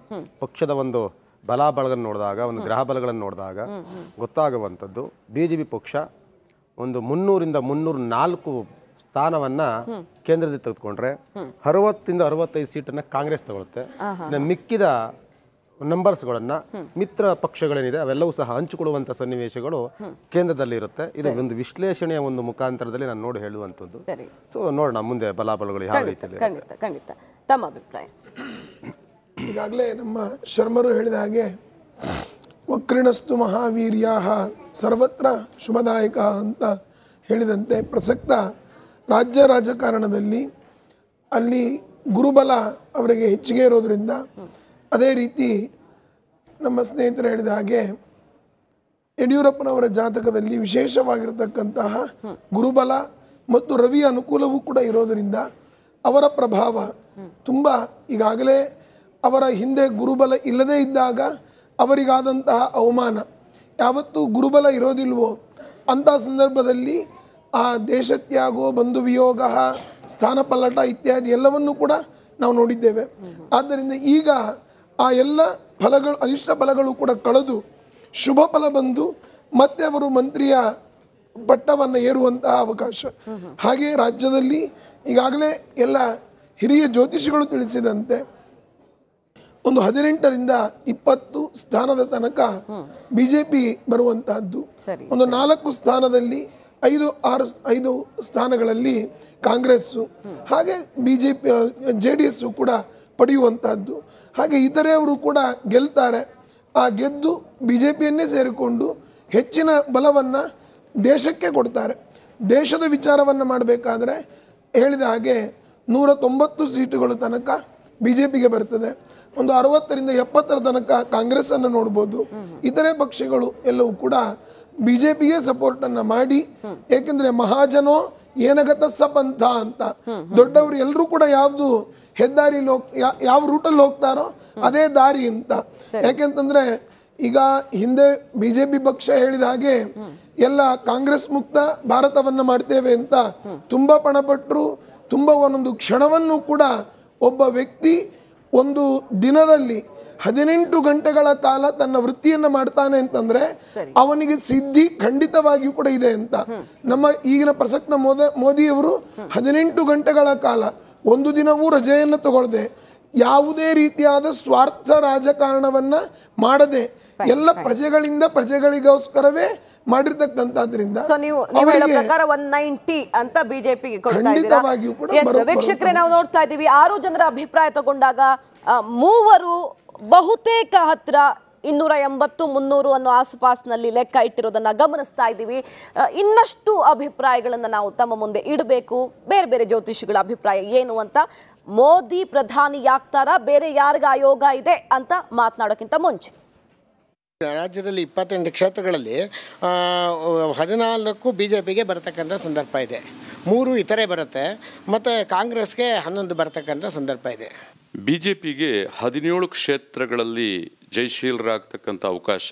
ಪಕ್ಷದ ಒಂದು ಬಲಾಬಲಗಳನ್ನ ನೋಡಿದಾಗ ಒಂದು ಗ್ರಹ ಬಲಗಳನ್ನು ನೋಡಿದಾಗ ಗೊತ್ತಾಗುವಂಥದ್ದು ಬಿ ಜೆ ಪಿ ಪಕ್ಷ ಒಂದು ಮುನ್ನೂರಿಂದ ಮುನ್ನೂರ ನಾಲ್ಕು ಸ್ಥಾನವನ್ನ ಕೇಂದ್ರದಲ್ಲಿ ತೆಗೆದುಕೊಂಡ್ರೆ ಅರವತ್ತಿಂದ ಅರವತ್ತೈದು ಸೀಟನ್ನ ಕಾಂಗ್ರೆಸ್ ತಗೊಳುತ್ತೆ ಮಿಕ್ಕಿದ ನಂಬರ್ಸ್ಗಳನ್ನು ಮಿತ್ರ ಪಕ್ಷಗಳೇನಿದೆ ಅವೆಲ್ಲವೂ ಸಹ ಹಂಚಿಕೊಡುವಂಥ ಸನ್ನಿವೇಶಗಳು ಕೇಂದ್ರದಲ್ಲಿ ಇರುತ್ತೆ ಇದು ಒಂದು ವಿಶ್ಲೇಷಣೆಯ ಒಂದು ಮುಖಾಂತರದಲ್ಲಿ ನಾನು ನೋಡಿ ಹೇಳುವಂಥದ್ದು ಸೊ ನೋಡೋಣ ಮುಂದೆ ಬಲಾಬಲಗಳು ಯಾವ ರೀತಿಯಲ್ಲಿ ಖಂಡಿತ ತಮ್ಮ ಅಭಿಪ್ರಾಯ ಈಗಾಗಲೇ ನಮ್ಮ ಶರ್ಮರು ಹೇಳಿದ ಹಾಗೆ ವಕ್ರಿಣಸ್ತು ಮಹಾವೀರ್ಯ ಸರ್ವತ್ರ ಶುಭದಾಯಕ ಅಂತ ಹೇಳಿದಂತೆ ಪ್ರಸಕ್ತ ರಾಜ್ಯ ರಾಜಕಾರಣದಲ್ಲಿ ಅಲ್ಲಿ ಗುರುಬಲ ಅವರಿಗೆ ಹೆಚ್ಚಿಗೆ ಇರೋದರಿಂದ ಅದೇ ರೀತಿ ನಮ್ಮ ಸ್ನೇಹಿತರು ಹೇಳಿದ ಹಾಗೆ ಯಡಿಯೂರಪ್ಪನವರ ಜಾತಕದಲ್ಲಿ ವಿಶೇಷವಾಗಿರತಕ್ಕಂತಹ ಗುರುಬಲ ಮತ್ತು ರವಿಯ ಅನುಕೂಲವೂ ಕೂಡ ಇರೋದರಿಂದ ಅವರ ಪ್ರಭಾವ ತುಂಬ ಈಗಾಗಲೇ ಅವರ ಹಿಂದೆ ಗುರುಬಲ ಇಲ್ಲದೇ ಇದ್ದಾಗ ಅವರಿಗಾದಂತಹ ಅವಮಾನ ಯಾವತ್ತೂ ಗುರುಬಲ ಇರೋದಿಲ್ವೋ ಅಂಥ ಸಂದರ್ಭದಲ್ಲಿ ಆ ದೇಶತ್ಯಾಗೋ ಬಂಧು ವಿಯೋಗ ಸ್ಥಾನಪಲ್ಲಟ ಇತ್ಯಾದಿ ಎಲ್ಲವನ್ನೂ ಕೂಡ ನಾವು ನೋಡಿದ್ದೇವೆ ಆದ್ದರಿಂದ ಈಗ ಆ ಎಲ್ಲ ಫಲಗಳು ಅನಿಷ್ಟ ಫಲಗಳು ಕೂಡ ಕಳೆದು ಶುಭ ಫಲ ಬಂದು ಮತ್ತೆ ಅವರು ಮಂತ್ರಿಯ ಪಟ್ಟವನ್ನು ಏರುವಂತಹ ಅವಕಾಶ ಹಾಗೆ ರಾಜ್ಯದಲ್ಲಿ ಈಗಾಗಲೇ ಎಲ್ಲ ಹಿರಿಯ ಜ್ಯೋತಿಷಿಗಳು ತಿಳಿಸಿದಂತೆ ಒಂದು ಹದಿನೆಂಟರಿಂದ ಇಪ್ಪತ್ತು ಸ್ಥಾನದ ತನಕ ಬಿ ಜೆ ಪಿ ಬರುವಂತಹದ್ದು ಒಂದು ನಾಲ್ಕು ಸ್ಥಾನದಲ್ಲಿ ಐದು ಆರು ಐದು ಸ್ಥಾನಗಳಲ್ಲಿ ಕಾಂಗ್ರೆಸ್ಸು ಹಾಗೆ B J P J D S ಕೂಡ ಪಡೆಯುವಂತಹದ್ದು ಹಾಗೆ ಇತರೆಯವರು ಕೂಡ ಗೆಲ್ತಾರೆ ಆ ಗೆದ್ದು ಬಿ ಜೆ ಪಿಯನ್ನೇ ಸೇರಿಕೊಂಡು ಹೆಚ್ಚಿನ ಬಲವನ್ನು ದೇಶಕ್ಕೆ ಕೊಡ್ತಾರೆ ದೇಶದ ವಿಚಾರವನ್ನು ಮಾಡಬೇಕಾದ್ರೆ ಹೇಳಿದ ಹಾಗೆ ನೂರ ತೊಂಬತ್ತು ಸೀಟುಗಳ ತನಕ ಬಿ ಜೆ ಪಿಗೆ ಬರ್ತದೆ ಒಂದು ಅರವತ್ತರಿಂದ ಎಪ್ಪತ್ತರ ತನಕ ಕಾಂಗ್ರೆಸ್ಸನ್ನು ನೋಡ್ಬೋದು ಇತರೆ ಪಕ್ಷಗಳು ಎಲ್ಲವೂ ಕೂಡ ಬಿ ಜೆ ಪಿಗೆ ಸಪೋರ್ಟನ್ನು ಮಾಡಿ ಏಕೆಂದರೆ ಮಹಾಜನೋ ಏನಗತ ಸಪಂಥ ಅಂತ ದೊಡ್ಡವರು ಎಲ್ಲರೂ ಕೂಡ ಯಾವ್ದು ಹೆದ್ದಾರಿಲಿ ಯಾ ಯಾವ ರೂಟಲ್ಲಿ ಹೋಗ್ತಾರೋ ಅದೇ ದಾರಿ ಅಂತ ಯಾಕೆಂತಂದ್ರೆ ಈಗ ಹಿಂದೆ ಬಿಜೆಪಿ ಪಕ್ಷ ಹೇಳಿದ ಹಾಗೆ ಎಲ್ಲ ಕಾಂಗ್ರೆಸ್ ಮುಕ್ತ ಭಾರತವನ್ನ ಮಾಡ್ತೇವೆ ಅಂತ ತುಂಬಾ ಪಣಪಟ್ಟರು ತುಂಬಾ ಒಂದೊಂದು ಕ್ಷಣವನ್ನು ಕೂಡ ಒಬ್ಬ ವ್ಯಕ್ತಿ ಒಂದು ದಿನದಲ್ಲಿ ಹದಿನೆಂಟು ಗಂಟೆಗಳ ಕಾಲ ತನ್ನ ವೃತ್ತಿಯನ್ನು ಮಾಡ್ತಾನೆ ಅಂತಂದ್ರೆ ಅವನಿಗೆ ಸಿದ್ಧಿ ಖಂಡಿತವಾಗಿಯೂ ಕೂಡ ಇದೆ ಅಂತ ನಮ್ಮ ಈಗಿನ ಪ್ರಸಕ್ತ ಮೋದ ಮೋದಿಯವರು ಹದಿನೆಂಟು ಗಂಟೆಗಳ ಕಾಲ ಒಂದು ದಿನವೂ ರಜೆಯನ್ನು ತಗೊಳ್ಳದೆ ಯಾವುದೇ ರೀತಿಯಾದ ಸ್ವಾರ್ಥ ರಾಜಕಾರಣವನ್ನ ಮಾಡದೆ ಎಲ್ಲ ಪ್ರಜೆಗಳಿಂದ ಪ್ರಜೆಗಳಿಗೋಸ್ಕರವೇ ಮಾಡಿರ್ತಕ್ಕಂಥದ್ರಿಂದ ನೀವು ಪ್ರಕಾರ ಒನ್ ನೈಂಟಿ ಅಂತ ಬಿಜೆಪಿಗೆ ವೀಕ್ಷಕರೇ ನಾವು ನೋಡ್ತಾ ಇದ್ದೀವಿ ಆರು ಜನರ ಅಭಿಪ್ರಾಯ ತಗೊಂಡಾಗ ಮೂವರು ಬಹುತೇಕ ಹತ್ತಿರ ಇನ್ನೂರ ಎಂಬತ್ತು ಮುನ್ನೂರು ಅನ್ನೋ ಆಸುಪಾಸಿನಲ್ಲಿ ಲೆಕ್ಕ ಇಟ್ಟಿರೋದನ್ನು ಗಮನಿಸ್ತಾ ಇದ್ದೀವಿ ಇನ್ನಷ್ಟು ಅಭಿಪ್ರಾಯಗಳನ್ನು ನಾವು ತಮ್ಮ ಮುಂದೆ ಇಡಬೇಕು ಬೇರೆ ಬೇರೆ ಜ್ಯೋತಿಷಿಗಳ ಅಭಿಪ್ರಾಯ ಏನು ಅಂತ ಮೋದಿ ಪ್ರಧಾನಿ ಯಾಕ್ತಾರ ಬೇರೆ ಯಾರಿಗ ಆಯೋಗ ಇದೆ ಅಂತ ಮಾತನಾಡೋಕ್ಕಿಂತ ಮುಂಚೆ ರಾಜ್ಯದಲ್ಲಿ ಇಪ್ಪತ್ತೆಂಟು ಕ್ಷೇತ್ರಗಳಲ್ಲಿ ಹದಿನಾಲ್ಕು ಬಿ ಜೆ ಪಿಗೆ ಬರತಕ್ಕಂಥ ಸಂದರ್ಭ ಇದೆ ಮೂರು ಇತರೆ ಬರುತ್ತೆ ಮತ್ತು ಕಾಂಗ್ರೆಸ್ಗೆ ಹನ್ನೊಂದು ಬರತಕ್ಕಂಥ ಸಂದರ್ಭ ಇದೆ ಬಿ ಜೆ ಪಿಗೆ ಹದಿನೇಳು ಕ್ಷೇತ್ರಗಳಲ್ಲಿ ಜಯಶೀಲರಾಗ್ತಕ್ಕಂಥ ಅವಕಾಶ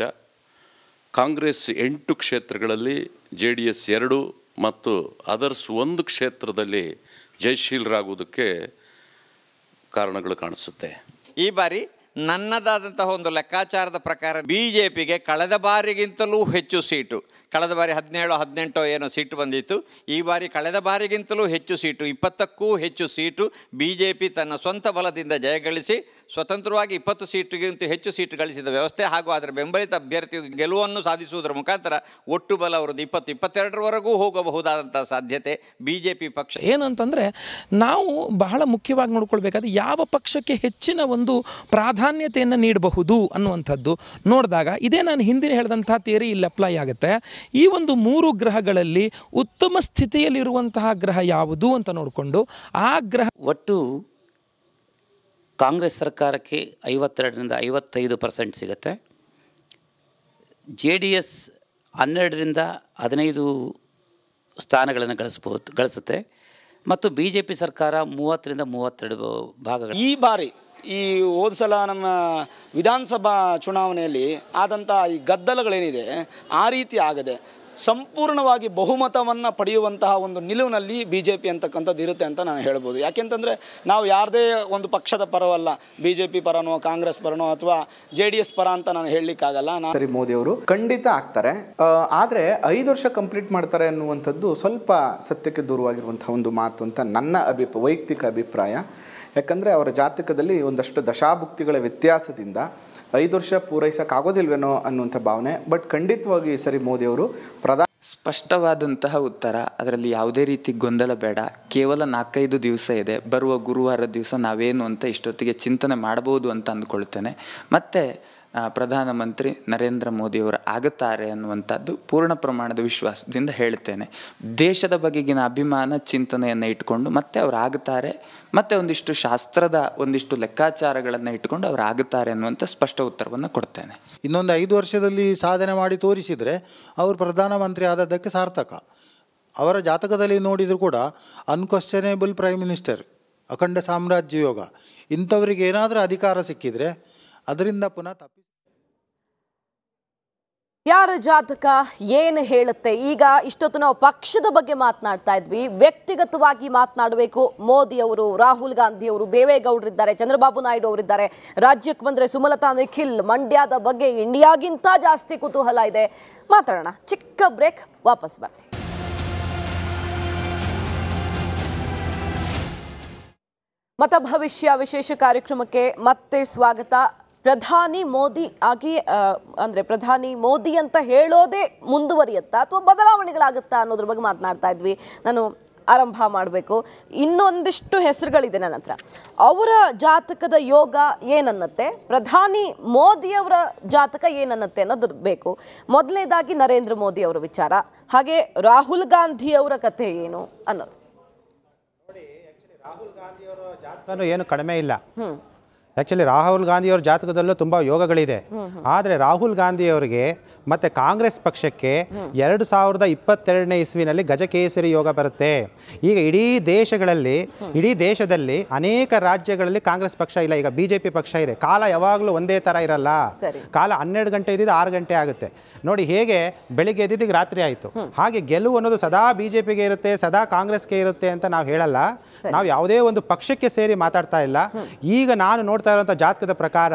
ಕಾಂಗ್ರೆಸ್ ಎಂಟು ಕ್ಷೇತ್ರಗಳಲ್ಲಿ ಜೆ ಡಿ ಎಸ್ ಎರಡು ಮತ್ತು ಅದರ್ಸ್ ಒಂದು ಕ್ಷೇತ್ರದಲ್ಲಿ ಜಯಶೀಲರಾಗುವುದಕ್ಕೆ ಕಾರಣಗಳು ಕಾಣಿಸುತ್ತೆ ಈ ಬಾರಿ ನನ್ನದಾದಂತಹ ಒಂದು ಲೆಕ್ಕಾಚಾರದ ಪ್ರಕಾರ ಬಿ ಜೆ ಪಿಗೆ ಕಳೆದ ಬಾರಿಗಿಂತಲೂ ಹೆಚ್ಚು ಸೀಟು ಕಳೆದ ಬಾರಿ ಹದಿನೇಳು ಹದಿನೆಂಟು ಏನೋ ಸೀಟು ಬಂದಿತ್ತು ಈ ಬಾರಿ ಕಳೆದ ಬಾರಿಗಿಂತಲೂ ಹೆಚ್ಚು ಸೀಟು ಇಪ್ಪತ್ತಕ್ಕೂ ಹೆಚ್ಚು ಸೀಟು ಬಿ ತನ್ನ ಸ್ವಂತ ಬಲದಿಂದ ಜಯಗಳಿಸಿ ಸ್ವತಂತ್ರವಾಗಿ ಇಪ್ಪತ್ತು ಸೀಟಿಗಿಂತ ಹೆಚ್ಚು ಸೀಟ್ ಗಳಿಸಿದ ವ್ಯವಸ್ಥೆ ಹಾಗೂ ಅದರ ಬೆಂಬಲಿತ ಅಭ್ಯರ್ಥಿ ಗೆಲುವನ್ನು ಸಾಧಿಸುವುದರ ಮುಖಾಂತರ ಒಟ್ಟು ಬಲ ಅವರದ್ದು ಇಪ್ಪತ್ತು ಇಪ್ಪತ್ತೆರಡರವರೆಗೂ ಹೋಗಬಹುದಾದಂಥ ಸಾಧ್ಯತೆ ಬಿ ಜೆ ಪಿ ಪಕ್ಷ ಏನಂತಂದರೆ ನಾವು ಬಹಳ ಮುಖ್ಯವಾಗಿ ನೋಡ್ಕೊಳ್ಬೇಕಾದ್ರೆ ಯಾವ ಪಕ್ಷಕ್ಕೆ ಹೆಚ್ಚಿನ ಒಂದು ಪ್ರಾಧಾನ್ಯತೆಯನ್ನು ನೀಡಬಹುದು ಅನ್ನುವಂಥದ್ದು ನೋಡಿದಾಗ ಇದೇ ನಾನು ಹಿಂದಿನ ಹೇಳಿದಂಥ ಥಿಯರಿ ಇಲ್ಲಿ ಅಪ್ಲೈ ಆಗುತ್ತೆ ಈ ಒಂದು ಮೂರು ಗ್ರಹಗಳಲ್ಲಿ ಉತ್ತಮ ಸ್ಥಿತಿಯಲ್ಲಿರುವಂತಹ ಗ್ರಹ ಯಾವುದು ಅಂತ ನೋಡಿಕೊಂಡು ಆ ಗ್ರಹ ಒಟ್ಟು ಕಾಂಗ್ರೆಸ್ ಸರ್ಕಾರಕ್ಕೆ ಐವತ್ತೆರಡರಿಂದ ಐವತ್ತೈದು ಪರ್ಸೆಂಟ್ ಸಿಗುತ್ತೆ ಜೆ ಡಿ ಎಸ್ ಹನ್ನೆರಡರಿಂದ ಹದಿನೈದು ಸ್ಥಾನಗಳನ್ನು ಗಳಿಸ್ಬೋದು ಗಳಿಸುತ್ತೆ ಮತ್ತು ಬಿ ಜೆ ಪಿ ಸರ್ಕಾರ ಮೂವತ್ತರಿಂದ ಮೂವತ್ತೆರಡು ಭಾಗಗಳು ಈ ಬಾರಿ ಈ ಹೋದ ಸಲ ನಮ್ಮ ವಿಧಾನಸಭಾ ಚುನಾವಣೆಯಲ್ಲಿ ಆದಂಥ ಈ ಗದ್ದಲಗಳೇನಿದೆ ಆ ರೀತಿ ಆಗದೆ ಸಂಪೂರ್ಣವಾಗಿ ಬಹುಮತವನ್ನು ಪಡೆಯುವಂತಹ ಒಂದು ನಿಲುವಿನಲ್ಲಿ ಬಿ ಜೆ ಪಿ ಅಂತಕ್ಕಂಥದ್ದು ಇರುತ್ತೆ ಅಂತ ನಾನು ಹೇಳ್ಬೋದು ಯಾಕೆಂತಂದರೆ ನಾವು ಯಾರದೇ ಒಂದು ಪಕ್ಷದ ಪರವಲ್ಲ ಬಿ ಜೆ ಪಿ ಪರನೋ ಕಾಂಗ್ರೆಸ್ ಪರನೋ ಅಥವಾ ಜೆ ಡಿ ಎಸ್ ಪರ ಅಂತ ನಾನು ಹೇಳಲಿಕ್ಕಾಗಲ್ಲ ನರೇಂದ್ರ ಮೋದಿ ಅವರು ಖಂಡಿತ ಆಗ್ತಾರೆ ಆದರೆ ಐದು ವರ್ಷ ಕಂಪ್ಲೀಟ್ ಮಾಡ್ತಾರೆ ಅನ್ನುವಂಥದ್ದು ಸ್ವಲ್ಪ ಸತ್ಯಕ್ಕೆ ದೂರವಾಗಿರುವಂಥ ಒಂದು ಮಾತು ಅಂತ ನನ್ನ ಅಭಿಪ್ರ ವೈಯಕ್ತಿಕ ಅಭಿಪ್ರಾಯ ಯಾಕಂದರೆ ಅವರ ಜಾತಕದಲ್ಲಿ ಒಂದಷ್ಟು ದಶಾಭುಕ್ತಿಗಳ ವ್ಯತ್ಯಾಸದಿಂದ ಐದು ವರ್ಷ ಪೂರೈಸೋಕ್ಕಾಗೋದಿಲ್ವೇನೋ ಅನ್ನುವಂಥ ಭಾವನೆ ಬಟ್ ಖಂಡಿತವಾಗಿ ಈ ಸರಿ ಮೋದಿಯವರು ಪ್ರಧಾನ ಸ್ಪಷ್ಟವಾದಂತಹ ಉತ್ತರ ಅದರಲ್ಲಿ ಯಾವುದೇ ರೀತಿ ಗೊಂದಲ ಬೇಡ ಕೇವಲ ನಾಲ್ಕೈದು ದಿವಸ ಇದೆ ಬರುವ ಗುರುವಾರ ದಿವಸ ನಾವೇನು ಅಂತ ಇಷ್ಟೊತ್ತಿಗೆ ಚಿಂತನೆ ಮಾಡಬಹುದು ಅಂತ ಅಂದ್ಕೊಳ್ತೇನೆ ಮತ್ತು ಪ್ರಧಾನಮಂತ್ರಿ ನರೇಂದ್ರ ಮೋದಿಯವರು ಆಗುತ್ತಾರೆ ಅನ್ನುವಂಥದ್ದು ಪೂರ್ಣ ಪ್ರಮಾಣದ ವಿಶ್ವಾಸದಿಂದ ಹೇಳ್ತೇನೆ ದೇಶದ ಬಗೆಗಿನ ಅಭಿಮಾನ ಚಿಂತನೆಯನ್ನು ಇಟ್ಕೊಂಡು ಮತ್ತೆ ಅವರು ಆಗುತ್ತಾರೆ ಮತ್ತು ಒಂದಿಷ್ಟು ಶಾಸ್ತ್ರದ ಒಂದಿಷ್ಟು ಲೆಕ್ಕಾಚಾರಗಳನ್ನು ಇಟ್ಕೊಂಡು ಅವರು ಆಗುತ್ತಾರೆ ಅನ್ನುವಂಥ ಸ್ಪಷ್ಟ ಉತ್ತರವನ್ನು ಕೊಡ್ತೇನೆ ಇನ್ನೊಂದು ಐದು ವರ್ಷದಲ್ಲಿ ಸಾಧನೆ ಮಾಡಿ ತೋರಿಸಿದರೆ ಅವರು ಪ್ರಧಾನಮಂತ್ರಿ ಆದದ್ದಕ್ಕೆ ಸಾರ್ಥಕ ಅವರ ಜಾತಕದಲ್ಲಿ ನೋಡಿದರೂ ಕೂಡ ಅನ್ಕ್ವಶ್ಚನೇಬಲ್ ಪ್ರೈಮ್ ಮಿನಿಸ್ಟರ್ ಅಖಂಡ ಸಾಮ್ರಾಜ್ಯ ಯೋಗ ಇಂಥವರಿಗೆ ಏನಾದರೂ ಅಧಿಕಾರ ಸಿಕ್ಕಿದರೆ ಅದರಿಂದ ಪುನಃ ತಪ್ಪಿ ಯಾರ ಜಾತಕ ಏನು ಹೇಳುತ್ತೆ ಈಗ ಇಷ್ಟೊತ್ತು ನಾವು ಪಕ್ಷದ ಬಗ್ಗೆ ಮಾತನಾಡ್ತಾ ಇದ್ವಿ ವ್ಯಕ್ತಿಗತವಾಗಿ ಮಾತನಾಡಬೇಕು ಮೋದಿ ಅವರು ರಾಹುಲ್ ಗಾಂಧಿ ಅವರು ದೇವೇಗೌಡರಿದ್ದಾರೆ ಚಂದ್ರಬಾಬು ನಾಯ್ಡು ಅವರಿದ್ದಾರೆ ರಾಜ್ಯಕ್ಕೆ ಬಂದರೆ ಸುಮಲತಾ ನಿಖಿಲ್ ಮಂಡ್ಯದ ಬಗ್ಗೆ ಇಂಡಿಯಾಗಿಂತ ಜಾಸ್ತಿ ಕುತೂಹಲ ಇದೆ ಮಾತಾಡೋಣ ಚಿಕ್ಕ ಬ್ರೇಕ್ ವಾಪಸ್ ಬರ್ತೀವಿ ಮತ ಭವಿಷ್ಯ ವಿಶೇಷ ಕಾರ್ಯಕ್ರಮಕ್ಕೆ ಮತ್ತೆ ಸ್ವಾಗತ ಪ್ರಧಾನಿ ಮೋದಿ ಆಗಿ ಅಂದರೆ ಪ್ರಧಾನಿ ಮೋದಿ ಅಂತ ಹೇಳೋದೇ ಮುಂದುವರಿಯುತ್ತಾ ಅಥವಾ ಬದಲಾವಣೆಗಳಾಗುತ್ತಾ ಅನ್ನೋದ್ರ ಬಗ್ಗೆ ಮಾತನಾಡ್ತಾ ಇದ್ವಿ ನಾನು ಆರಂಭ ಮಾಡಬೇಕು ಇನ್ನೊಂದಿಷ್ಟು ಹೆಸರುಗಳಿದೆ ನನ್ನ ಹತ್ರ ಅವರ ಜಾತಕದ ಯೋಗ ಏನನ್ನತ್ತೆ ಪ್ರಧಾನಿ ಮೋದಿಯವರ ಜಾತಕ ಏನನ್ನತ್ತೆ ಅನ್ನೋದು ಬೇಕು ಮೊದಲನೇದಾಗಿ ನರೇಂದ್ರ ಮೋದಿ ಅವರ ವಿಚಾರ ಹಾಗೆ ರಾಹುಲ್ ಗಾಂಧಿ ಅವರ ಕಥೆ ಏನು ಅನ್ನೋದು ರಾಹುಲ್ ಗಾಂಧಿ ಜಾತಕನೂ ಏನು ಕಡಿಮೆ ಇಲ್ಲ ಆ್ಯಕ್ಚುಲಿ ರಾಹುಲ್ ಗಾಂಧಿಯವ್ರ ಜಾತಕದಲ್ಲೂ ತುಂಬ ಯೋಗಗಳಿದೆ ಆದರೆ ರಾಹುಲ್ ಗಾಂಧಿಯವರಿಗೆ ಮತ್ತು ಕಾಂಗ್ರೆಸ್ ಪಕ್ಷಕ್ಕೆ ಎರಡು ಸಾವಿರದ ಇಪ್ಪತ್ತೆರಡನೇ ಇಸ್ವಿನಲ್ಲಿ ಗಜಕೇಸರಿ ಯೋಗ ಬರುತ್ತೆ ಈಗ ಇಡೀ ದೇಶಗಳಲ್ಲಿ ಇಡೀ ದೇಶದಲ್ಲಿ ಅನೇಕ ರಾಜ್ಯಗಳಲ್ಲಿ ಕಾಂಗ್ರೆಸ್ ಪಕ್ಷ ಇಲ್ಲ ಈಗ ಬಿ ಜೆ ಪಿ ಪಕ್ಷ ಇದೆ ಕಾಲ ಯಾವಾಗಲೂ ಒಂದೇ ಥರ ಇರಲ್ಲ ಕಾಲ ಹನ್ನೆರಡು ಗಂಟೆ ಇದ್ದಿದ್ದು ಆರು ಗಂಟೆ ಆಗುತ್ತೆ ನೋಡಿ ಹೇಗೆ ಬೆಳಿಗ್ಗೆ ಎದ್ದಿದ್ದು ರಾತ್ರಿ ಆಯಿತು ಹಾಗೆ ಗೆಲುವು ಅನ್ನೋದು ಸದಾ ಬಿ ಜೆ ಪಿಗೆ ಇರುತ್ತೆ ಸದಾ ಕಾಂಗ್ರೆಸ್ಗೆ ಇರುತ್ತೆ ಅಂತ ನಾವು ಹೇಳಲ್ಲ ನಾವು ಯಾವುದೇ ಒಂದು ಪಕ್ಷಕ್ಕೆ ಸೇರಿ ಮಾತಾಡ್ತಾ ಇಲ್ಲ ಈಗ ನಾನು ನೋಡ್ತಾ ಇರೋಂಥ ಜಾತಕದ ಪ್ರಕಾರ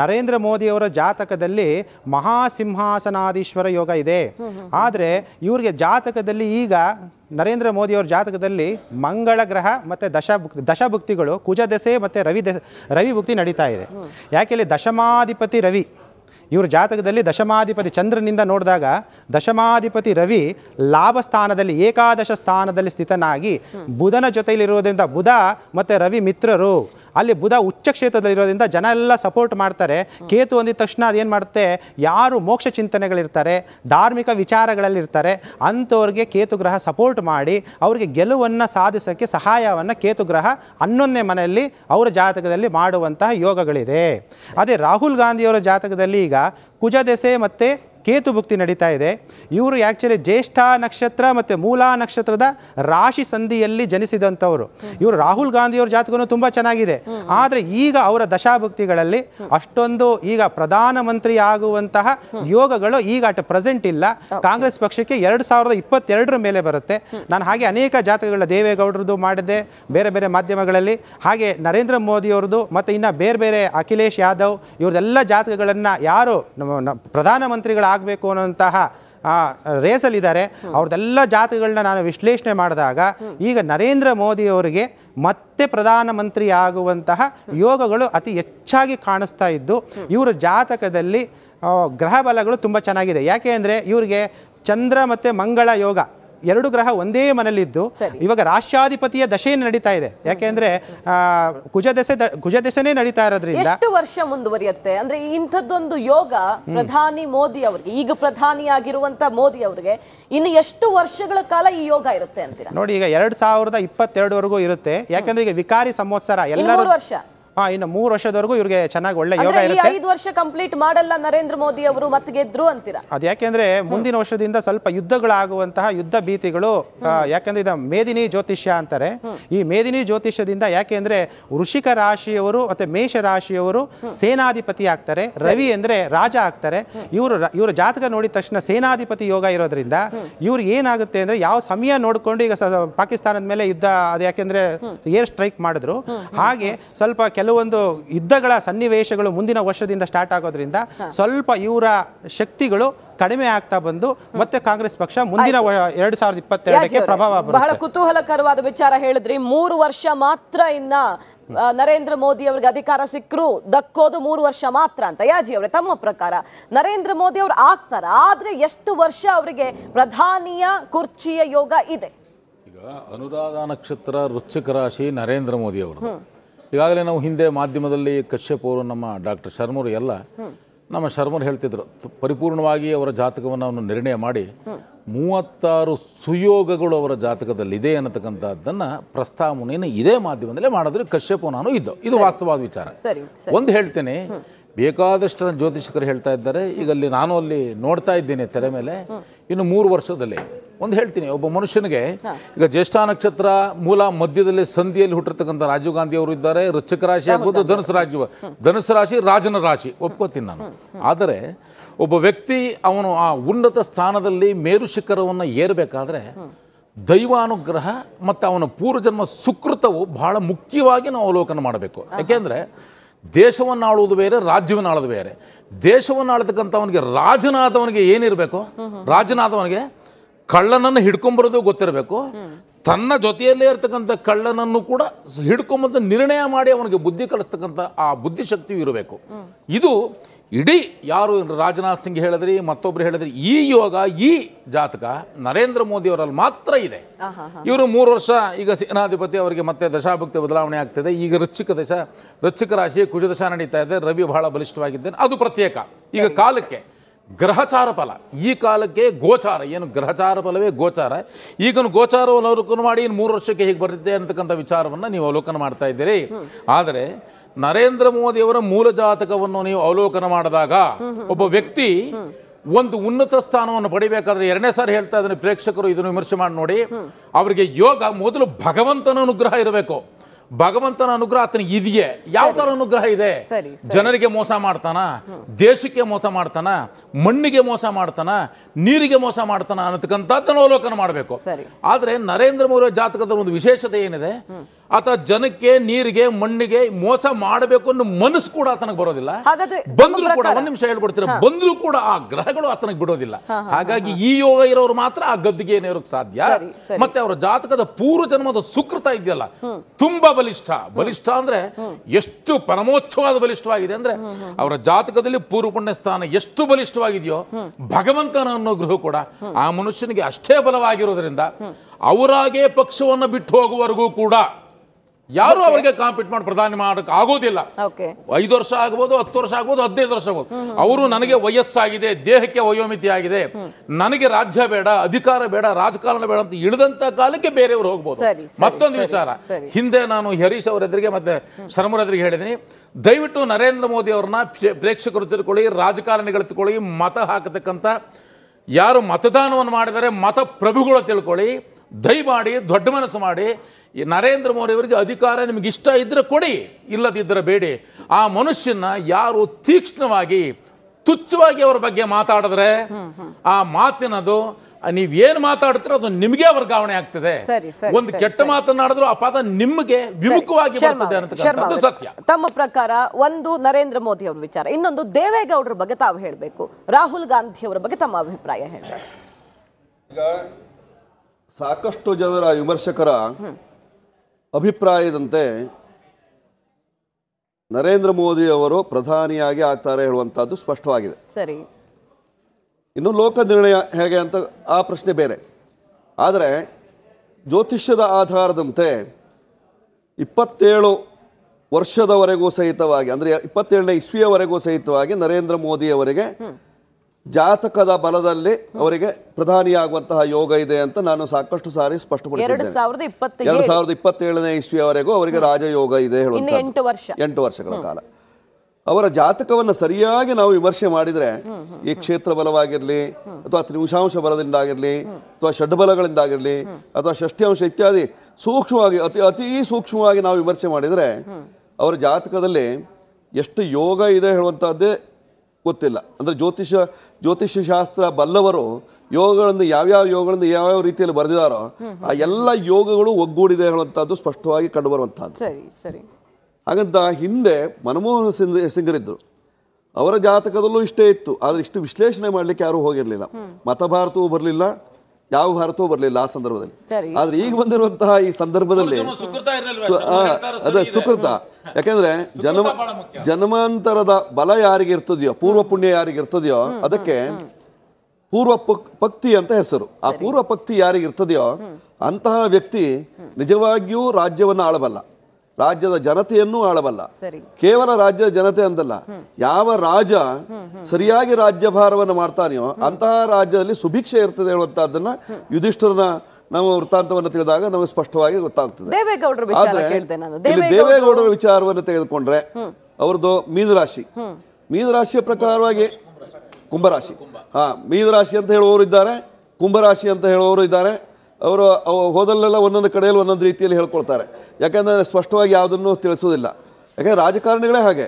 ನರೇಂದ್ರ ಮೋದಿಯವರ ಜಾತಕದಲ್ಲಿ ಮಹಾಸಿಂಹ ಸಿಂಹಾಸನಾದೀಶ್ವರ ಯೋಗ ಇದೆ ಆದರೆ ಇವರಿಗೆ ಜಾತಕದಲ್ಲಿ ಈಗ ನರೇಂದ್ರ ಮೋದಿಯವರ ಜಾತಕದಲ್ಲಿ ಮಂಗಳ ಗ್ರಹ ಮತ್ತು ದಶ ದಶಭುಕ್ತಿಗಳು ಕುಜದೆಸೆ ಮತ್ತು ರವಿ ದೆ ರವಿ ಭುಕ್ತಿ ನಡೀತಾ ಇದೆ ಯಾಕೆಲ್ಲಿ ದಶಮಾಧಿಪತಿ ರವಿ ಇವ್ರ ಜಾತಕದಲ್ಲಿ ದಶಮಾಧಿಪತಿ ಚಂದ್ರನಿಂದ ನೋಡಿದಾಗ ದಶಮಾಧಿಪತಿ ರವಿ ಲಾಭ ಸ್ಥಾನದಲ್ಲಿ ಏಕಾದಶ ಸ್ಥಾನದಲ್ಲಿ ಸ್ಥಿತನಾಗಿ ಬುಧನ ಜೊತೆಯಲ್ಲಿರುವುದರಿಂದ ಬುಧ ಮತ್ತು ರವಿ ಮಿತ್ರರು ಅಲ್ಲಿ ಬುಧ ಉಚ್ಚ ಕ್ಷೇತ್ರದಲ್ಲಿರೋದ್ರಿಂದ ಜನ ಎಲ್ಲ ಸಪೋರ್ಟ್ ಮಾಡ್ತಾರೆ ಕೇತು ಅಂದಿದ ತಕ್ಷಣ ಅದೇನು ಮಾಡುತ್ತೆ ಯಾರು ಮೋಕ್ಷ ಚಿಂತನೆಗಳಿರ್ತಾರೆ ಧಾರ್ಮಿಕ ವಿಚಾರಗಳಲ್ಲಿರ್ತಾರೆ ಅಂಥವ್ರಿಗೆ ಕೇತು ಗ್ರಹ ಸಪೋರ್ಟ್ ಮಾಡಿ ಅವರಿಗೆ ಗೆಲುವನ್ನು ಸಾಧಿಸೋಕ್ಕೆ ಸಹಾಯವನ್ನು ಕೇತು ಗ್ರಹ ಹನ್ನೊಂದನೇ ಮನೆಯಲ್ಲಿ ಅವರ ಜಾತಕದಲ್ಲಿ ಮಾಡುವಂತಹ ಯೋಗಗಳಿದೆ ಅದೇ ರಾಹುಲ್ ಗಾಂಧಿಯವರ ಜಾತಕದಲ್ಲಿ ಈಗ ಕುಜದೆಸೆ ಮತ್ತು ಕೇತು ಭುಕ್ತಿ ನಡೀತಾ ಇದೆ ಇವರು ಆ್ಯಕ್ಚುಲಿ ಜ್ಯೇಷ್ಠ ನಕ್ಷತ್ರ ಮತ್ತು ಮೂಲ ನಕ್ಷತ್ರದ ರಾಶಿ ಸಂಧಿಯಲ್ಲಿ ಜನಿಸಿದಂಥವರು ಇವರು ರಾಹುಲ್ ಗಾಂಧಿಯವ್ರ ಜಾತಕನೂ ತುಂಬ ಚೆನ್ನಾಗಿದೆ ಆದರೆ ಈಗ ಅವರ ದಶಾಭುಕ್ತಿಗಳಲ್ಲಿ ಅಷ್ಟೊಂದು ಈಗ ಪ್ರಧಾನಮಂತ್ರಿ ಆಗುವಂತಹ ಯೋಗಗಳು ಈಗ ಅಟ್ ಪ್ರೆಸೆಂಟ್ ಇಲ್ಲ ಕಾಂಗ್ರೆಸ್ ಪಕ್ಷಕ್ಕೆ ಎರಡು ಸಾವಿರದ ಇಪ್ಪತ್ತೆರಡರ ಮೇಲೆ ಬರುತ್ತೆ ನಾನು ಹಾಗೆ ಅನೇಕ ಜಾತಕಗಳ ದೇವೇಗೌಡರದ್ದು ಮಾಡಿದೆ ಬೇರೆ ಬೇರೆ ಮಾಧ್ಯಮಗಳಲ್ಲಿ ಹಾಗೆ ನರೇಂದ್ರ ಮೋದಿಯವ್ರದ್ದು ಮತ್ತು ಇನ್ನು ಬೇರೆ ಬೇರೆ ಅಖಿಲೇಶ್ ಯಾದವ್ ಇವ್ರದ್ದೆಲ್ಲ ಜಾತಕಗಳನ್ನು ಯಾರು ಪ್ರಧಾನಮಂತ್ರಿಗಳ ಆಗಬೇಕು ಅನ್ನೋಂತಹ ರೇಸಲ್ಲಿದ್ದಾರೆ ಅವ್ರದ್ದೆಲ್ಲ ಜಾತಿಗಳನ್ನ ನಾನು ವಿಶ್ಲೇಷಣೆ ಮಾಡಿದಾಗ ಈಗ ನರೇಂದ್ರ ಮೋದಿ ಅವರಿಗೆ ಮತ್ತೆ ಪ್ರಧಾನಮಂತ್ರಿ ಆಗುವಂತಹ ಯೋಗಗಳು ಅತಿ ಹೆಚ್ಚಾಗಿ ಕಾಣಿಸ್ತಾ ಇದ್ದು ಇವರ ಜಾತಕದಲ್ಲಿ ಗ್ರಹ ಬಲಗಳು ತುಂಬ ಚೆನ್ನಾಗಿದೆ ಯಾಕೆ ಅಂದರೆ ಇವರಿಗೆ ಚಂದ್ರ ಮತ್ತು ಮಂಗಳ ಯೋಗ ಎರಡು ಗ್ರಹ ಒಂದೇ ಮನೆಯಲ್ಲಿದ್ದು ಇವಾಗ ರಾಷ್ಟ್ರಾಧಿಪತಿಯ ದಶೆಯನ್ನು ನಡೀತಾ ಇದೆ ಯಾಕೆಂದ್ರೆ ಕುಜದೆಸೆ ಕುಜದೆಸೆನೇ ನಡೀತಾ ಇರೋದ್ರಿಂದ ಎಷ್ಟು ವರ್ಷ ಮುಂದುವರಿಯುತ್ತೆ ಅಂದ್ರೆ ಇಂಥದ್ದೊಂದು ಯೋಗ ಪ್ರಧಾನಿ ಮೋದಿ ಅವರಿಗೆ ಈಗ ಪ್ರಧಾನಿ ಆಗಿರುವಂತ ಮೋದಿ ಅವರಿಗೆ ಇನ್ನು ಎಷ್ಟು ವರ್ಷಗಳ ಕಾಲ ಈ ಯೋಗ ಇರುತ್ತೆ ಅಂತ ನೋಡಿ ಈಗ ಎರಡ್ ಸಾವಿರದ ವರೆಗೂ ಇರುತ್ತೆ ಯಾಕಂದ್ರೆ ಈಗ ವಿಕಾರಿ ಸಂವತ್ಸರ ಎಲ್ಲರೂ ವರ್ಷ ಹಾ ಇನ್ನು ಮೂರು ವರ್ಷದವರೆಗೂ ಇವ್ರಿಗೆ ಚೆನ್ನಾಗಿ ಒಳ್ಳೆ ಯೋಗ ಇರುತ್ತೆ ಐದು ವರ್ಷ ಕಂಪ್ಲೀಟ್ ಮಾಡಲ್ಲ ನರೇಂದ್ರ ಮೋದಿ ಅವರು ಮತ್ತೆ ಗೆದ್ರು ಅಂತೀರಾ ಅದ್ ಯಾಕೆಂದ್ರೆ ಮುಂದಿನ ವರ್ಷದಿಂದ ಸ್ವಲ್ಪ ಯುದ್ಧಗಳಾಗುವಂತಹ ಯುದ್ಧ ಭೀತಿಗಳು ಯಾಕೆಂದ್ರೆ ಇದು ಮೇದಿನಿ ಜ್ಯೋತಿಷ್ಯ ಅಂತಾರೆ ಈ ಮೇದಿನಿ ಜ್ಯೋತಿಷ್ಯದಿಂದ ಯಾಕೆಂದ್ರೆ ವೃಷಿಕ ರಾಶಿಯವರು ಮತ್ತೆ ಮೇಷ ರಾಶಿಯವರು ಸೇನಾಧಿಪತಿ ಆಗ್ತಾರೆ ರವಿ ಅಂದ್ರೆ ರಾಜ ಆಗ್ತಾರೆ ಇವರು ಇವರ ಜಾತಕ ನೋಡಿದ ತಕ್ಷಣ ಸೇನಾಧಿಪತಿ ಯೋಗ ಇರೋದ್ರಿಂದ ಇವ್ರಿಗೆ ಏನಾಗುತ್ತೆ ಅಂದ್ರೆ ಯಾವ ಸಮಯ ನೋಡಿಕೊಂಡು ಈಗ ಪಾಕಿಸ್ತಾನದ ಮೇಲೆ ಯುದ್ಧ ಅದು ಯಾಕೆಂದ್ರೆ ಏರ್ ಸ್ಟ್ರೈಕ್ ಮಾಡಿದ್ರು ಹಾಗೆ ಸ್ವಲ್ಪ ಕೆಲವೊಂದು ಯುದ್ಧಗಳ ಸನ್ನಿವೇಶಗಳು ಮುಂದಿನ ವರ್ಷದಿಂದ ಸ್ಟಾರ್ಟ್ ಆಗೋದ್ರಿಂದ ಸ್ವಲ್ಪ ಇವರ ಶಕ್ತಿಗಳು ಕಡಿಮೆ ಆಗ್ತಾ ಬಂದು ಮತ್ತೆ ಕಾಂಗ್ರೆಸ್ ಪಕ್ಷ ಮುಂದಿನ ಎರಡ್ ಸಾವಿರದ ಇಪ್ಪತ್ತೆರಡಕ್ಕೆ ಪ್ರಭಾವ ಬಹಳ ಕುತೂಹಲಕರವಾದ ವಿಚಾರ ಹೇಳಿದ್ರಿ ಮೂರು ವರ್ಷ ಮಾತ್ರ ಇನ್ನ ನರೇಂದ್ರ ಮೋದಿ ಅವರಿಗೆ ಅಧಿಕಾರ ಸಿಕ್ಕರು ದಕ್ಕೋದು ಮೂರು ವರ್ಷ ಮಾತ್ರ ಅಂತ ಯಾಜಿ ಅವರೇ ತಮ್ಮ ಪ್ರಕಾರ ನರೇಂದ್ರ ಮೋದಿ ಅವ್ರು ಆಗ್ತಾರ ಆದ್ರೆ ಎಷ್ಟು ವರ್ಷ ಅವರಿಗೆ ಪ್ರಧಾನಿಯ ಕುರ್ಚಿಯ ಯೋಗ ಇದೆ ಈಗ ಅನುರಾಧ ನಕ್ಷತ್ರ ವೃಶ್ಚಿಕ ರಾಶಿ ನರೇಂದ್ರ ಮೋದಿ ಅವರು ಈಗಾಗಲೇ ನಾವು ಹಿಂದೆ ಮಾಧ್ಯಮದಲ್ಲಿ ಕಶ್ಯಪ್ ಅವರು ನಮ್ಮ ಡಾಕ್ಟರ್ ಶರ್ಮರು ಎಲ್ಲ ನಮ್ಮ ಶರ್ಮರು ಹೇಳ್ತಿದ್ರು ಪರಿಪೂರ್ಣವಾಗಿ ಅವರ ಜಾತಕವನ್ನು ಅವನು ನಿರ್ಣಯ ಮಾಡಿ ಮೂವತ್ತಾರು ಸುಯೋಗಗಳು ಅವರ ಜಾತಕದಲ್ಲಿ ಇದೆ ಅನ್ನತಕ್ಕಂಥದ್ದನ್ನು ಪ್ರಸ್ತಾವನೆಯನ್ನು ಇದೇ ಮಾಧ್ಯಮದಲ್ಲೇ ಮಾಡಿದ್ರೆ ಕಶ್ಯಪು ನಾನು ಇದ್ದು ಇದು ವಾಸ್ತವಾದ ವಿಚಾರ ಒಂದು ಹೇಳ್ತೇನೆ ಬೇಕಾದಷ್ಟು ಜ್ಯೋತಿಷಕರು ಹೇಳ್ತಾ ಇದ್ದಾರೆ ಈಗ ಅಲ್ಲಿ ನಾನು ಅಲ್ಲಿ ನೋಡ್ತಾ ಇದ್ದೇನೆ ತೆರೆ ಮೇಲೆ ಇನ್ನು ಮೂರು ವರ್ಷದಲ್ಲಿ ಒಂದು ಹೇಳ್ತೀನಿ ಒಬ್ಬ ಮನುಷ್ಯನಿಗೆ ಈಗ ಜ್ಯೇಷ್ಠ ನಕ್ಷತ್ರ ಮೂಲ ಮಧ್ಯದಲ್ಲಿ ಸಂಧಿಯಲ್ಲಿ ಹುಟ್ಟಿರ್ತಕ್ಕಂಥ ರಾಜೀವ್ ಗಾಂಧಿ ಅವರು ಇದ್ದಾರೆ ವೃಶ್ಚಿಕ ರಾಶಿ ಆಗ್ಬೋದು ಧನುಸು ರಾಶಿ ಧನುಸು ರಾಶಿ ರಾಜನ ರಾಶಿ ಒಪ್ಕೋತೀನಿ ನಾನು ಆದರೆ ಒಬ್ಬ ವ್ಯಕ್ತಿ ಅವನು ಆ ಉನ್ನತ ಸ್ಥಾನದಲ್ಲಿ ಮೇರು ಶಿಖರವನ್ನು ಏರಬೇಕಾದ್ರೆ ದೈವಾನುಗ್ರಹ ಮತ್ತು ಅವನ ಪೂರ್ವಜನ್ಮ ಸುಕೃತವು ಬಹಳ ಮುಖ್ಯವಾಗಿ ನಾವು ಅವಲೋಕನ ಮಾಡಬೇಕು ಯಾಕೆಂದರೆ ದೇಶವನ್ನು ಆಳುವುದು ಬೇರೆ ರಾಜ್ಯವನ್ನು ಆಳೋದು ಬೇರೆ ದೇಶವನ್ನು ಆಳತಕ್ಕಂಥವನಿಗೆ ರಾಜನಾದವನಿಗೆ ಏನಿರಬೇಕು ರಾಜನಾದವನಿಗೆ ಕಳ್ಳನನ್ನು ಹಿಡ್ಕೊಂಬರೋದು ಗೊತ್ತಿರಬೇಕು ತನ್ನ ಜೊತೆಯಲ್ಲೇ ಇರತಕ್ಕಂಥ ಕಳ್ಳನನ್ನು ಕೂಡ ಹಿಡ್ಕೊಂಬಂತ ನಿರ್ಣಯ ಮಾಡಿ ಅವನಿಗೆ ಬುದ್ಧಿ ಕಲಿಸ್ತಕ್ಕಂಥ ಆ ಬುದ್ಧಿಶಕ್ತಿಯು ಇರಬೇಕು ಇದು ಇಡೀ ಯಾರು ರಾಜನಾಥ್ ಸಿಂಗ್ ಹೇಳಿದ್ರಿ ಮತ್ತೊಬ್ಬರು ಹೇಳಿದ್ರಿ ಈ ಯೋಗ ಈ ಜಾತಕ ನರೇಂದ್ರ ಮೋದಿ ಅವರಲ್ಲಿ ಮಾತ್ರ ಇದೆ ಇವರು ಮೂರು ವರ್ಷ ಈಗ ಸೇನಾಧಿಪತಿ ಅವರಿಗೆ ಮತ್ತೆ ದಶಾಭಕ್ತಿ ಬದಲಾವಣೆ ಆಗ್ತಿದೆ ಈಗ ರುಚಿಕ ದಶ ರುಚಿಕ ರಾಶಿ ಕುಜದಶ ನಡೀತಾ ಇದೆ ರವಿ ಬಹಳ ಬಲಿಷ್ಠವಾಗಿದ್ದೇನೆ ಅದು ಪ್ರತ್ಯೇಕ ಈಗ ಕಾಲಕ್ಕೆ ಗ್ರಹಚಾರ ಫಲ ಈ ಕಾಲಕ್ಕೆ ಗೋಚಾರ ಏನು ಗ್ರಹಚಾರ ಫಲವೇ ಗೋಚಾರ ಈಗನ ಗೋಚಾರವನ್ನು ಅವಲೋಕನ ಮಾಡಿ ಇನ್ನು ಮೂರು ವರ್ಷಕ್ಕೆ ಹೀಗೆ ಬರುತ್ತೆ ಅಂತಕ್ಕಂಥ ವಿಚಾರವನ್ನು ನೀವು ಅವಲೋಕನ ಮಾಡ್ತಾ ಇದ್ದೀರಿ ಆದರೆ ನರೇಂದ್ರ ಮೋದಿಯವರ ಮೂಲ ಜಾತಕವನ್ನು ನೀವು ಅವಲೋಕನ ಮಾಡಿದಾಗ ಒಬ್ಬ ವ್ಯಕ್ತಿ ಒಂದು ಉನ್ನತ ಸ್ಥಾನವನ್ನು ಪಡಿಬೇಕಾದ್ರೆ ಎರಡನೇ ಸಾರಿ ಹೇಳ್ತಾ ಇದ್ದೀನಿ ಪ್ರೇಕ್ಷಕರು ಇದನ್ನು ವಿಮರ್ಶೆ ಮಾಡಿ ನೋಡಿ ಅವರಿಗೆ ಯೋಗ ಮೊದಲು ಭಗವಂತನ ಅನುಗ್ರಹ ಇರಬೇಕು ಭಗವಂತನ ಅನುಗ್ರಹ ಆತನಿಗೆ ಇದೆಯೇ ಯಾವ ಥರ ಅನುಗ್ರಹ ಇದೆ ಜನರಿಗೆ ಮೋಸ ಮಾಡ್ತಾನ ದೇಶಕ್ಕೆ ಮೋಸ ಮಾಡ್ತಾನ ಮಣ್ಣಿಗೆ ಮೋಸ ಮಾಡ್ತಾನ ನೀರಿಗೆ ಮೋಸ ಮಾಡ್ತಾನ ಅನ್ನತಕ್ಕಂಥದ್ದನ್ನು ಅವಲೋಕನ ಮಾಡಬೇಕು ಆದರೆ ನರೇಂದ್ರ ಮೋದಿ ಜಾತಕದ ಒಂದು ವಿಶೇಷತೆ ಏನಿದೆ ಆತ ಜನಕ್ಕೆ ನೀರಿಗೆ ಮಣ್ಣಿಗೆ ಮೋಸ ಮಾಡಬೇಕು ಅನ್ನೋ ಮನಸ್ಸು ಕೂಡ ಆತನಿಗೆ ಬರೋದಿಲ್ಲ ಬಂದ್ರು ಕೂಡ ಒಂದ್ ನಿಮಿಷ ಹೇಳ್ಬಿಡ್ತೀರ ಬಂದ್ರು ಕೂಡ ಆ ಗ್ರಹಗಳು ಆತನಿಗೆ ಬಿಡೋದಿಲ್ಲ ಹಾಗಾಗಿ ಈ ಯೋಗ ಇರೋರು ಮಾತ್ರ ಆ ಗದ್ದಿಗೆ ಏನೇ ಸಾಧ್ಯ ಮತ್ತೆ ಅವರ ಜಾತಕದ ಪೂರ್ವ ಜನ್ಮದ ಸುಕೃತ ಇದೆಯಲ್ಲ ತುಂಬಾ ಬಲಿಷ್ಠ ಬಲಿಷ್ಠ ಅಂದ್ರೆ ಎಷ್ಟು ಪರಮೋಚ್ಛವಾದ ಬಲಿಷ್ಠವಾಗಿದೆ ಅಂದ್ರೆ ಅವರ ಜಾತಕದಲ್ಲಿ ಪೂರ್ವ ಪುಣ್ಯ ಸ್ಥಾನ ಎಷ್ಟು ಬಲಿಷ್ಠವಾಗಿದೆಯೋ ಭಗವಂತನ ಅನ್ನೋ ಗೃಹ ಕೂಡ ಆ ಮನುಷ್ಯನಿಗೆ ಅಷ್ಟೇ ಬಲವಾಗಿರೋದ್ರಿಂದ ಅವರಾಗೇ ಪಕ್ಷವನ್ನು ಬಿಟ್ಟು ಹೋಗುವವರೆಗೂ ಕೂಡ ಯಾರು ಅವರಿಗೆ ಕಾಂಪೀಟ್ ಮಾಡಿ ಪ್ರಧಾನಿ ಮಾಡಕ್ಕೆ ಆಗೋದಿಲ್ಲ ಐದು ವರ್ಷ ಆಗ್ಬೋದು ಹತ್ತು ವರ್ಷ ಆಗ್ಬೋದು ಹದಿನೈದು ವರ್ಷ ಆಗ್ಬೋದು ಅವರು ನನಗೆ ವಯಸ್ಸಾಗಿದೆ ದೇಹಕ್ಕೆ ವಯೋಮಿತಿ ಆಗಿದೆ ನನಗೆ ರಾಜ್ಯ ಬೇಡ ಅಧಿಕಾರ ಬೇಡ ರಾಜಕಾರಣ ಬೇಡ ಅಂತ ಇಳಿದಂತ ಕಾಲಕ್ಕೆ ಬೇರೆಯವರು ಹೋಗ್ಬೋದು ಮತ್ತೊಂದು ವಿಚಾರ ಹಿಂದೆ ನಾನು ಹರೀಶ್ ಅವರ ಎದುರಿಗೆ ಮತ್ತೆ ಶರ್ಮರ ಎದುರಿಗೆ ಹೇಳಿದೀನಿ ದಯವಿಟ್ಟು ನರೇಂದ್ರ ಮೋದಿ ಅವ್ರನ್ನ ಪ್ರೇಕ್ಷಕರು ತಿಳ್ಕೊಳ್ಳಿ ರಾಜಕಾರಣಿಗಳು ತಿಳ್ಕೊಳ್ಳಿ ಮತ ಹಾಕತಕ್ಕಂಥ ಯಾರು ಮತದಾನವನ್ನು ಮಾಡಿದರೆ ಮತ ಪ್ರಭುಗಳು ತಿಳ್ಕೊಳ್ಳಿ ದಯಮಾಡಿ ದೊಡ್ಡ ಮನಸ್ಸು ಮಾಡಿ ನರೇಂದ್ರ ಮೋದಿ ಅವರಿಗೆ ಅಧಿಕಾರ ನಿಮಗೆ ಇಷ್ಟ ಇದ್ದರೆ ಕೊಡಿ ಇಲ್ಲದಿದ್ದರೆ ಬೇಡಿ ಆ ಮನುಷ್ಯನ ಯಾರು ತೀಕ್ಷ್ಣವಾಗಿ ತುಚ್ಛವಾಗಿ ಅವ್ರ ಬಗ್ಗೆ ಮಾತಾಡಿದ್ರೆ ಆ ಮಾತಿನದು ನೀವೇನು ಮಾತಾಡ್ತೀರೋ ಅದು ನಿಮಗೆ ವರ್ಗಾವಣೆ ಆಗ್ತದೆ ಒಂದು ಕೆಟ್ಟ ಮಾತನಾಡಿದ್ರು ಆ ಪದ ನಿಮಗೆ ವಿಮುಖವಾಗಿ ಬರ್ತದೆ ಅಂತ ಸತ್ಯ ತಮ್ಮ ಪ್ರಕಾರ ಒಂದು ನರೇಂದ್ರ ಮೋದಿ ಅವರ ವಿಚಾರ ಇನ್ನೊಂದು ದೇವೇಗೌಡರ ಬಗ್ಗೆ ತಾವು ಹೇಳಬೇಕು ರಾಹುಲ್ ಗಾಂಧಿ ಅವರ ಬಗ್ಗೆ ತಮ್ಮ ಅಭಿಪ್ರಾಯ ಹೇಳಬೇಕು ಸಾಕಷ್ಟು ಜನರ ವಿಮರ್ಶಕರ ಅಭಿಪ್ರಾಯದಂತೆ ನರೇಂದ್ರ ಮೋದಿ ಅವರು ಪ್ರಧಾನಿಯಾಗಿ ಆಗ್ತಾರೆ ಹೇಳುವಂಥದ್ದು ಸ್ಪಷ್ಟವಾಗಿದೆ ಸರಿ ಇನ್ನು ಲೋಕ ನಿರ್ಣಯ ಹೇಗೆ ಅಂತ ಆ ಪ್ರಶ್ನೆ ಬೇರೆ ಆದರೆ ಜ್ಯೋತಿಷ್ಯದ ಆಧಾರದಂತೆ ಇಪ್ಪತ್ತೇಳು ವರ್ಷದವರೆಗೂ ಸಹಿತವಾಗಿ ಅಂದರೆ ಇಪ್ಪತ್ತೇಳನೇ ಇಸ್ವಿಯವರೆಗೂ ಸಹಿತವಾಗಿ ನರೇಂದ್ರ ಮೋದಿಯವರಿಗೆ ಜಾತಕದ ಬಲದಲ್ಲಿ ಅವರಿಗೆ ಪ್ರಧಾನಿಯಾಗುವಂತಹ ಯೋಗ ಇದೆ ಅಂತ ನಾನು ಸಾಕಷ್ಟು ಸಾರಿ ಸ್ಪಷ್ಟಪಡಿಸಿದ್ದೇನೆ ಎರಡು ಸಾವಿರದ ಇಪ್ಪತ್ತೇಳನೇ ಇಸ್ವಿಯವರೆಗೂ ಅವರಿಗೆ ರಾಜಯೋಗ ಇದೆ ಎಂಟು ವರ್ಷಗಳ ಕಾಲ ಅವರ ಜಾತಕವನ್ನು ಸರಿಯಾಗಿ ನಾವು ವಿಮರ್ಶೆ ಮಾಡಿದ್ರೆ ಈ ಕ್ಷೇತ್ರ ಬಲವಾಗಿರ್ಲಿ ಅಥವಾ ತ್ರಿವಂಶಾಂಶ ಬಲದಿಂದಾಗಿರಲಿ ಅಥವಾ ಷಡ್ಬಲಗಳಿಂದಾಗಿರಲಿ ಅಥವಾ ಷಷ್ಠಿಯಾಂಶ ಇತ್ಯಾದಿ ಸೂಕ್ಷ್ಮವಾಗಿ ಅತಿ ಅತೀ ಸೂಕ್ಷ್ಮವಾಗಿ ನಾವು ವಿಮರ್ಶೆ ಮಾಡಿದರೆ ಅವರ ಜಾತಕದಲ್ಲಿ ಎಷ್ಟು ಯೋಗ ಇದೆ ಹೇಳುವಂಥದ್ದೇ ಗೊತ್ತಿಲ್ಲ ಅಂದರೆ ಜ್ಯೋತಿಷ ಜ್ಯೋತಿಷ್ಯ ಶಾಸ್ತ್ರ ಬಲ್ಲವರು ಯೋಗಗಳನ್ನು ಯಾವ್ಯಾವ ಯೋಗಗಳನ್ನು ಯಾವ್ಯಾವ ರೀತಿಯಲ್ಲಿ ಬರೆದಿದಾರೋ ಆ ಎಲ್ಲ ಯೋಗಗಳು ಒಗ್ಗೂಡಿದೆ ಹೇಳುವಂಥದ್ದು ಸ್ಪಷ್ಟವಾಗಿ ಕಂಡು ಸರಿ ಸರಿ ಹಾಗಂತ ಹಿಂದೆ ಮನಮೋಹನ್ ಸಿಂಗ್ ಸಿಂಗರಿದ್ದರು ಅವರ ಜಾತಕದಲ್ಲೂ ಇಷ್ಟೇ ಇತ್ತು ಆದರೆ ಇಷ್ಟು ವಿಶ್ಲೇಷಣೆ ಮಾಡಲಿಕ್ಕೆ ಯಾರೂ ಹೋಗಿರಲಿಲ್ಲ ಮತಭಾರತವೂ ಬರಲಿಲ್ಲ ಯಾವ ಭಾರತವೂ ಬರಲಿಲ್ಲ ಆ ಸಂದರ್ಭದಲ್ಲಿ ಆದ್ರೆ ಈಗ ಬಂದಿರುವಂತಹ ಈ ಸಂದರ್ಭದಲ್ಲಿ ಅದೇ ಸುಕೃತ ಯಾಕೆಂದ್ರೆ ಜನ್ಮ ಜನ್ಮಾಂತರದ ಬಲ ಯಾರಿಗೆ ಇರ್ತದೆಯೋ ಪೂರ್ವ ಪುಣ್ಯ ಯಾರಿಗೆ ಇರ್ತದೆಯೋ ಅದಕ್ಕೆ ಪೂರ್ವ ಪಕ್ತಿ ಅಂತ ಹೆಸರು ಆ ಪೂರ್ವ ಪಕ್ತಿ ಯಾರಿಗೆ ಇರ್ತದೆಯೋ ಅಂತಹ ವ್ಯಕ್ತಿ ನಿಜವಾಗಿಯೂ ರಾಜ್ಯವನ್ನು ಆಳಬಲ್ಲ ರಾಜ್ಯದ ಜನತೆಯನ್ನು ಆಳಬಲ್ಲ ಕೇವಲ ರಾಜ್ಯದ ಜನತೆ ಅಂತಲ್ಲ ಯಾವ ರಾಜ ಸರಿಯಾಗಿ ರಾಜ್ಯಭಾರವನ್ನು ಮಾಡ್ತಾನೆಯೋ ಅಂತಹ ರಾಜ್ಯದಲ್ಲಿ ಸುಭಿಕ್ಷೆ ಇರ್ತದೆ ಹೇಳುವಂತಹದನ್ನ ಯುಧಿಷ್ಠರನ ನಾವು ವೃತ್ತಾಂತವನ್ನು ತಿಳಿದಾಗ ನಮಗೆ ಸ್ಪಷ್ಟವಾಗಿ ಗೊತ್ತಾಗ್ತದೆ ಆದ್ರೆ ಇಲ್ಲಿ ದೇವೇಗೌಡರ ವಿಚಾರವನ್ನು ತೆಗೆದುಕೊಂಡ್ರೆ ಅವ್ರದ್ದು ಮೀನರಾಶಿ ಮೀನರಾಶಿಯ ಪ್ರಕಾರವಾಗಿ ಕುಂಭರಾಶಿ ಹಾ ಮೀನರಾಶಿ ಅಂತ ಹೇಳುವವರು ಇದ್ದಾರೆ ಕುಂಭರಾಶಿ ಅಂತ ಹೇಳುವವರು ಇದ್ದಾರೆ ಅವರು ಹೋದಲ್ಲೆಲ್ಲ ಒಂದೊಂದು ಕಡೆಯಲ್ಲಿ ಒಂದೊಂದು ರೀತಿಯಲ್ಲಿ ಹೇಳ್ಕೊಳ್ತಾರೆ ಯಾಕೆಂದರೆ ಸ್ಪಷ್ಟವಾಗಿ ಯಾವುದನ್ನು ತಿಳಿಸೋದಿಲ್ಲ ಯಾಕೆಂದರೆ ರಾಜಕಾರಣಿಗಳೇ ಹಾಗೆ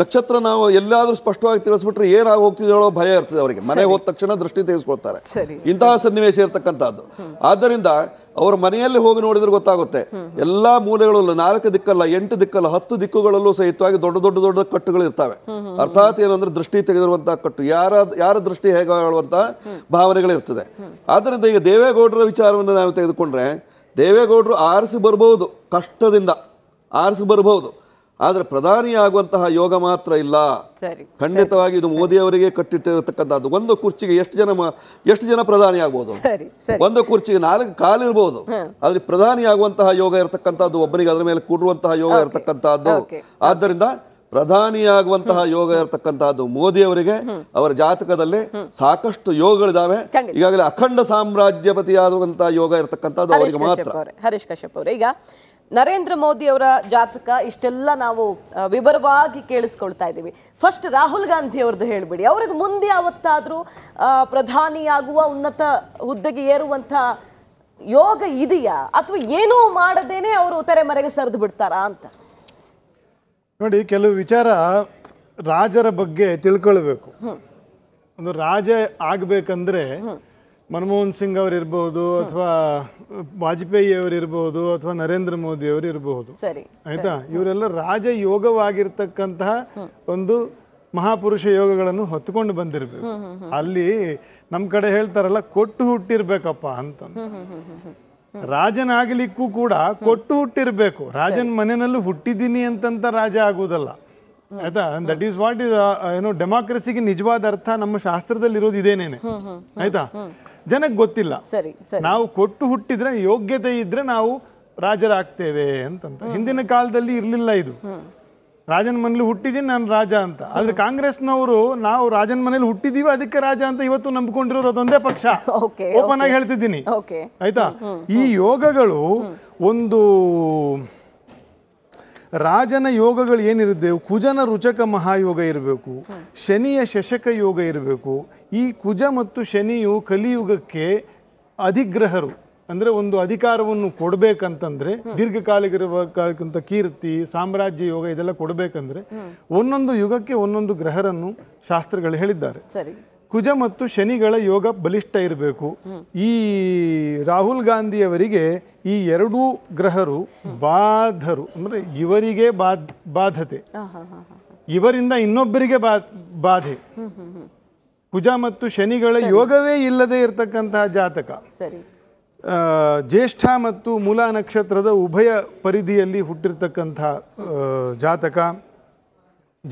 ನಕ್ಷತ್ರ ನಾವು ಎಲ್ಲಾದರೂ ಸ್ಪಷ್ಟವಾಗಿ ತಿಳಿಸ್ಬಿಟ್ರೆ ಏನಾಗಿ ಹೋಗ್ತಿದ್ದಾಳೋ ಭಯ ಇರ್ತದೆ ಅವರಿಗೆ ಮನೆಗೆ ಹೋದ ತಕ್ಷಣ ದೃಷ್ಟಿ ತೆಗೆಸ್ಕೊಳ್ತಾರೆ ಇಂತಹ ಸನ್ನಿವೇಶ ಇರತಕ್ಕಂಥದ್ದು ಆದ್ದರಿಂದ ಅವರು ಮನೆಯಲ್ಲಿ ಹೋಗಿ ನೋಡಿದ್ರೆ ಗೊತ್ತಾಗುತ್ತೆ ಎಲ್ಲಾ ಮೂಲೆಗಳಲ್ಲೂ ನಾಲ್ಕು ದಿಕ್ಕಲ್ಲ ಎಂಟು ದಿಕ್ಕಲ್ಲ ಹತ್ತು ದಿಕ್ಕುಗಳಲ್ಲೂ ಸಹಿತವಾಗಿ ದೊಡ್ಡ ದೊಡ್ಡ ದೊಡ್ಡ ಕಟ್ಟುಗಳು ಇರ್ತವೆ ಅರ್ಥಾತ್ ಏನಂದ್ರೆ ದೃಷ್ಟಿ ತೆಗೆದಿರುವಂತಹ ಕಟ್ಟು ಯಾರ ಯಾರ ದೃಷ್ಟಿ ಹೇಳುವಂತಹ ಭಾವನೆಗಳಿರ್ತದೆ ಆದ್ದರಿಂದ ಈಗ ದೇವೇಗೌಡರ ವಿಚಾರವನ್ನು ನಾವು ತೆಗೆದುಕೊಂಡ್ರೆ ದೇವೇಗೌಡರು ಆರಿಸಿ ಬರಬಹುದು ಕಷ್ಟದಿಂದ ಆರಿಸಿ ಬರಬಹುದು ಆದರೆ ಪ್ರಧಾನಿಯಾಗುವಂತಹ ಯೋಗ ಮಾತ್ರ ಇಲ್ಲ ಖಂಡಿತವಾಗಿ ಇದು ಮೋದಿ ಅವರಿಗೆ ಕಟ್ಟಿಟ್ಟಿರತಕ್ಕಂಥದ್ದು ಒಂದು ಕುರ್ಚಿಗೆ ಎಷ್ಟು ಜನ ಎಷ್ಟು ಜನ ಪ್ರಧಾನಿ ಆಗ್ಬೋದು ಒಂದು ಕುರ್ಚಿಗೆ ನಾಲ್ಕು ಕಾಲಿರ್ಬೋದು ಆದ್ರೆ ಪ್ರಧಾನಿ ಆಗುವಂತಹ ಯೋಗ ಇರತಕ್ಕಂಥದ್ದು ಒಬ್ಬನಿಗೆ ಅದರ ಮೇಲೆ ಕೂಡುವಂತಹ ಯೋಗ ಇರತಕ್ಕಂಥದ್ದು ಆದ್ದರಿಂದ ಪ್ರಧಾನಿಯಾಗುವಂತಹ ಯೋಗ ಇರತಕ್ಕಂತಹದ್ದು ಮೋದಿ ಅವರಿಗೆ ಅವರ ಜಾತಕದಲ್ಲಿ ಸಾಕಷ್ಟು ಯೋಗಗಳಿದಾವೆ ಈಗಾಗಲೇ ಅಖಂಡ ಸಾಮ್ರಾಜ್ಯಪತಿಯಾದಂತಹ ಯೋಗ ಇರತಕ್ಕಂಥದ್ದು ಅವರಿಗೆ ಮಾತ್ರ ಹರೀಶ್ ಕಶ್ಯಪ್ ಅವರು ಈಗ ನರೇಂದ್ರ ಮೋದಿ ಅವರ ಜಾತಕ ಇಷ್ಟೆಲ್ಲ ನಾವು ವಿವರವಾಗಿ ಕೇಳಿಸ್ಕೊಳ್ತಾ ಇದ್ದೀವಿ ಫಸ್ಟ್ ರಾಹುಲ್ ಗಾಂಧಿ ಅವ್ರದ್ದು ಹೇಳಿಬಿಡಿ ಅವ್ರಿಗೆ ಮುಂದೆ ಯಾವತ್ತಾದರೂ ಪ್ರಧಾನಿಯಾಗುವ ಉನ್ನತ ಹುದ್ದೆಗೆ ಏರುವಂಥ ಯೋಗ ಇದೆಯಾ ಅಥವಾ ಏನೂ ಮಾಡದೇನೆ ಅವರು ತೆರೆಮರೆಗೆ ಸರಿದು ಬಿಡ್ತಾರಾ ಅಂತ ನೋಡಿ ಕೆಲವು ವಿಚಾರ ರಾಜರ ಬಗ್ಗೆ ತಿಳ್ಕೊಳ್ಬೇಕು ಒಂದು ರಾಜ ಆಗಬೇಕಂದ್ರೆ ಮನಮೋಹನ್ ಸಿಂಗ್ ಅವರು ಇರಬಹುದು ಅಥವಾ ವಾಜಪೇಯಿ ಅವರು ಇರಬಹುದು ಅಥವಾ ನರೇಂದ್ರ ಮೋದಿ ಅವರು ಇರಬಹುದು ಆಯ್ತಾ ಇವರೆಲ್ಲ ರಾಜ ಯೋಗವಾಗಿರ್ತಕ್ಕಂತಹ ಒಂದು ಮಹಾಪುರುಷ ಯೋಗಗಳನ್ನು ಹೊತ್ಕೊಂಡು ಬಂದಿರಬೇಕು ಅಲ್ಲಿ ನಮ್ಮ ಕಡೆ ಹೇಳ್ತಾರಲ್ಲ ಕೊಟ್ಟು ಹುಟ್ಟಿರ್ಬೇಕಪ್ಪ ಅಂತ ರಾಜನಾಗಲಿಕ್ಕೂ ಕೂಡ ಕೊಟ್ಟು ಹುಟ್ಟಿರ್ಬೇಕು ರಾಜನ್ ಮನೆಯಲ್ಲೂ ಹುಟ್ಟಿದ್ದೀನಿ ಅಂತಂತ ರಾಜ ಆಗುವುದಲ್ಲ ಆಯ್ತಾ ದಟ್ ಈಸ್ ವಾಟ್ ಇಸ್ ಏನೋ ಡೆಮಾಕ್ರೆಸಿಗೆ ನಿಜವಾದ ಅರ್ಥ ನಮ್ಮ ಶಾಸ್ತ್ರದಲ್ಲಿ ಇರೋದು ಇದೇನೇನೆ ಆಯ್ತಾ ಜನಕ್ಕೆ ಗೊತ್ತಿಲ್ಲ ಸರಿ ನಾವು ಕೊಟ್ಟು ಹುಟ್ಟಿದ್ರೆ ಯೋಗ್ಯತೆ ಇದ್ರೆ ನಾವು ರಾಜರಾಗ್ತೇವೆ ಅಂತಂತ ಹಿಂದಿನ ಕಾಲದಲ್ಲಿ ಇರಲಿಲ್ಲ ಇದು ರಾಜನ ಮನೇಲಿ ಹುಟ್ಟಿದೀನಿ ನಾನು ರಾಜ ಅಂತ ಆದ್ರೆ ಕಾಂಗ್ರೆಸ್ನವರು ನಾವು ರಾಜನ ಮನೇಲಿ ಹುಟ್ಟಿದೀವಿ ಅದಕ್ಕೆ ರಾಜ ಅಂತ ಇವತ್ತು ನಂಬಿಕೊಂಡಿರೋದು ಅದೊಂದೇ ಪಕ್ಷ ಓಪನ್ ಆಗಿ ಹೇಳ್ತಿದ್ದೀನಿ ಆಯ್ತಾ ಈ ಯೋಗಗಳು ಒಂದು ರಾಜನ ಯೋಗಗಳು ಏನಿರುತ್ತೆ ಕುಜನ ರುಚಕ ಮಹಾಯೋಗ ಇರಬೇಕು ಶನಿಯ ಶಶಕ ಯೋಗ ಇರಬೇಕು ಈ ಕುಜ ಮತ್ತು ಶನಿಯು ಕಲಿಯುಗಕ್ಕೆ ಅಧಿಗ್ರಹರು ಅಂದರೆ ಒಂದು ಅಧಿಕಾರವನ್ನು ಕೊಡಬೇಕಂತಂದರೆ ದೀರ್ಘಕಾಲಿಗಿರಬೇಕಾದಂಥ ಕೀರ್ತಿ ಸಾಮ್ರಾಜ್ಯ ಯೋಗ ಇದೆಲ್ಲ ಕೊಡಬೇಕಂದ್ರೆ ಒಂದೊಂದು ಯುಗಕ್ಕೆ ಒಂದೊಂದು ಗ್ರಹರನ್ನು ಶಾಸ್ತ್ರಗಳು ಹೇಳಿದ್ದಾರೆ ಸರಿ ಕುಜ ಮತ್ತು ಶನಿಗಳ ಯೋಗ ಬಲಿಷ್ಠ ಇರಬೇಕು ಈ ರಾಹುಲ್ ಗಾಂಧಿಯವರಿಗೆ ಈ ಎರಡೂ ಗ್ರಹರು ಬಾಧರು ಅಂದರೆ ಇವರಿಗೆ ಬಾಧ್ ಬಾಧತೆ ಇವರಿಂದ ಇನ್ನೊಬ್ಬರಿಗೆ ಬಾ ಬಾಧೆ ಕುಜ ಮತ್ತು ಶನಿಗಳ ಯೋಗವೇ ಇಲ್ಲದೆ ಇರತಕ್ಕಂತಹ ಜಾತಕ ಜ್ಯೇಷ್ಠ ಮತ್ತು ಮೂಲ ನಕ್ಷತ್ರದ ಉಭಯ ಪರಿಧಿಯಲ್ಲಿ ಹುಟ್ಟಿರ್ತಕ್ಕಂಥ ಜಾತಕ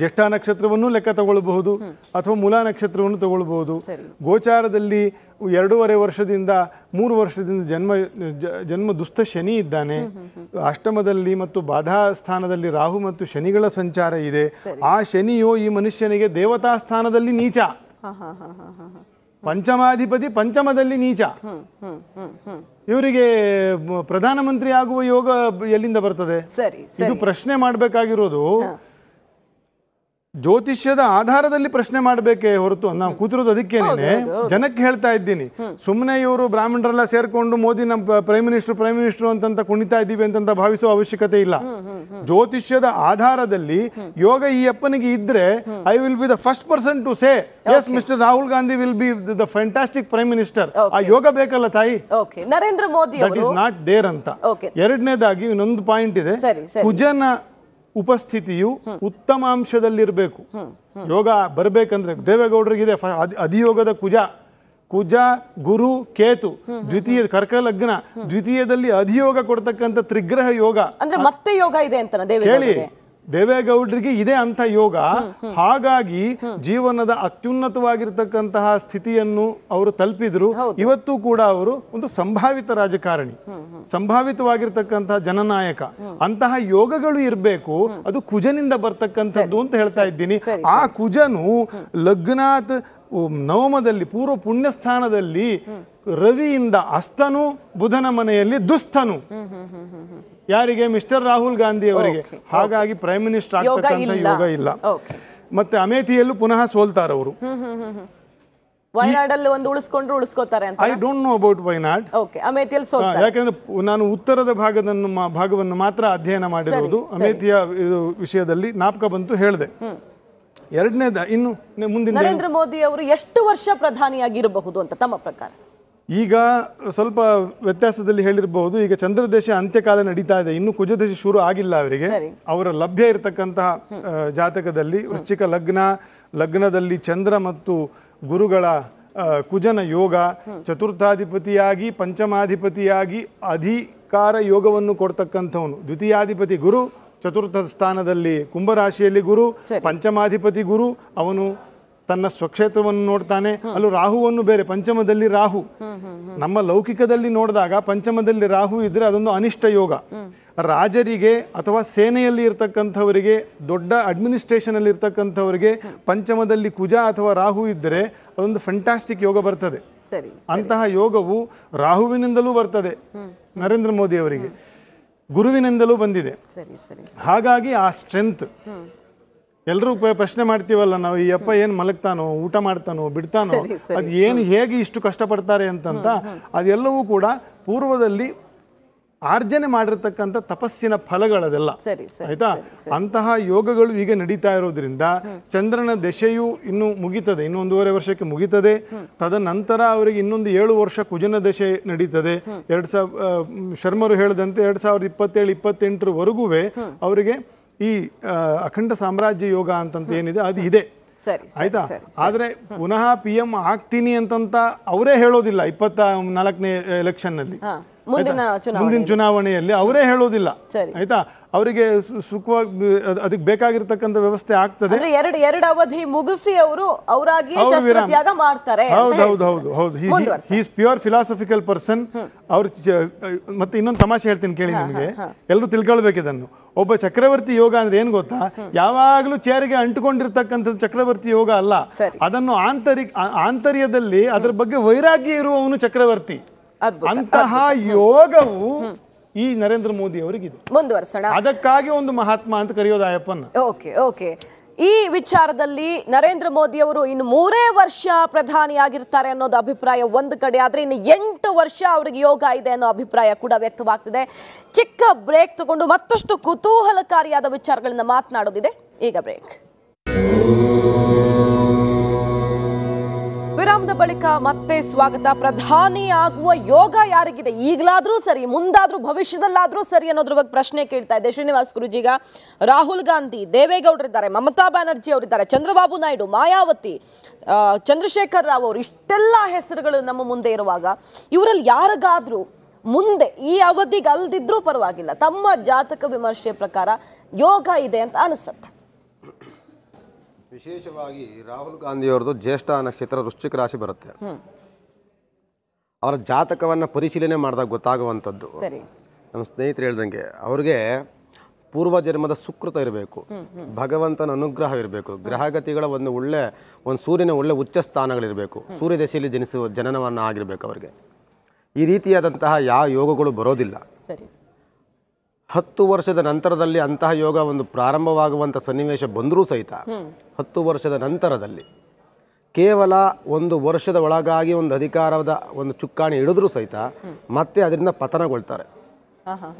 ಜ್ಯೇಷ್ಠ ನಕ್ಷತ್ರವನ್ನು ಲೆಕ್ಕ ತಗೊಳ್ಬಹುದು ಅಥವಾ ಮೂಲಾ ನಕ್ಷತ್ರವನ್ನು ತಗೊಳ್ಬಹುದು ಗೋಚಾರದಲ್ಲಿ ಎರಡೂವರೆ ವರ್ಷದಿಂದ ಮೂರು ವರ್ಷದಿಂದ ಜನ್ಮ ಜನ್ಮ ದುಸ್ಥ ಶನಿ ಇದ್ದಾನೆ ಅಷ್ಟಮದಲ್ಲಿ ಮತ್ತು ಬಾಧಾ ಸ್ಥಾನದಲ್ಲಿ ರಾಹು ಮತ್ತು ಶನಿಗಳ ಸಂಚಾರ ಇದೆ ಆ ಶನಿಯು ಈ ಮನುಷ್ಯನಿಗೆ ದೇವತಾ ಸ್ಥಾನದಲ್ಲಿ ನೀಚ ಪಂಚಮಾಧಿಪತಿ ಪಂಚಮದಲ್ಲಿ ನೀಚ ಇವರಿಗೆ ಪ್ರಧಾನಮಂತ್ರಿ ಆಗುವ ಯೋಗ ಎಲ್ಲಿಂದ ಬರ್ತದೆ ಇದು ಪ್ರಶ್ನೆ ಮಾಡಬೇಕಾಗಿರೋದು ಜ್ಯೋತಿಷ್ಯದ ಆಧಾರದಲ್ಲಿ ಪ್ರಶ್ನೆ ಮಾಡಬೇಕೇ ಹೊರತು ನಾವು ಕೂತಿರೋದು ಅದಕ್ಕೆ ಜನಕ್ಕೆ ಹೇಳ್ತಾ ಇದ್ದೀನಿ ಸುಮ್ಮನೆ ಇವರು ಬ್ರಾಹ್ಮಣರೆಲ್ಲ ಸೇರ್ಕೊಂಡು ಮೋದಿ ನಮ್ಮ ಪ್ರೈಮ್ ಮಿನಿಸ್ಟರ್ ಪ್ರೈಮ್ ಮಿನಿಸ್ಟರ್ ಅಂತ ಕುಣಿತಾ ಇದ್ದೀವಿ ಅಂತ ಭಾವಿಸುವ ಅವಶ್ಯಕತೆ ಇಲ್ಲ ಜ್ಯೋತಿಷ್ಯದ ಆಧಾರದಲ್ಲಿ ಯೋಗ ಈ ಅಪ್ಪನಿಗೆ ಇದ್ರೆ I will be the first person to say yes mister Rahul Gandhi will be the fantastic prime minister ಆ ಯೋಗ ಬೇಕಲ್ಲ ತಾಯಿ Narendra Modi that is not there ಅಂತ ಎರಡನೇದಾಗಿ ಇನ್ನೊಂದು ಪಾಯಿಂಟ್ ಇದೆ ಕುಜನ ಉಪಸ್ಥಿತಿಯು ಉತ್ತಮ ಅಂಶದಲ್ಲಿರಬೇಕು ಯೋಗ ಬರಬೇಕಂದ್ರೆ ಇದೆ ಅಧಿಯೋಗದ ಕುಜ ಕುಜ ಗುರು ಕೇತು ದ್ವಿತೀಯ ಕರ್ಕಲಗ್ನ ದ್ವಿತೀಯದಲ್ಲಿ ಅಧಿಯೋಗ ಕೊಡ್ತಕ್ಕಂಥ ತ್ರಿಗ್ರಹ ಯೋಗ ಅಂದ್ರೆ ಮತ್ತೆ ಯೋಗ ಇದೆ ಅಂತ ಹೇಳಿ ದೇವೇಗೌಡರಿಗೆ ಇದೆ ಅಂತ ಯೋಗ ಹಾಗಾಗಿ ಜೀವನದ ಅತ್ಯುನ್ನತವಾಗಿರ್ತಕ್ಕಂತಹ ಸ್ಥಿತಿಯನ್ನು ಅವರು ತಲುಪಿದ್ರು ಇವತ್ತು ಕೂಡ ಅವರು ಒಂದು ಸಂಭಾವಿತ ರಾಜಕಾರಣಿ ಸಂಭಾವಿತವಾಗಿರ್ತಕ್ಕಂತಹ ಜನನಾಯಕ ಅಂತಹ ಯೋಗಗಳು ಇರಬೇಕು ಅದು ಕುಜನಿಂದ ಬರ್ತಕ್ಕಂಥದ್ದು ಅಂತ ಹೇಳ್ತಾ ಇದ್ದೀನಿ ಆ ಕುಜನು ಲಗ್ನಾಥ್ ನವಮದಲ್ಲಿ ಪೂರ್ವ ಪುಣ್ಯಸ್ಥಾನದಲ್ಲಿ ರವಿಯಿಂದ ಅಸ್ತನು ಬುಧನ ಮನೆಯಲ್ಲಿ ದುಸ್ತನು ಯಾರಿಗೆ ಮಿಸ್ಟರ್ ರಾಹುಲ್ ಗಾಂಧಿ ಅವರಿಗೆ ಹಾಗಾಗಿ ಪ್ರೈಮ್ ಮಿನಿಸ್ಟರ್ ಆಗ್ತಕ್ಕಂಥ ಯೋಗ ಇಲ್ಲ ಮತ್ತೆ ಅಮೇಥಿಯಲ್ಲೂ ಪುನಃ ಸೋಲ್ತಾರವರು ವಯನಾಡಲ್ಲಿ ಒಂದು ಉಳಿಸ್ಕೊಂಡ್ರು ಉಳಿಸ್ಕೋತಾರೆ I don't know about Wayanad ಅಮೇಥಿಯಲ್ಲಿ ಯಾಕಂದ್ರೆ ನಾನು ಉತ್ತರದ ಭಾಗದ ಭಾಗವನ್ನು ಮಾತ್ರ ಅಧ್ಯಯನ ಮಾಡಿರುವುದು ಅಮೇಥಿಯ ವಿಷಯದಲ್ಲಿ ನಾಪಕ ಬಂತು ಹೇಳಿದೆ ಎರಡನೇದ ಇನ್ನು ಮುಂದಿನ ನರೇಂದ್ರ ಮೋದಿ ಅವರು ಎಷ್ಟು ವರ್ಷ ಪ್ರಧಾನಿಯಾಗಿರಬಹುದು ಅಂತ ತಮ್ಮ ಪ್ರಕಾರ ಈಗ ಸ್ವಲ್ಪ ವ್ಯತ್ಯಾಸದಲ್ಲಿ ಹೇಳಿರಬಹುದು ಈಗ ಚಂದ್ರದೇಶ ಅಂತ್ಯಕಾಲ ನಡೀತಾ ಇದೆ ಇನ್ನು ಕುಜದೇಶ ಶುರು ಆಗಿಲ್ಲ ಅವರಿಗೆ ಅವರ ಲಭ್ಯ ಇರತಕ್ಕಂತಹ ಜಾತಕದಲ್ಲಿ ವೃಶ್ಚಿಕ ಲಗ್ನ ಲಗ್ನದಲ್ಲಿ ಚಂದ್ರ ಮತ್ತು ಗುರುಗಳ ಕುಜನ ಯೋಗ ಚತುರ್ಥಾಧಿಪತಿಯಾಗಿ ಪಂಚಮಾಧಿಪತಿಯಾಗಿ ಅಧಿಕಾರ ಯೋಗವನ್ನು ಕೊಡ್ತಕ್ಕಂಥವನು ದ್ವಿತೀಯಾಧಿಪತಿ ಗುರು ಚತುರ್ಥ ಸ್ಥಾನದಲ್ಲಿ ಕುಂಭರಾಶಿಯಲ್ಲಿ ಗುರು ಪಂಚಮಾಧಿಪತಿ ಗುರು ಅವನು ತನ್ನ ಸ್ವಕ್ಷೇತ್ರವನ್ನು ನೋಡ್ತಾನೆ ಅಲ್ಲೂ ರಾಹುವನ್ನು ಬೇರೆ ಪಂಚಮದಲ್ಲಿ ರಾಹು ನಮ್ಮ ಲೌಕಿಕದಲ್ಲಿ ನೋಡಿದಾಗ ಪಂಚಮದಲ್ಲಿ ರಾಹು ಇದ್ರೆ ಅದೊಂದು ಅನಿಷ್ಟ ಯೋಗ ರಾಜರಿಗೆ ಅಥವಾ ಸೇನೆಯಲ್ಲಿ ಇರ್ತಕ್ಕಂಥವರಿಗೆ ದೊಡ್ಡ ಅಡ್ಮಿನಿಸ್ಟ್ರೇಷನ್ ಅಲ್ಲಿ ಇರ್ತಕ್ಕಂಥವರಿಗೆ ಪಂಚಮದಲ್ಲಿ ಕುಜ ಅಥವಾ ರಾಹು ಇದ್ದರೆ ಅದೊಂದು ಫಂಟಾಸ್ಟಿಕ್ ಯೋಗ ಬರ್ತದೆ ಅಂತಹ ಯೋಗವು ರಾಹುವಿನಿಂದಲೂ ಬರ್ತದೆ ನರೇಂದ್ರ ಮೋದಿ ಅವರಿಗೆ ಗುರುವಿನಿಂದಲೂ ಬಂದಿದೆ ಹಾಗಾಗಿ ಆ ಸ್ಟ್ರೆಂತ್ ಎಲ್ಲರೂ ಪ್ರಶ್ನೆ ಮಾಡ್ತೀವಲ್ಲ ನಾವು ಈ ಅಪ್ಪ ಏನು ಮಲಗ್ತಾನೋ ಊಟ ಮಾಡ್ತಾನೋ ಬಿಡ್ತಾನೋ ಅದು ಏನು ಹೇಗೆ ಇಷ್ಟು ಕಷ್ಟಪಡ್ತಾರೆ ಅಂತಂತ ಅದೆಲ್ಲವೂ ಕೂಡ ಪೂರ್ವದಲ್ಲಿ ಆರ್ಜನೆ ಮಾಡಿರ್ತಕ್ಕಂಥ ತಪಸ್ಸಿನ ಫಲಗಳದೆಲ್ಲ ಆಯ್ತಾ ಅಂತಹ ಯೋಗಗಳು ಈಗ ನಡೀತಾ ಇರೋದ್ರಿಂದ ಚಂದ್ರನ ದಶೆಯು ಇನ್ನು ಮುಗಿತದೆ ಇನ್ನೊಂದೂವರೆ ವರ್ಷಕ್ಕೆ ಮುಗಿತದೆ ತದನಂತರ ಅವರಿಗೆ ಇನ್ನೊಂದು ಏಳು ವರ್ಷ ಕುಜನ ದಶೆ ನಡೀತದೆ ಎರಡ್ ಸಾವಿರ ಶರ್ಮರು ಹೇಳಿದಂತೆ ಎರಡ್ ಸಾವಿರದ ಇಪ್ಪತ್ತೇಳು ಇಪ್ಪತ್ತೆಂಟರವರೆಗೂ ಅವರಿಗೆ ಈ ಅಖಂಡ ಸಾಮ್ರಾಜ್ಯ ಯೋಗ ಅಂತಂತ ಏನಿದೆ ಅದು ಇದೆ ಆಯ್ತಾ ಆದರೆ ಪುನಃ ಪಿ ಎಂ ಆಗ್ತೀನಿ ಅಂತಂತ ಅವರೇ ಹೇಳೋದಿಲ್ಲ ಇಪ್ಪತ್ತ ನಾಲ್ಕನೇ ನಲ್ಲಿ ಮುಂದಿನ ಚುನಾವಣೆಯಲ್ಲಿ ಅವರೇ ಹೇಳೋದಿಲ್ಲ ಆಯ್ತಾ ಅವರಿಗೆ ಸುಖವಾಗಿ ಅದಕ್ಕೆ ಬೇಕಾಗಿರ್ತಕ್ಕಂಥ ವ್ಯವಸ್ಥೆ ಆಗ್ತದೆ ಎರಡು ಎರಡು ಅವಧಿ ಮುಗಿಸಿ ಅವರು ಅವರಾಗಿ ಮಾಡ್ತಾರೆ ಹೌದು ಹೌದು ಹೌದು ಪ್ಯೂರ್ ಫಿಲಾಸಫಿಕಲ್ ಪರ್ಸನ್ ಅವ್ರ ಮತ್ತೆ ಇನ್ನೊಂದು ತಮಾಷೆ ಹೇಳ್ತೀನಿ ಕೇಳಿ ನಿಮಗೆ ಎಲ್ಲರೂ ತಿಳ್ಕೊಳ್ಬೇಕು ಇದನ್ನು ಒಬ್ಬ ಚಕ್ರವರ್ತಿ ಯೋಗ ಅಂದ್ರೆ ಏನ್ ಗೊತ್ತಾ ಯಾವಾಗಲೂ ಚೇರಿಗೆ ಅಂಟುಕೊಂಡಿರ್ತಕ್ಕಂಥದ್ದು ಚಕ್ರವರ್ತಿ ಯೋಗ ಅಲ್ಲ ಅದನ್ನು ಆಂತರಿಕ ಆಂತರ್ಯದಲ್ಲಿ ಅದರ ಬಗ್ಗೆ ವೈರಾಗ್ಯ ಇರುವವನು ಚಕ್ರವರ್ತಿ ಅಂತಹ ಯೋಗವು ಈ ನರೇಂದ್ರ ಮೋದಿ ಅವರಿಗಿದೆ ಮುಂದುವರೆಸೋಣ ಅದಕ್ಕಾಗಿ ಒಂದು ಮಹಾತ್ಮ ಅಂತ ಕರೆಯೋದು ಓಕೆ ಓಕೆ ಈ ವಿಚಾರದಲ್ಲಿ ನರೇಂದ್ರ ಮೋದಿ ಅವರು ಇನ್ನು ಮೂರೇ ವರ್ಷ ಆಗಿರ್ತಾರೆ ಅನ್ನೋದು ಅಭಿಪ್ರಾಯ ಒಂದು ಕಡೆ ಆದರೆ ಇನ್ನು ಎಂಟು ವರ್ಷ ಅವರಿಗೆ ಯೋಗ ಇದೆ ಅನ್ನೋ ಅಭಿಪ್ರಾಯ ಕೂಡ ವ್ಯಕ್ತವಾಗ್ತಿದೆ ಚಿಕ್ಕ ಬ್ರೇಕ್ ತಗೊಂಡು ಮತ್ತಷ್ಟು ಕುತೂಹಲಕಾರಿಯಾದ ವಿಚಾರಗಳನ್ನ ಮಾತನಾಡೋದಿದೆ ಈಗ ಬ್ರೇಕ್ ವಿರಾಮದ ಬಳಿಕ ಮತ್ತೆ ಸ್ವಾಗತ ಪ್ರಧಾನಿ ಆಗುವ ಯೋಗ ಯಾರಿಗಿದೆ ಈಗಲಾದರೂ ಸರಿ ಮುಂದಾದರೂ ಭವಿಷ್ಯದಲ್ಲಾದರೂ ಸರಿ ಅನ್ನೋದ್ರ ಬಗ್ಗೆ ಪ್ರಶ್ನೆ ಕೇಳ್ತಾ ಇದೆ ಶ್ರೀನಿವಾಸ್ ಗುರುಜೀಗ ರಾಹುಲ್ ಗಾಂಧಿ ದೇವೇಗೌಡರಿದ್ದಾರೆ ಮಮತಾ ಬ್ಯಾನರ್ಜಿ ಅವರಿದ್ದಾರೆ ಚಂದ್ರಬಾಬು ನಾಯ್ಡು ಮಾಯಾವತಿ ಚಂದ್ರಶೇಖರ್ ರಾವ್ ಅವರು ಇಷ್ಟೆಲ್ಲ ಹೆಸರುಗಳು ನಮ್ಮ ಮುಂದೆ ಇರುವಾಗ ಇವರಲ್ಲಿ ಯಾರಿಗಾದರೂ ಮುಂದೆ ಈ ಅವಧಿಗೆ ಅಲ್ದಿದ್ರೂ ಪರವಾಗಿಲ್ಲ ತಮ್ಮ ಜಾತಕ ವಿಮರ್ಶೆ ಪ್ರಕಾರ ಯೋಗ ಇದೆ ಅಂತ ಅನಿಸುತ್ತೆ ವಿಶೇಷವಾಗಿ ರಾಹುಲ್ ಗಾಂಧಿಯವ್ರದ್ದು ಜ್ಯೇಷ್ಠ ನಕ್ಷತ್ರ ವೃಶ್ಚಿಕ ರಾಶಿ ಬರುತ್ತೆ ಅವರ ಜಾತಕವನ್ನು ಪರಿಶೀಲನೆ ಮಾಡಿದಾಗ ಗೊತ್ತಾಗುವಂಥದ್ದು ನಮ್ಮ ಸ್ನೇಹಿತರು ಹೇಳ್ದಂಗೆ ಅವ್ರಿಗೆ ಪೂರ್ವ ಜನ್ಮದ ಸುಕೃತ ಇರಬೇಕು ಭಗವಂತನ ಅನುಗ್ರಹ ಇರಬೇಕು ಗ್ರಹಗತಿಗಳ ಒಂದು ಒಳ್ಳೆ ಒಂದು ಸೂರ್ಯನ ಒಳ್ಳೆ ಉಚ್ಚ ಸ್ಥಾನಗಳಿರಬೇಕು ಸೂರ್ಯ ದಶೆಯಲ್ಲಿ ಜನಿಸುವ ಜನನವನ್ನು ಆಗಿರಬೇಕು ಅವರಿಗೆ ಈ ರೀತಿಯಾದಂತಹ ಯಾವ ಯೋಗಗಳು ಬರೋದಿಲ್ಲ ಸರಿ ಹತ್ತು ವರ್ಷದ ನಂತರದಲ್ಲಿ ಅಂತಹ ಯೋಗ ಒಂದು ಪ್ರಾರಂಭವಾಗುವಂಥ ಸನ್ನಿವೇಶ ಬಂದರೂ ಸಹಿತ ಹತ್ತು ವರ್ಷದ ನಂತರದಲ್ಲಿ ಕೇವಲ ಒಂದು ವರ್ಷದ ಒಳಗಾಗಿ ಒಂದು ಅಧಿಕಾರದ ಒಂದು ಚುಕ್ಕಾಣಿ ಹಿಡಿದ್ರೂ ಸಹಿತ ಮತ್ತೆ ಅದರಿಂದ ಪತನಗೊಳ್ತಾರೆ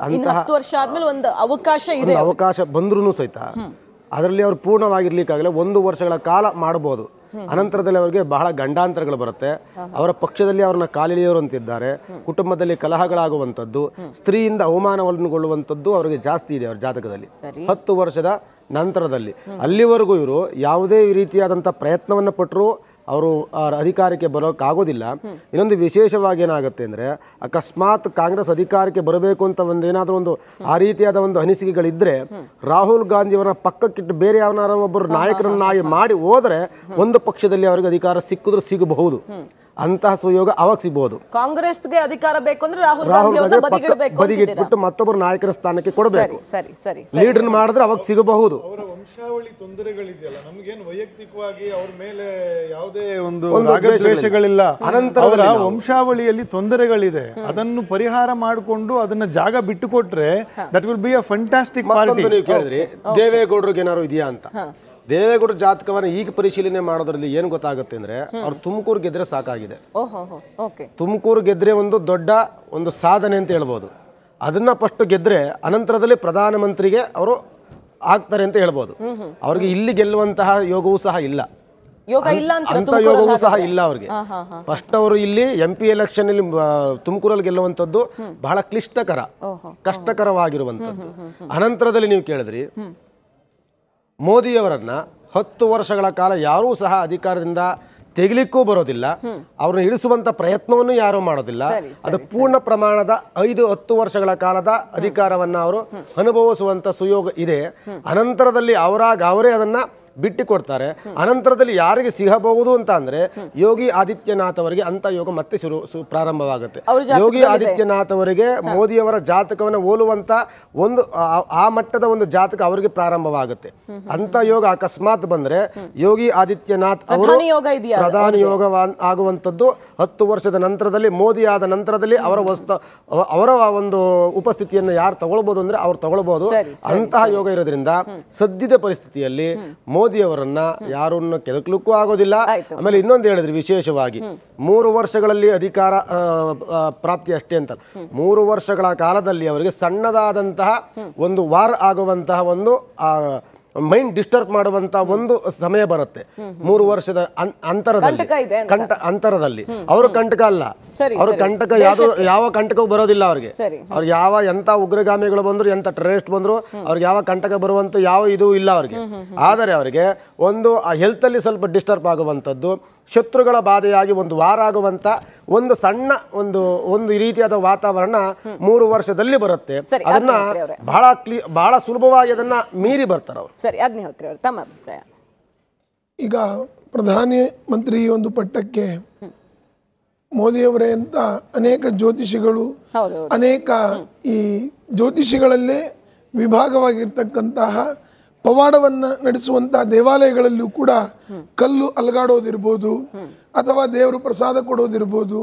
ಅಂತಹ ವರ್ಷ ಆದ್ಮೇಲೆ ಒಂದು ಅವಕಾಶ ಅವಕಾಶ ಬಂದ್ರೂ ಸಹಿತ ಅದರಲ್ಲಿ ಅವ್ರು ಪೂರ್ಣವಾಗಿರ್ಲಿಕ್ಕಾಗಲೇ ಒಂದು ವರ್ಷಗಳ ಕಾಲ ಮಾಡಬಹುದು ಅನಂತರದಲ್ಲಿ ಅವರಿಗೆ ಬಹಳ ಗಂಡಾಂತರಗಳು ಬರುತ್ತೆ ಅವರ ಪಕ್ಷದಲ್ಲಿ ಅವ್ರನ್ನ ಕಾಲಿಳಿಯೋರು ಅಂತಿದ್ದಾರೆ ಕುಟುಂಬದಲ್ಲಿ ಕಲಹಗಳಾಗುವಂಥದ್ದು ಸ್ತ್ರೀಯಿಂದ ಅವಮಾನವನ್ನುಗೊಳ್ಳುವಂಥದ್ದು ಅವರಿಗೆ ಜಾಸ್ತಿ ಇದೆ ಅವರ ಜಾತಕದಲ್ಲಿ ಹತ್ತು ವರ್ಷದ ನಂತರದಲ್ಲಿ ಅಲ್ಲಿವರೆಗೂ ಇವರು ಯಾವುದೇ ರೀತಿಯಾದಂಥ ಪ್ರಯತ್ನವನ್ನು ಪಟ್ಟರು ಅವರು ಅಧಿಕಾರಕ್ಕೆ ಬರೋಕ್ಕಾಗೋದಿಲ್ಲ ಇನ್ನೊಂದು ವಿಶೇಷವಾಗಿ ಏನಾಗುತ್ತೆ ಅಂದರೆ ಅಕಸ್ಮಾತ್ ಕಾಂಗ್ರೆಸ್ ಅಧಿಕಾರಕ್ಕೆ ಬರಬೇಕು ಅಂತ ಒಂದು ಏನಾದರೂ ಒಂದು ಆ ರೀತಿಯಾದ ಒಂದು ಅನಿಸಿಕೆಗಳಿದ್ದರೆ ರಾಹುಲ್ ಗಾಂಧಿಯವರ ಪಕ್ಕಕ್ಕಿಟ್ಟು ಬೇರೆ ಯಾವನಾರ ಒಬ್ಬರು ನಾಯಕರನ್ನಾಗಿ ಮಾಡಿ ಹೋದರೆ ಒಂದು ಪಕ್ಷದಲ್ಲಿ ಅವರಿಗೆ ಅಧಿಕಾರ ಸಿಕ್ಕಿದ್ರೆ ಸಿಗಬಹುದು ಅಂತಹ ಸುಯೋಗ ಅವಾಗ ಸಿಗಬಹುದು ಕಾಂಗ್ರೆಸ್ಗೆ ಅಧಿಕಾರ ಬೇಕು ಅಂದ್ರೆ ರಾಹುಲ್ ಗಾಂಧಿ ಬದಿಗಿಟ್ಬಿಟ್ಟು ಮತ್ತೊಬ್ಬರು ನಾಯಕರ ಸ್ಥಾನಕ್ಕೆ ಕೊಡಬೇಕು ಲೀಡರ್ ಮಾಡಿದ್ರೆ ಅವಾಗ ಸಿಗಬಹುದು ವಂಶಾವಳಿ ತೊಂದರೆಗಳಿದೆಯಲ್ಲ ನಮ್ಗೇನು ವೈಯಕ್ತಿಕವಾಗಿ ಅವ್ರ ಮೇಲೆ ಯಾವುದೇ ಒಂದು ರಾಗದ್ವೇಷಗಳಿಲ್ಲ ಅವರ ವಂಶಾವಳಿಯಲ್ಲಿ ತೊಂದರೆಗಳಿದೆ ಅದನ್ನು ಪರಿಹಾರ ಮಾಡಿಕೊಂಡು ಅದನ್ನ ಜಾಗ ಬಿಟ್ಟು ಬಿಟ್ಟುಕೊಟ್ರೆ that will be a fantastic party ನೀವು ಕೇಳಿದ್ರಿ ದೇವೇಗೌಡರಿಗೆ ಏನಾದ್ರು ಇದೆಯಾ ಅಂತ ದೇವೇಗೌಡರ ಜಾತಕವನ್ನ ಈಗ ಪರಿಶೀಲನೆ ಮಾಡೋದ್ರಲ್ಲಿ ಏನು ಗೊತ್ತಾಗುತ್ತೆ ಅಂದ್ರೆ ಅವ್ರು ತುಮಕೂರು ಗೆದ್ರೆ ಸಾಕಾಗಿದೆ ತುಮಕೂರು ಗೆದ್ರೆ ಒಂದು ದೊಡ್ಡ ಒಂದು ಸಾಧನೆ ಅಂತ ಹೇಳ್ಬೋದು ಅದನ್ನ ಫಸ್ಟ್ ಗೆದ್ರೆ ಅನಂತರದಲ್ಲಿ ಪ್ರಧಾನಮಂತ್ರಿಗೆ ಅವರು ಆಗ್ತಾರೆ ಅಂತ ಹೇಳ್ಬೋದು ಅವ್ರಿಗೆ ಇಲ್ಲಿ ಗೆಲ್ಲುವಂತಹ ಯೋಗವೂ ಸಹ ಇಲ್ಲ ಯೋಗ ಇಲ್ಲ ಅಂತ ಯೋಗವೂ ಸಹ ಇಲ್ಲ ಅವ್ರಿಗೆ ಫಸ್ಟ್ ಅವರು ಇಲ್ಲಿ ಎಂ ಪಿ ಎಲೆಕ್ಷನ್ ಅಲ್ಲಿ ತುಮಕೂರಲ್ಲಿ ಗೆಲ್ಲುವಂಥದ್ದು ಬಹಳ ಕ್ಲಿಷ್ಟಕರ ಕಷ್ಟಕರವಾಗಿರುವಂಥದ್ದು ಅನಂತರದಲ್ಲಿ ನೀವು ಕೇಳಿದ್ರಿ ಮೋದಿಯವರನ್ನ ಹತ್ತು ವರ್ಷಗಳ ಕಾಲ ಯಾರೂ ಸಹ ಅಧಿಕಾರದಿಂದ ತೆಗಿಲಿಕ್ಕೂ ಬರೋದಿಲ್ಲ ಅವ್ರನ್ನ ಇಳಿಸುವಂತ ಪ್ರಯತ್ನವನ್ನು ಯಾರು ಮಾಡೋದಿಲ್ಲ ಅದು ಪೂರ್ಣ ಪ್ರಮಾಣದ ಐದು ಹತ್ತು ವರ್ಷಗಳ ಕಾಲದ ಅಧಿಕಾರವನ್ನ ಅವರು ಅನುಭವಿಸುವಂತ ಸುಯೋಗ ಇದೆ ಅನಂತರದಲ್ಲಿ ಅವರಾಗ ಅವರೇ ಅದನ್ನ ಬಿಟ್ಟಿಕೊಡ್ತಾರೆ ಅನಂತರದಲ್ಲಿ ಯಾರಿಗೆ ಸಿಗಬಹುದು ಅಂತ ಅಂದ್ರೆ ಯೋಗಿ ಆದಿತ್ಯನಾಥ್ ಅವರಿಗೆ ಅಂತ ಯೋಗ ಮತ್ತೆ ಶುರು ಪ್ರಾರಂಭವಾಗುತ್ತೆ ಯೋಗಿ ಆದಿತ್ಯನಾಥ್ ಅವರಿಗೆ ಮೋದಿಯವರ ಜಾತಕವನ್ನು ಹೋಲುವಂತ ಒಂದು ಆ ಮಟ್ಟದ ಒಂದು ಜಾತಕ ಅವರಿಗೆ ಪ್ರಾರಂಭವಾಗುತ್ತೆ ಅಂತ ಯೋಗ ಅಕಸ್ಮಾತ್ ಬಂದ್ರೆ ಯೋಗಿ ಆದಿತ್ಯನಾಥ್ ಅವರು ಪ್ರಧಾನಿ ಯೋಗ ಆಗುವಂತದ್ದು ಹತ್ತು ವರ್ಷದ ನಂತರದಲ್ಲಿ ಮೋದಿ ಆದ ನಂತರದಲ್ಲಿ ಅವರ ವಸ್ತು ಅವರ ಒಂದು ಉಪಸ್ಥಿತಿಯನ್ನು ಯಾರು ತಗೊಳ್ಬಹುದು ಅಂದ್ರೆ ಅವ್ರು ತಗೊಳ್ಬಹುದು ಅಂತಹ ಯೋಗ ಇರೋದ್ರಿಂದ ಸದ್ಯದ ಪರಿಸ್ಥಿತಿಯಲ್ಲಿ ಮೋದಿಯವರನ್ನ ಯಾರನ್ನ ಕೆದಕ್ಲಿಕ್ಕೂ ಆಗೋದಿಲ್ಲ ಆಮೇಲೆ ಇನ್ನೊಂದು ಹೇಳಿದ್ರಿ ವಿಶೇಷವಾಗಿ ಮೂರು ವರ್ಷಗಳಲ್ಲಿ ಅಧಿಕಾರ ಪ್ರಾಪ್ತಿ ಅಷ್ಟೇ ಅಂತ ಮೂರು ವರ್ಷಗಳ ಕಾಲದಲ್ಲಿ ಅವರಿಗೆ ಸಣ್ಣದಾದಂತಹ ಒಂದು ವಾರ್ ಆಗುವಂತಹ ಒಂದು ಮೈಂಡ್ ಡಿಸ್ಟರ್ಬ್ ಮಾಡುವಂತ ಒಂದು ಸಮಯ ಬರುತ್ತೆ ಮೂರು ವರ್ಷದ ಅಂತರದಲ್ಲಿ ಕಂಟ ಅಂತರದಲ್ಲಿ ಅವರು ಕಂಟಕ ಅಲ್ಲ ಅವರು ಕಂಟಕ ಯಾವ್ದು ಯಾವ ಕಂಟಕವೂ ಬರೋದಿಲ್ಲ ಅವ್ರಿಗೆ ಅವ್ರು ಯಾವ ಎಂತ ಉಗ್ರಗಾಮಿಗಳು ಬಂದ್ರು ಎಂತ ಟೆರರಿಸ್ಟ್ ಬಂದ್ರು ಅವ್ರಿಗೆ ಯಾವ ಕಂಟಕ ಬರುವಂತ ಯಾವ ಇದು ಇಲ್ಲ ಅವ್ರಿಗೆ ಆದರೆ ಅವರಿಗೆ ಒಂದು ಆ ಹೆಲ್ತ್ ಅಲ್ಲಿ ಸ್ವಲ್ಪ ಡಿಸ್ಟರ್ಬ್ ಆಗುವಂಥದ್ದು ಶತ್ರುಗಳ ಬಾಧೆಯಾಗಿ ಒಂದು ವಾರ ಆಗುವಂತ ಒಂದು ಸಣ್ಣ ಒಂದು ಒಂದು ರೀತಿಯಾದ ವಾತಾವರಣ ಮೂರು ವರ್ಷದಲ್ಲಿ ಬರುತ್ತೆ ಅದನ್ನ ಬಹಳ ಕ್ಲಿ ಬಹಳ ಸುಲಭವಾಗಿ ಅದನ್ನ ಮೀರಿ ಬರ್ತಾರೆ ಅವರು ಸರಿ ಅಗ್ನಿಹೋತ್ರಿ ಅವರು ತಮ್ಮ ಅಭಿಪ್ರಾಯ ಈಗ ಪ್ರಧಾನಿ ಮಂತ್ರಿ ಒಂದು ಪಟ್ಟಕ್ಕೆ ಮೋದಿಯವರೇ ಅಂತ ಅನೇಕ ಜ್ಯೋತಿಷಿಗಳು ಅನೇಕ ಈ ಜ್ಯೋತಿಷಿಗಳಲ್ಲೇ ವಿಭಾಗವಾಗಿರ್ತಕ್ಕಂತಹ ಪವಾಡವನ್ನು ನಡೆಸುವಂಥ ದೇವಾಲಯಗಳಲ್ಲೂ ಕೂಡ ಕಲ್ಲು ಅಲಗಾಡೋದಿರ್ಬೋದು ಅಥವಾ ದೇವರು ಪ್ರಸಾದ ಕೊಡೋದಿರ್ಬೋದು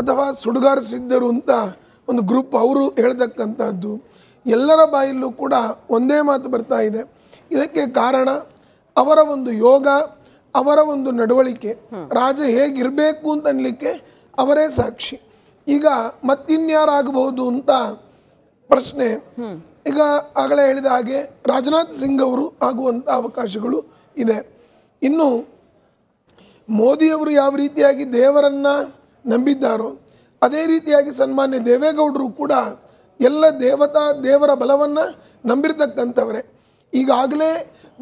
ಅಥವಾ ಸುಡುಗಾರ ಸಿದ್ಧರು ಅಂತ ಒಂದು ಗ್ರೂಪ್ ಅವರು ಹೇಳ್ತಕ್ಕಂಥದ್ದು ಎಲ್ಲರ ಬಾಯಲ್ಲೂ ಕೂಡ ಒಂದೇ ಮಾತು ಬರ್ತಾ ಇದೆ ಇದಕ್ಕೆ ಕಾರಣ ಅವರ ಒಂದು ಯೋಗ ಅವರ ಒಂದು ನಡವಳಿಕೆ ರಾಜ ಹೇಗಿರಬೇಕು ಅಂತ ಅನ್ನಲಿಕ್ಕೆ ಅವರೇ ಸಾಕ್ಷಿ ಈಗ ಮತ್ತಿನ್ಯಾರಾಗಬಹುದು ಅಂತ ಪ್ರಶ್ನೆ ಈಗ ಆಗಲೇ ಹೇಳಿದ ಹಾಗೆ ರಾಜನಾಥ್ ಸಿಂಗ್ ಅವರು ಆಗುವಂಥ ಅವಕಾಶಗಳು ಇದೆ ಇನ್ನು ಮೋದಿಯವರು ಯಾವ ರೀತಿಯಾಗಿ ದೇವರನ್ನು ನಂಬಿದ್ದಾರೋ ಅದೇ ರೀತಿಯಾಗಿ ಸನ್ಮಾನ್ಯ ದೇವೇಗೌಡರು ಕೂಡ ಎಲ್ಲ ದೇವತಾ ದೇವರ ಬಲವನ್ನು ನಂಬಿರ್ತಕ್ಕಂಥವ್ರೆ ಈಗಾಗಲೇ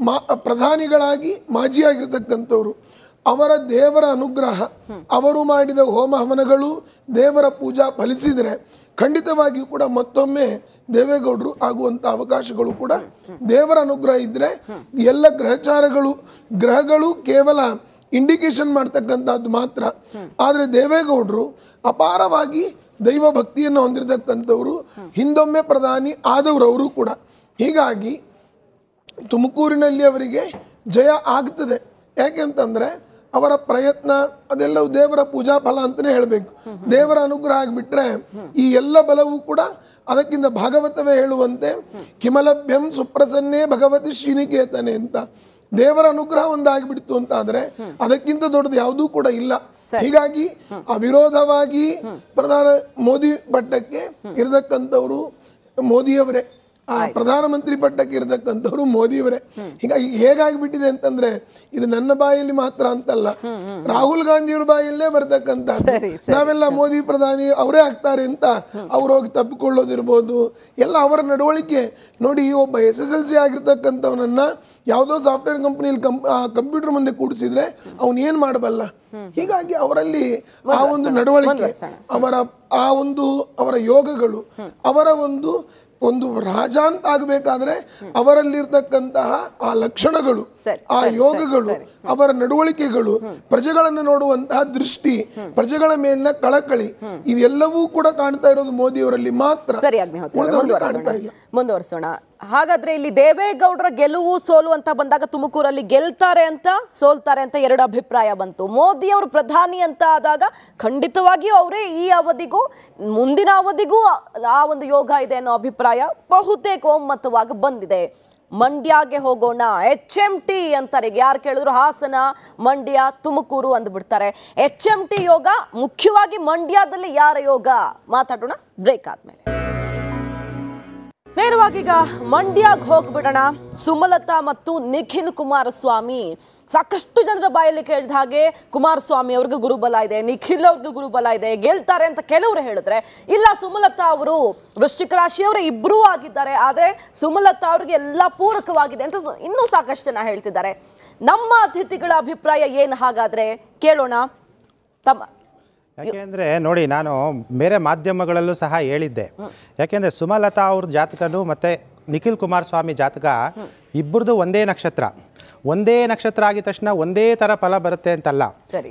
ಮಾ ಪ್ರಧಾನಿಗಳಾಗಿ ಮಾಜಿಯಾಗಿರ್ತಕ್ಕಂಥವ್ರು ಅವರ ದೇವರ ಅನುಗ್ರಹ ಅವರು ಮಾಡಿದ ಹೋಮ ಹವನಗಳು ದೇವರ ಪೂಜಾ ಫಲಿಸಿದರೆ ಖಂಡಿತವಾಗಿಯೂ ಕೂಡ ಮತ್ತೊಮ್ಮೆ ದೇವೇಗೌಡರು ಆಗುವಂಥ ಅವಕಾಶಗಳು ಕೂಡ ದೇವರ ಅನುಗ್ರಹ ಇದ್ದರೆ ಎಲ್ಲ ಗ್ರಹಚಾರಗಳು ಗ್ರಹಗಳು ಕೇವಲ ಇಂಡಿಕೇಶನ್ ಮಾಡ್ತಕ್ಕಂಥದ್ದು ಮಾತ್ರ ಆದರೆ ದೇವೇಗೌಡರು ಅಪಾರವಾಗಿ ದೈವ ಭಕ್ತಿಯನ್ನು ಹೊಂದಿರತಕ್ಕಂಥವ್ರು ಹಿಂದೊಮ್ಮೆ ಪ್ರಧಾನಿ ಅವರು ಕೂಡ ಹೀಗಾಗಿ ತುಮಕೂರಿನಲ್ಲಿ ಅವರಿಗೆ ಜಯ ಆಗ್ತದೆ ಯಾಕೆಂತಂದರೆ ಅವರ ಪ್ರಯತ್ನ ಅದೆಲ್ಲವೂ ದೇವರ ಪೂಜಾ ಫಲ ಅಂತಲೇ ಹೇಳಬೇಕು ದೇವರ ಅನುಗ್ರಹ ಆಗಿಬಿಟ್ರೆ ಈ ಎಲ್ಲ ಬಲವೂ ಕೂಡ ಅದಕ್ಕಿಂತ ಭಾಗವತವೇ ಹೇಳುವಂತೆ ಕಿಮಲಭ್ಯಂ ಸುಪ್ರಸನ್ನೇ ಭಗವತಿ ಶ್ರೀನಿಕೇತನೆ ಅಂತ ದೇವರ ಅನುಗ್ರಹ ಒಂದಾಗಿಬಿಡ್ತು ಅಂತ ಆದರೆ ಅದಕ್ಕಿಂತ ದೊಡ್ಡದು ಯಾವುದೂ ಕೂಡ ಇಲ್ಲ ಹೀಗಾಗಿ ಅವಿರೋಧವಾಗಿ ಪ್ರಧಾನ ಮೋದಿ ಪಟ್ಟಕ್ಕೆ ಇರತಕ್ಕಂಥವರು ಮೋದಿಯವರೇ ಪ್ರಧಾನಮಂತ್ರಿ ಪಟ್ಟಕ್ಕೆ ಇರತಕ್ಕಂಥವ್ರು ಮೋದಿಯವರೇ ಹೀಗಾಗಿ ಬಿಟ್ಟಿದೆ ಅಂತಂದ್ರೆ ಇದು ನನ್ನ ಬಾಯಲ್ಲಿ ಮಾತ್ರ ಅಂತಲ್ಲ ರಾಹುಲ್ ಗಾಂಧಿಯವ್ರ ಬಾಯಲ್ಲೇ ಬರ್ತಕ್ಕಂಥ ನಾವೆಲ್ಲ ಮೋದಿ ಪ್ರಧಾನಿ ಅವರೇ ಆಗ್ತಾರೆ ಅಂತ ಅವ್ರು ಹೋಗಿ ತಪ್ಪಿಕೊಳ್ಳೋದಿರ್ಬೋದು ಎಲ್ಲ ಅವರ ನಡವಳಿಕೆ ನೋಡಿ ಒಬ್ಬ ಎಸ್ ಎಸ್ ಎಲ್ ಸಿ ಆಗಿರ್ತಕ್ಕಂಥವನನ್ನ ಯಾವುದೋ ಸಾಫ್ಟ್ವೇರ್ ಕಂಪ್ನಿಯಲ್ಲಿ ಕಂಪ್ಯೂಟರ್ ಮುಂದೆ ಕೂಡಿಸಿದ್ರೆ ಅವನು ಏನು ಮಾಡಬಲ್ಲ ಹೀಗಾಗಿ ಅವರಲ್ಲಿ ಆ ಒಂದು ನಡವಳಿಕೆ ಅವರ ಆ ಒಂದು ಅವರ ಯೋಗಗಳು ಅವರ ಒಂದು ಒಂದು ರಾಜ ಅಂತ ಆಗಬೇಕಾದ್ರೆ ಅವರಲ್ಲಿರ್ತಕ್ಕಂತಹ ಆ ಲಕ್ಷಣಗಳು ಆ ಯೋಗಗಳು ಅವರ ನಡವಳಿಕೆಗಳು ಪ್ರಜೆಗಳನ್ನು ನೋಡುವಂತಹ ದೃಷ್ಟಿ ಪ್ರಜೆಗಳ ಮೇಲಿನ ಕಳಕಳಿ ಇದೆಲ್ಲವೂ ಕೂಡ ಕಾಣ್ತಾ ಇರೋದು ಮೋದಿಯವರಲ್ಲಿ ಮಾತ್ರ ಕಾಣ್ತಾ ಮುಂದುವರಿಸೋಣ ಹಾಗಾದ್ರೆ ಇಲ್ಲಿ ದೇವೇಗೌಡರ ಗೆಲುವು ಸೋಲು ಅಂತ ಬಂದಾಗ ತುಮಕೂರಲ್ಲಿ ಗೆಲ್ತಾರೆ ಅಂತ ಸೋಲ್ತಾರೆ ಅಂತ ಎರಡು ಅಭಿಪ್ರಾಯ ಬಂತು ಮೋದಿ ಅವರು ಪ್ರಧಾನಿ ಅಂತ ಆದಾಗ ಖಂಡಿತವಾಗಿಯೂ ಅವರೇ ಈ ಅವಧಿಗೂ ಮುಂದಿನ ಅವಧಿಗೂ ಆ ಒಂದು ಯೋಗ ಇದೆ ಅನ್ನೋ ಅಭಿಪ್ರಾಯ ಬಹುತೇಕ ಒಮ್ಮತವಾಗಿ ಬಂದಿದೆ ಮಂಡ್ಯಗೆ ಹೋಗೋಣ ಎಚ್ ಎಂ ಟಿ ಅಂತಾರೆ ಯಾರು ಕೇಳಿದ್ರು ಹಾಸನ ಮಂಡ್ಯ ತುಮಕೂರು ಅಂದ್ಬಿಡ್ತಾರೆ ಎಚ್ ಎಂ ಟಿ ಯೋಗ ಮುಖ್ಯವಾಗಿ ಮಂಡ್ಯದಲ್ಲಿ ಯಾರ ಯೋಗ ಮಾತಾಡೋಣ ಬ್ರೇಕ್ ಆದ್ಮೇಲೆ ಈಗ ಮಂಡ್ಯಾಗ ಹೋಗ್ಬಿಡೋಣ ಸುಮಲತಾ ಮತ್ತು ನಿಖಿಲ್ ಕುಮಾರಸ್ವಾಮಿ ಸಾಕಷ್ಟು ಜನರ ಬಾಯಲ್ಲಿ ಕೇಳಿದ ಹಾಗೆ ಕುಮಾರಸ್ವಾಮಿ ಅವ್ರಿಗೆ ಗುರುಬಲ ಇದೆ ನಿಖಿಲ್ ಅವ್ರಿಗೆ ಗುರುಬಲ ಇದೆ ಗೆಲ್ತಾರೆ ಅಂತ ಕೆಲವರು ಹೇಳಿದ್ರೆ ಇಲ್ಲ ಸುಮಲತಾ ಅವರು ವೃಶ್ಚಿಕ ರಾಶಿಯವರೇ ಇಬ್ಬರೂ ಆಗಿದ್ದಾರೆ ಆದರೆ ಸುಮಲತಾ ಅವ್ರಿಗೆ ಎಲ್ಲ ಪೂರಕವಾಗಿದೆ ಅಂತ ಇನ್ನೂ ಸಾಕಷ್ಟು ಜನ ಹೇಳ್ತಿದ್ದಾರೆ ನಮ್ಮ ಅತಿಥಿಗಳ ಅಭಿಪ್ರಾಯ ಏನು ಹಾಗಾದರೆ ಕೇಳೋಣ ತಮ್ಮ ಯಾಕೆಂದರೆ ನೋಡಿ ನಾನು ಬೇರೆ ಮಾಧ್ಯಮಗಳಲ್ಲೂ ಸಹ ಹೇಳಿದ್ದೆ ಯಾಕೆಂದರೆ ಸುಮಲತಾ ಅವ್ರ ಜಾತಕನು ಮತ್ತು ನಿಖಿಲ್ ಕುಮಾರಸ್ವಾಮಿ ಜಾತಕ ಇಬ್ಬರದು ಒಂದೇ ನಕ್ಷತ್ರ ಒಂದೇ ನಕ್ಷತ್ರ ಆಗಿದ ತಕ್ಷಣ ಒಂದೇ ಥರ ಫಲ ಬರುತ್ತೆ ಅಂತಲ್ಲ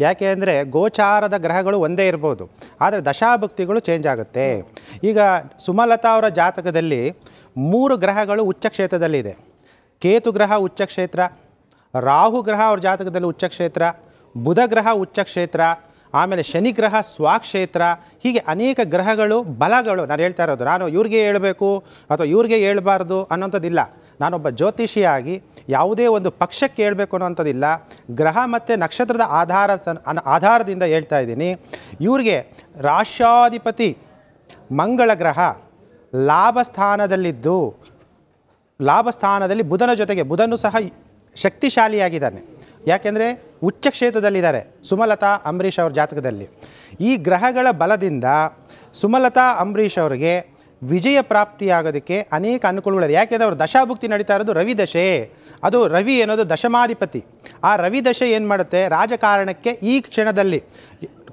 ಯಾಕೆ ಅಂದರೆ ಗೋಚಾರದ ಗ್ರಹಗಳು ಒಂದೇ ಇರ್ಬೋದು ಆದರೆ ದಶಾಭಕ್ತಿಗಳು ಚೇಂಜ್ ಆಗುತ್ತೆ ಈಗ ಸುಮಲತಾ ಅವರ ಜಾತಕದಲ್ಲಿ ಮೂರು ಗ್ರಹಗಳು ಉಚ್ಚ ಕ್ಷೇತ್ರದಲ್ಲಿದೆ ಕೇತು ಗ್ರಹ ಉಚ್ಚ ಕ್ಷೇತ್ರ ರಾಹು ಗ್ರಹ ಅವ್ರ ಜಾತಕದಲ್ಲಿ ಉಚ್ಚ ಕ್ಷೇತ್ರ ಬುಧ ಗ್ರಹ ಉಚ್ಚ ಕ್ಷೇತ್ರ ಆಮೇಲೆ ಶನಿ ಗ್ರಹ ಸ್ವಾಕ್ಷೇತ್ರ ಹೀಗೆ ಅನೇಕ ಗ್ರಹಗಳು ಬಲಗಳು ನಾನು ಹೇಳ್ತಾ ಇರೋದು ನಾನು ಇವ್ರಿಗೆ ಹೇಳಬೇಕು ಅಥವಾ ಇವ್ರಿಗೆ ಹೇಳ್ಬಾರ್ದು ಅನ್ನೋಂಥದ್ದಿಲ್ಲ ನಾನೊಬ್ಬ ಜ್ಯೋತಿಷಿಯಾಗಿ ಯಾವುದೇ ಒಂದು ಪಕ್ಷಕ್ಕೆ ಹೇಳಬೇಕು ಅನ್ನೋಂಥದ್ದಿಲ್ಲ ಗ್ರಹ ಮತ್ತು ನಕ್ಷತ್ರದ ಆಧಾರ ಆಧಾರದಿಂದ ಹೇಳ್ತಾ ಇದ್ದೀನಿ ಇವ್ರಿಗೆ ರಾಷ್ಟ್ರಾಧಿಪತಿ ಮಂಗಳ ಗ್ರಹ ಲಾಭ ಸ್ಥಾನದಲ್ಲಿದ್ದು ಲಾಭ ಸ್ಥಾನದಲ್ಲಿ ಬುಧನ ಜೊತೆಗೆ ಬುಧನು ಸಹ ಶಕ್ತಿಶಾಲಿಯಾಗಿದ್ದಾನೆ ಯಾಕೆಂದರೆ ಉಚ್ಚ ಕ್ಷೇತ್ರದಲ್ಲಿದ್ದಾರೆ ಸುಮಲತಾ ಅಂಬರೀಷ್ ಅವ್ರ ಜಾತಕದಲ್ಲಿ ಈ ಗ್ರಹಗಳ ಬಲದಿಂದ ಸುಮಲತಾ ಅಂಬರೀಷ್ ಅವರಿಗೆ ವಿಜಯ ಪ್ರಾಪ್ತಿಯಾಗೋದಕ್ಕೆ ಅನೇಕ ಅನುಕೂಲಗಳಿದೆ ಯಾಕೆಂದರೆ ಅವರು ದಶಾಭುಕ್ತಿ ನಡೀತಾ ಇರೋದು ರವಿದಶೆ ದಶೆ ಅದು ರವಿ ಅನ್ನೋದು ದಶಮಾಧಿಪತಿ ಆ ರವಿದಶೆ ದಶೆ ಏನು ಮಾಡುತ್ತೆ ರಾಜಕಾರಣಕ್ಕೆ ಈ ಕ್ಷಣದಲ್ಲಿ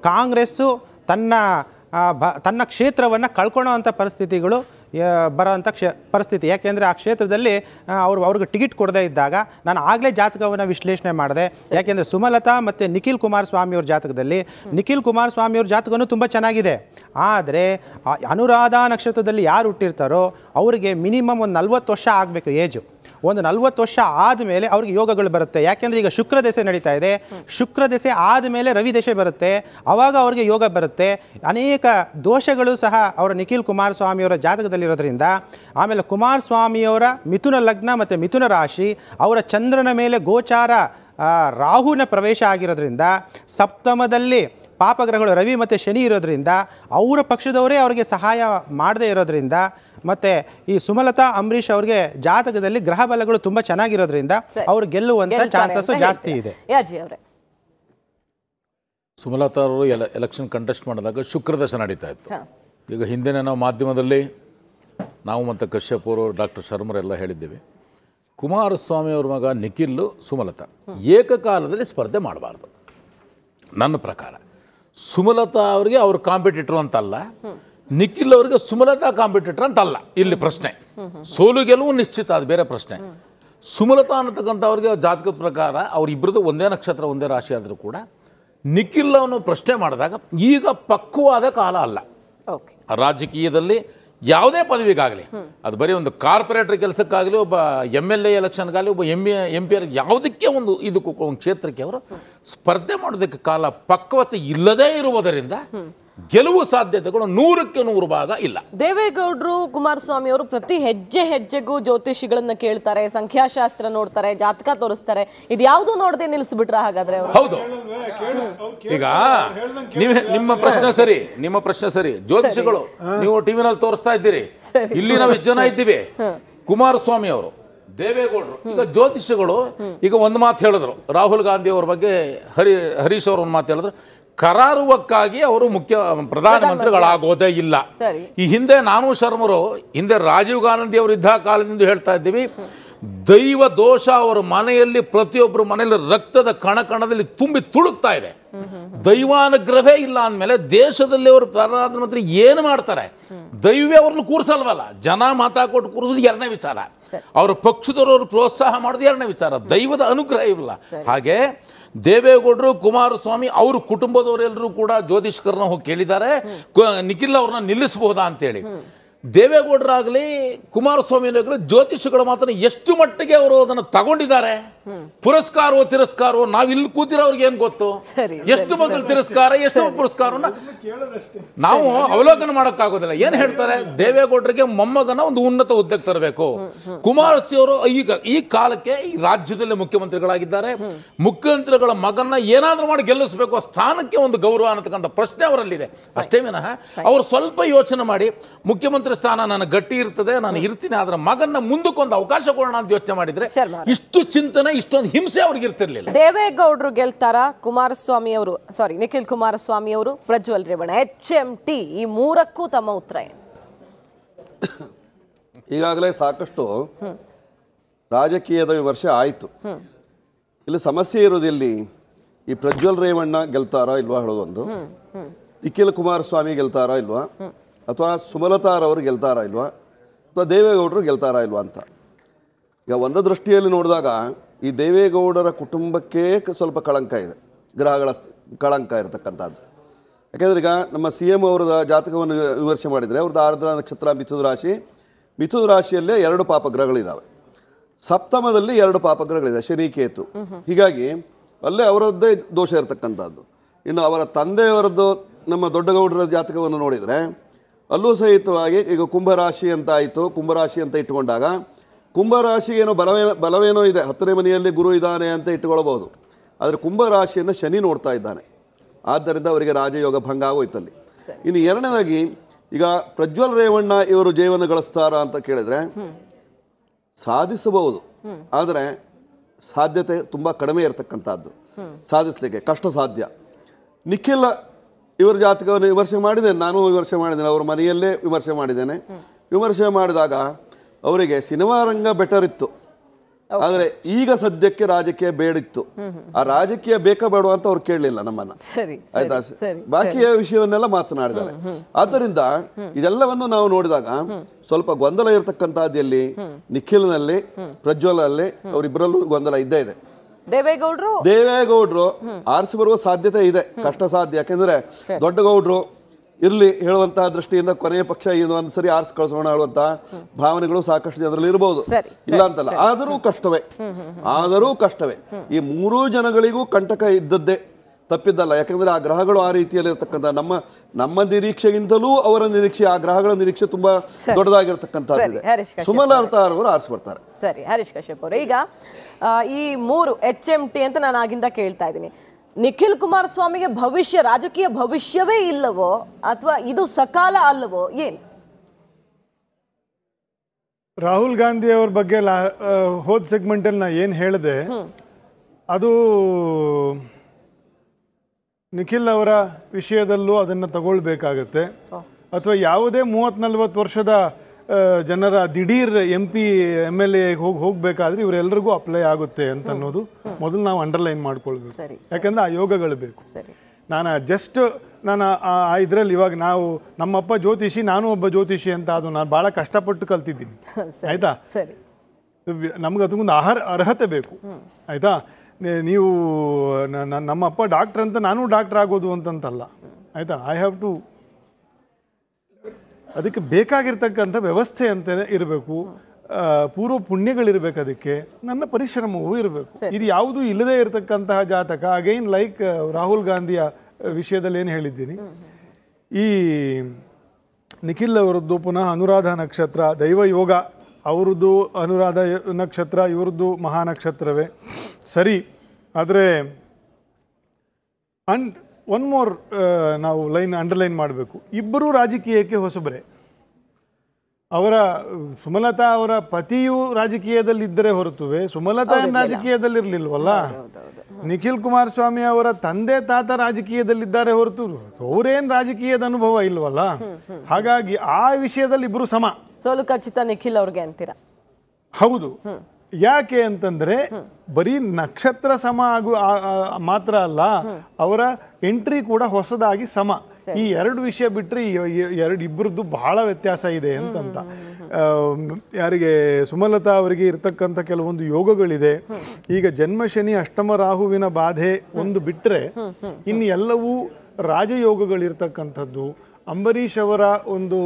ಕಾಂಗ್ರೆಸ್ಸು ತನ್ನ ಬ ತನ್ನ ಕ್ಷೇತ್ರವನ್ನು ಕಳ್ಕೊಳ್ಳೋ ಅಂಥ ಪರಿಸ್ಥಿತಿಗಳು ಬರೋವಂಥ ಕ್ಷ ಪರಿಸ್ಥಿತಿ ಯಾಕೆಂದರೆ ಆ ಕ್ಷೇತ್ರದಲ್ಲಿ ಅವರು ಅವ್ರಿಗೆ ಟಿಕೆಟ್ ಕೊಡದೇ ಇದ್ದಾಗ ನಾನು ಆಗಲೇ ಜಾತಕವನ್ನು ವಿಶ್ಲೇಷಣೆ ಮಾಡಿದೆ ಯಾಕೆಂದರೆ ಸುಮಲತಾ ಮತ್ತು ನಿಖಿಲ್ ಕುಮಾರಸ್ವಾಮಿಯವ್ರ ಜಾತಕದಲ್ಲಿ ನಿಖಿಲ್ ಕುಮಾರಸ್ವಾಮಿಯವ್ರ ಅವ್ರ ಜಾತಕನೂ ತುಂಬ ಚೆನ್ನಾಗಿದೆ ಆದರೆ ಅನುರಾಧ ನಕ್ಷತ್ರದಲ್ಲಿ ಯಾರು ಹುಟ್ಟಿರ್ತಾರೋ ಅವರಿಗೆ ಮಿನಿಮಮ್ ಒಂದು ನಲ್ವತ್ತು ವರ್ಷ ಆಗಬೇಕು ಏಜು ಒಂದು ನಲ್ವತ್ತು ವರ್ಷ ಆದಮೇಲೆ ಅವ್ರಿಗೆ ಯೋಗಗಳು ಬರುತ್ತೆ ಯಾಕೆಂದರೆ ಈಗ ಶುಕ್ರ ದೆಸೆ ನಡೀತಾ ಇದೆ ಶುಕ್ರ ದೆಸೆ ಆದಮೇಲೆ ರವಿ ದೆಸೆ ಬರುತ್ತೆ ಆವಾಗ ಅವ್ರಿಗೆ ಯೋಗ ಬರುತ್ತೆ ಅನೇಕ ದೋಷಗಳು ಸಹ ಅವರ ನಿಖಿಲ್ ಕುಮಾರಸ್ವಾಮಿಯವರ ಜಾತಕದಲ್ಲಿರೋದ್ರಿಂದ ಆಮೇಲೆ ಕುಮಾರಸ್ವಾಮಿಯವರ ಮಿಥುನ ಲಗ್ನ ಮತ್ತು ಮಿಥುನ ರಾಶಿ ಅವರ ಚಂದ್ರನ ಮೇಲೆ ಗೋಚಾರ ರಾಹುನ ಪ್ರವೇಶ ಆಗಿರೋದ್ರಿಂದ ಸಪ್ತಮದಲ್ಲಿ ಪಾಪಗ್ರಹಗಳು ರವಿ ಮತ್ತು ಶನಿ ಇರೋದ್ರಿಂದ ಅವರ ಪಕ್ಷದವರೇ ಅವರಿಗೆ ಸಹಾಯ ಮಾಡದೇ ಇರೋದ್ರಿಂದ ಮತ್ತೆ ಈ ಸುಮಲತಾ ಅಂಬರೀಷ್ ಅವ್ರಿಗೆ ಜಾತಕದಲ್ಲಿ ಗ್ರಹ ಬಲಗಳು ತುಂಬ ಚೆನ್ನಾಗಿರೋದ್ರಿಂದ ಅವ್ರು ಗೆಲ್ಲುವಂಥ ಚಾನ್ಸಸ್ ಜಾಸ್ತಿ ಇದೆ ಸುಮಲತಾ ಅವರು ಎಲೆಕ್ಷನ್ ಕಂಟೆಸ್ಟ್ ಮಾಡಿದಾಗ ಶುಕ್ರದಶ ನಡೀತಾ ಇತ್ತು ಈಗ ಹಿಂದಿನ ನಾವು ಮಾಧ್ಯಮದಲ್ಲಿ ನಾವು ಮತ್ತು ಕಶ್ಯಪ್ ಅವರು ಡಾಕ್ಟರ್ ಶರ್ಮರೆಲ್ಲ ಹೇಳಿದ್ದೀವಿ ಕುಮಾರಸ್ವಾಮಿ ಅವ್ರ ಮಗ ನಿಖಿಲ್ ಸುಮಲತಾ ಏಕಕಾಲದಲ್ಲಿ ಸ್ಪರ್ಧೆ ಮಾಡಬಾರ್ದು ನನ್ನ ಪ್ರಕಾರ ಸುಮಲತಾ ಅವರಿಗೆ ಅವರು ಕಾಂಪಿಟೇಟರ್ ಅಂತಲ್ಲ ನಿಖಿಲ್ ಅವರಿಗೆ ಸುಮಲತಾ ಕಾಂಪಿಟೇಟರ್ ಅಂತ ಅಲ್ಲ ಇಲ್ಲಿ ಪ್ರಶ್ನೆ ಸೋಲು ಗೆಲುವು ನಿಶ್ಚಿತ ಅದು ಬೇರೆ ಪ್ರಶ್ನೆ ಸುಮಲತಾ ಅನ್ನತಕ್ಕಂಥವ್ರಿಗೆ ಜಾತಕದ ಪ್ರಕಾರ ಅವರಿಬ್ಬರದ್ದು ಒಂದೇ ನಕ್ಷತ್ರ ಒಂದೇ ರಾಶಿ ಆದರೂ ಕೂಡ ನಿಖಿಲ್ ಅವನು ಪ್ರಶ್ನೆ ಮಾಡಿದಾಗ ಈಗ ಪಕ್ವಾದ ಕಾಲ ಅಲ್ಲ ರಾಜಕೀಯದಲ್ಲಿ ಯಾವುದೇ ಪದವಿಗಾಗಲಿ ಅದು ಬರೀ ಒಂದು ಕಾರ್ಪೊರೇಟರ್ ಕೆಲಸಕ್ಕಾಗಲಿ ಒಬ್ಬ ಎಮ್ ಎಲ್ ಎ ಎಲೆಕ್ಷನ್ಗಾಗಲಿ ಒಬ್ಬ ಎಮ್ ಎ ಎಂ ಪಿ ಯಾವುದಕ್ಕೆ ಒಂದು ಇದಕ್ಕೂ ಒಂದು ಕ್ಷೇತ್ರಕ್ಕೆ ಅವರು ಸ್ಪರ್ಧೆ ಮಾಡೋದಕ್ಕೆ ಕಾಲ ಪಕ್ವತೆ ಇಲ್ಲದೇ ಇರುವುದರಿಂದ ಗೆಲುವು ಸಾಧ್ಯತೆಗಳು ನೂರಕ್ಕೆ ನೂರು ಭಾಗ ಇಲ್ಲ ದೇವೇಗೌಡರು ಕುಮಾರಸ್ವಾಮಿ ಅವರು ಪ್ರತಿ ಹೆಜ್ಜೆ ಹೆಜ್ಜೆಗೂ ಜ್ಯೋತಿಷಿಗಳನ್ನ ಕೇಳ್ತಾರೆ ಸಂಖ್ಯಾಶಾಸ್ತ್ರ ನೋಡ್ತಾರೆ ಜಾತಕ ತೋರಿಸ್ತಾರೆ ಇದ್ಯಾವುದು ನೋಡದೆ ನಿಲ್ಲಿಸ್ಬಿಟ್ರ ಹಾಗಾದ್ರೆ ಹೌದು ಈಗ ನಿಮ್ಮ ಪ್ರಶ್ನೆ ಸರಿ ನಿಮ್ಮ ಪ್ರಶ್ನೆ ಸರಿ ಜ್ಯೋತಿಷಿಗಳು ನೀವು ಟಿವಿನಲ್ಲಿ ತೋರಿಸ್ತಾ ಇದ್ದೀರಿ ಇಲ್ಲಿ ನಾವು ಜನ ಇದ್ದೀವಿ ಕುಮಾರಸ್ವಾಮಿ ಅವರು ದೇವೇಗೌಡರು ಈಗ ಜ್ಯೋತಿಷಿಗಳು ಈಗ ಒಂದು ಮಾತು ಹೇಳಿದ್ರು ರಾಹುಲ್ ಗಾಂಧಿ ಅವ್ರ ಬಗ್ಗೆ ಹರಿ ಹರೀಶ್ ಅವರು ಒಂದು ಮಾತು ಹೇಳಿದ್ರು ಕರಾರುವಕ್ಕಾಗಿ ಅವರು ಮುಖ್ಯ ಪ್ರಧಾನಮಂತ್ರಿಗಳಾಗೋದೇ ಇಲ್ಲ ಈ ಹಿಂದೆ ನಾನು ಶರ್ಮರು ಹಿಂದೆ ರಾಜೀವ್ ಗಾಂಧಿ ಇದ್ದ ಕಾಲದಿಂದ ಹೇಳ್ತಾ ಇದ್ದೀವಿ ದೈವ ದೋಷ ಅವರ ಮನೆಯಲ್ಲಿ ಪ್ರತಿಯೊಬ್ಬರ ಮನೆಯಲ್ಲಿ ರಕ್ತದ ಕಣ ಕಣದಲ್ಲಿ ತುಂಬಿ ತುಳುಕ್ತಾ ಇದೆ ದೈವಾನುಗ್ರಹವೇ ಇಲ್ಲ ಅಂದಮೇಲೆ ದೇಶದಲ್ಲಿ ಅವರು ಪ್ರಧಾನಮಂತ್ರಿ ಏನು ಮಾಡ್ತಾರೆ ದೈವೇ ಅವ್ರನ್ನ ಕೂರಿಸಲ್ವಲ್ಲ ಜನ ಕೊಟ್ಟು ಕೂರಿಸೋದು ಎರಡನೇ ವಿಚಾರ ಅವರ ಪಕ್ಷದವರು ಪ್ರೋತ್ಸಾಹ ಮಾಡೋದು ಎರಡನೇ ವಿಚಾರ ದೈವದ ಅನುಗ್ರಹ ಇಲ್ಲ ಹಾಗೆ ದೇವೇಗೌಡರು ಕುಮಾರಸ್ವಾಮಿ ಅವ್ರ ಕುಟುಂಬದವರೆಲ್ಲರೂ ಕೂಡ ಜ್ಯೋತಿಷ್ಕರನ್ನ ಹೋಗಿ ಕೇಳಿದ್ದಾರೆ ನಿಖಿಲ್ ಅವ್ರನ್ನ ನಿಲ್ಲಿಸಬಹುದಾ ಅಂತೇಳಿ ದೇವೇಗೌಡರಾಗಲಿ ಕುಮಾರಸ್ವಾಮಿ ಜ್ಯೋತಿಷಿಗಳು ಮಾತ್ರ ಎಷ್ಟು ಮಟ್ಟಿಗೆ ಅವರು ಅದನ್ನು ತಗೊಂಡಿದ್ದಾರೆ ಪುರಸ್ಕಾರವೋ ತಿರಸ್ಕಾರವೋ ನಾವು ಇಲ್ಲಿ ಅವ್ರಿಗೆ ಏನು ಗೊತ್ತು ಎಷ್ಟು ಮಕ್ಕಳು ತಿರಸ್ಕಾರ ಎಷ್ಟು ಪುರಸ್ಕಾರ ನಾವು ಅವಲೋಕನ ಮಾಡೋಕ್ಕಾಗೋದಿಲ್ಲ ಏನು ಹೇಳ್ತಾರೆ ದೇವೇಗೌಡರಿಗೆ ಮೊಮ್ಮಗನ ಒಂದು ಉನ್ನತ ಹುದ್ದೆಗೆ ತರಬೇಕು ಕುಮಾರಸ್ವಾಮಿ ಅವರು ಈಗ ಈ ಕಾಲಕ್ಕೆ ಈ ರಾಜ್ಯದಲ್ಲಿ ಮುಖ್ಯಮಂತ್ರಿಗಳಾಗಿದ್ದಾರೆ ಮುಖ್ಯಮಂತ್ರಿಗಳ ಮಗನ ಏನಾದರೂ ಮಾಡಿ ಗೆಲ್ಲಿಸಬೇಕು ಸ್ಥಾನಕ್ಕೆ ಒಂದು ಗೌರವ ಅನ್ನತಕ್ಕಂಥ ಪ್ರಶ್ನೆ ಅವರಲ್ಲಿದೆ ಅಷ್ಟೇ ವಿನಃ ಅವರು ಸ್ವಲ್ಪ ಯೋಚನೆ ಮಾಡಿ ಮುಖ್ಯಮಂತ್ರಿ ಸ್ಥಾನ ನನ್ನ ಗಟ್ಟಿ ಇರ್ತದೆ ನಾನು ಇರ್ತೀನಿ ಆದ್ರೆ ಮಗನ ಮುಂದಕ್ಕೊಂದು ಅವಕಾಶ ಕೊಡೋಣ ಅಂತ ಯೋಚನೆ ಮಾಡಿದ್ರೆ ಇಷ್ಟು ಚಿಂತನೆ ಇಷ್ಟೊಂದು ಹಿಂಸೆ ಅವ್ರಿಗೆ ಇರ್ತಿರ್ಲಿಲ್ಲ ದೇವೇಗೌಡರು ಗೆಲ್ತಾರ ಕುಮಾರಸ್ವಾಮಿ ಅವರು ಸಾರಿ ನಿಖಿಲ್ ಕುಮಾರಸ್ವಾಮಿ ಅವರು Prajwal Revanna H M T ಈ ಮೂರಕ್ಕೂ ತಮ್ಮ ಉತ್ತರ ಏನು ಈಗಾಗಲೇ ಸಾಕಷ್ಟು ರಾಜಕೀಯದ ವಿಮರ್ಶೆ ಆಯಿತು ಇಲ್ಲಿ ಸಮಸ್ಯೆ ಇರೋದು ಇಲ್ಲಿ ಈ ಪ್ರಜ್ವಲ್ ರೇವಣ್ಣ ಗೆಲ್ತಾರಾ ಇಲ್ವಾ ಹೇಳೋದೊಂದು ನಿಖಿಲ್ ಕುಮಾರಸ್ವಾಮಿ ಗೆಲ್ತಾರಾ ಇಲ್ವಾ ಅಥವಾ ಸುಮಲತಾರವರು ಗೆಲ್ತಾರ ಇಲ್ವಾ ಅಥವಾ ದೇವೇಗೌಡರು ಗೆಲ್ತಾರ ಇಲ್ವಾ ಅಂತ ಈಗ ಒಂದು ದೃಷ್ಟಿಯಲ್ಲಿ ನೋಡಿದಾಗ ಈ ದೇವೇಗೌಡರ ಕುಟುಂಬಕ್ಕೆ ಸ್ವಲ್ಪ ಕಳಂಕ ಇದೆ ಗ್ರಹಗಳ ಕಳಂಕ ಇರತಕ್ಕಂಥದ್ದು ಯಾಕೆಂದರೆ ಈಗ ನಮ್ಮ ಸಿ ಎಮ್ ಅವರ ಜಾತಕವನ್ನು ವಿಮರ್ಶೆ ಮಾಡಿದರೆ ಅವ್ರದ್ದು ಆರ್ದ್ರ ನಕ್ಷತ್ರ ಮಿಥುನ ರಾಶಿ ಮಿಥುನ ರಾಶಿಯಲ್ಲೇ ಎರಡು ಪಾಪಗ್ರಹಗಳಿದ್ದಾವೆ ಸಪ್ತಮದಲ್ಲಿ ಎರಡು ಪಾಪಗ್ರಹಗಳಿದೆ ಶನಿ ಕೇತು ಹೀಗಾಗಿ ಅಲ್ಲೇ ಅವರದ್ದೇ ದೋಷ ಇರತಕ್ಕಂಥದ್ದು ಇನ್ನು ಅವರ ತಂದೆಯವರದ್ದು ನಮ್ಮ ದೊಡ್ಡಗೌಡರ ಜಾತಕವನ್ನು ನೋಡಿದರೆ ಅಲ್ಲೂ ಸಹಿತವಾಗಿ ಈಗ ಕುಂಭರಾಶಿ ಅಂತ ಆಯಿತು ಕುಂಭರಾಶಿ ಅಂತ ಇಟ್ಕೊಂಡಾಗ ಕುಂಭರಾಶಿಗೇನೋ ಬಲವೇನ ಬಲವೇನೋ ಇದೆ ಹತ್ತನೇ ಮನೆಯಲ್ಲಿ ಗುರು ಇದ್ದಾನೆ ಅಂತ ಇಟ್ಕೊಳ್ಬೋದು ಆದರೆ ಕುಂಭರಾಶಿಯನ್ನು ಶನಿ ನೋಡ್ತಾ ಇದ್ದಾನೆ ಆದ್ದರಿಂದ ಅವರಿಗೆ ರಾಜಯೋಗ ಭಂಗ ಆಗೋಯ್ತಲ್ಲಿ ಇನ್ನು ಎರಡನೇದಾಗಿ ಈಗ ಪ್ರಜ್ವಲ್ ರೇವಣ್ಣ ಇವರು ಜೀವನ ಗಳಿಸ್ತಾರಾ ಅಂತ ಕೇಳಿದರೆ ಸಾಧಿಸಬಹುದು ಆದರೆ ಸಾಧ್ಯತೆ ತುಂಬ ಕಡಿಮೆ ಇರತಕ್ಕಂಥದ್ದು ಸಾಧಿಸಲಿಕ್ಕೆ ಕಷ್ಟ ಸಾಧ್ಯ ನಿಖಿಲ್ ಇವರ ಜಾತಕವನ್ನು ವಿಮರ್ಶೆ ಮಾಡಿದೆ ನಾನು ವಿಮರ್ಶೆ ಮಾಡಿದ್ದೇನೆ ಅವ್ರ ಮನೆಯಲ್ಲೇ ವಿಮರ್ಶೆ ಮಾಡಿದ್ದೇನೆ ವಿಮರ್ಶೆ ಮಾಡಿದಾಗ ಅವರಿಗೆ ಸಿನಿಮಾ ರಂಗ ಬೆಟರ್ ಇತ್ತು ಆದರೆ ಈಗ ಸದ್ಯಕ್ಕೆ ರಾಜಕೀಯ ಬೇಡಿತ್ತು ಆ ರಾಜಕೀಯ ಬೇಕಾ ಬೇಡ ಅಂತ ಅವ್ರು ಕೇಳಲಿಲ್ಲ ನಮ್ಮನ್ನ ಆಯ್ತಾ ಬಾಕಿಯ ವಿಷಯವನ್ನೆಲ್ಲ ಮಾತನಾಡಿದ್ದಾರೆ ಆದ್ದರಿಂದ ಇದೆಲ್ಲವನ್ನು ನಾವು ನೋಡಿದಾಗ ಸ್ವಲ್ಪ ಗೊಂದಲ ಇರತಕ್ಕಂತಹದ್ದು ಎಲ್ಲಿ ನಿಖಿಲ್ನಲ್ಲಿ ಪ್ರಜ್ವಲಲ್ಲಿ ಅವರಿಬ್ಬರಲ್ಲೂ ಗೊಂದಲ ಇದ್ದೇ ಇದೆ ದೇವೇಗೌಡರು ದೇವೇಗೌಡರು ಆರಿಸಿ ಬರುವ ಸಾಧ್ಯತೆ ಇದೆ ಕಷ್ಟ ಸಾಧ್ಯ ಯಾಕೆಂದ್ರೆ ದೊಡ್ಡ ಗೌಡ್ರು ಇರ್ಲಿ ಹೇಳುವಂತಹ ದೃಷ್ಟಿಯಿಂದ ಕೊನೆಯ ಪಕ್ಷ ಒಂದು ಸರಿ ಆರಿಸಿ ಕಳಿಸೋಣ ಹೇಳುವಂತ ಭಾವನೆಗಳು ಸಾಕಷ್ಟು ಜನರಲ್ಲಿ ಇರಬಹುದು ಇಲ್ಲ ಅಂತಲ್ಲ ಆದರೂ ಕಷ್ಟವೇ ಆದರೂ ಕಷ್ಟವೇ ಈ ಮೂರೂ ಜನಗಳಿಗೂ ಕಂಟಕ ಇದ್ದದ್ದೇ ತಪ್ಪಿದ್ದಲ್ಲ ಯಾಕಂದರೆ ಆ ಗ್ರಹಗಳು ಆ ಇರತಕ್ಕಂಥ ನಮ್ಮ ನಮ್ಮ ನಿರೀಕ್ಷೆಗಿಂತಲೂ ಅವರ ನಿರೀಕ್ಷೆ ಆ ಗ್ರಹಗಳ ನಿರೀಕ್ಷೆ ತುಂಬ ಸುಮಲ ಅರ್ಥ ಅವರು ಬರ್ತಾರೆ ಸರಿ ಹರೀಶ್ ಕಶ್ಯಪ್ ಅವರು ಈಗ ಈ ಮೂರು ಎಚ್ ಎಂ ಟಿ ಅಂತ ನಾನು ಆಗಿಂದ ಕೇಳ್ತಾ ಇದ್ದೀನಿ ನಿಖಿಲ್ ಕುಮಾರಸ್ವಾಮಿಗೆ ಭವಿಷ್ಯ ರಾಜಕೀಯ ಭವಿಷ್ಯವೇ ಇಲ್ಲವೋ ಅಥವಾ ಇದು ಸಕಾಲ ಅಲ್ಲವೋ ಏನು ರಾಹುಲ್ ಗಾಂಧಿ ಅವ್ರ ಬಗ್ಗೆ ಹೋದ ಸೆಗ್ಮೆಂಟಲ್ಲಿ ನಾ ಏನು ಹೇಳಿದೆ ಅದು ನಿಖಿಲ್ ಅವರ ವಿಷಯದಲ್ಲೂ ಅದನ್ನು ತಗೊಳ್ಬೇಕಾಗತ್ತೆ ಅಥವಾ ಯಾವುದೇ ಮೂವತ್ತು ನಲ್ವತ್ತು ವರ್ಷದ ಜನರ ದಿಢೀರ್ M P M L A ಹೋಗಿ ಹೋಗಬೇಕಾದ್ರೆ ಇವರೆಲ್ಲರಿಗೂ ಅಪ್ಲೈ ಆಗುತ್ತೆ ಅಂತ ಅನ್ನೋದು ಮೊದಲು ನಾವು ಅಂಡರ್ಲೈನ್ ಮಾಡ್ಕೊಳ್ಬೇಕು ಆ ಯೋಗಗಳು ಬೇಕು ನಾನು ಜಸ್ಟ್ ನಾನು ಆ ಇದರಲ್ಲಿ ಇವಾಗ ನಾವು ನಮ್ಮಪ್ಪ ಜ್ಯೋತಿಷಿ ನಾನು ಒಬ್ಬ ಜ್ಯೋತಿಷಿ ಅಂತ ಅದು ನಾನು ಭಾಳ ಕಷ್ಟಪಟ್ಟು ಕಲ್ತಿದ್ದೀನಿ [LAUGHS] ಆಯಿತಾ ನಮ್ಗೆ ಅದಕ್ಕೊಂದು ಆಹಾರ ಅರ್ಹತೆ ಬೇಕು ಆಯಿತಾ ನೀವು ನಮ್ಮ ಅಪ್ಪ ಡಾಕ್ಟ್ರ್ ಅಂತ ನಾನು ಡಾಕ್ಟರ್ ಆಗೋದು ಅಂತಂತಲ್ಲ ಆಯಿತಾ ಐ ಹ್ಯಾವ್ ಟು ಅದಕ್ಕೆ ಬೇಕಾಗಿರ್ತಕ್ಕಂಥ ವ್ಯವಸ್ಥೆ ಅಂತಲೇ ಇರಬೇಕು ಪೂರ್ವ ಪುಣ್ಯಗಳಿರಬೇಕು ಅದಕ್ಕೆ ನನ್ನ ಪರಿಶ್ರಮವೂ ಇರಬೇಕು ಇದು ಯಾವುದೂ ಇಲ್ಲದೇ ಇರತಕ್ಕಂತಹ ಜಾತಕ ಅಗೈನ್ ಲೈಕ್ ರಾಹುಲ್ ಗಾಂಧಿಯ ವಿಷಯದಲ್ಲಿ ಏನು ಹೇಳಿದ್ದೀನಿ ಈ ನಿಖಿಲ್ ಅವರದ್ದು ಪುನಃ ಅನುರಾಧ ನಕ್ಷತ್ರ ದೈವ ಯೋಗ ಅವ್ರದ್ದು ಅನುರಾಧ ನಕ್ಷತ್ರ ಇವ್ರದ್ದು ಮಹಾನಕ್ಷತ್ರವೇ ಸರಿ ಆದರೆ ಅಂಡ್ ಒನ್ ಮೋರ್ ನಾವು ಲೈನ್ ಅಂಡರ್ಲೈನ್ ಮಾಡಬೇಕು ಇಬ್ಬರೂ ರಾಜಕೀಯಕ್ಕೆ ಹೊಸಬರೇ ಅವರ ಸುಮಲತಾ ಅವರ ಪತಿಯು ರಾಜಕೀಯದಲ್ಲಿದ್ದರೆ ಹೊರತುವೆ ಸುಮಲತಾ ರಾಜಕೀಯದಲ್ಲಿರಲಿಲ್ವಲ್ಲ ನಿಖಿಲ್ ಕುಮಾರಸ್ವಾಮಿ ಅವರ ತಂದೆ ತಾತ ರಾಜಕೀಯದಲ್ಲಿದ್ದಾರೆ ಹೊರತು ಅವರೇನು ರಾಜಕೀಯದ ಅನುಭವ ಇಲ್ವಲ್ಲ ಹಾಗಾಗಿ ಆ ವಿಷಯದಲ್ಲಿ ಇಬ್ಬರು ಸಮ ಸೋಲು ಖಚಿತ ನಿಖಿಲ್ ಅವ್ರಿಗೆ ಅಂತೀರಾ ಹೌದು ಯಾಕೆ ಅಂತಂದ್ರೆ ಬರೀ ನಕ್ಷತ್ರ ಸಮ ಆಗು ಮಾತ್ರ ಅಲ್ಲ ಅವರ ಎಂಟ್ರಿ ಕೂಡ ಹೊಸದಾಗಿ ಸಮ ಈ ಎರಡು ವಿಷಯ ಬಿಟ್ಟರೆ ಎರಡು ಇಬ್ಬರದ್ದು ಬಹಳ ವ್ಯತ್ಯಾಸ ಇದೆ ಅಂತಂತ ಯಾರಿಗೆ ಸುಮಲತಾ ಅವರಿಗೆ ಇರ್ತಕ್ಕಂಥ ಕೆಲವೊಂದು ಯೋಗಗಳಿದೆ ಈಗ ಜನ್ಮಶನಿ ಅಷ್ಟಮ ರಾಹುವಿನ ಬಾಧೆ ಒಂದು ಬಿಟ್ಟರೆ ಇನ್ನು ಎಲ್ಲವೂ ರಾಜಯೋಗಗಳಿರ್ತಕ್ಕಂಥದ್ದು ಅಂಬರೀಷ್ ಅವರ ಒಂದು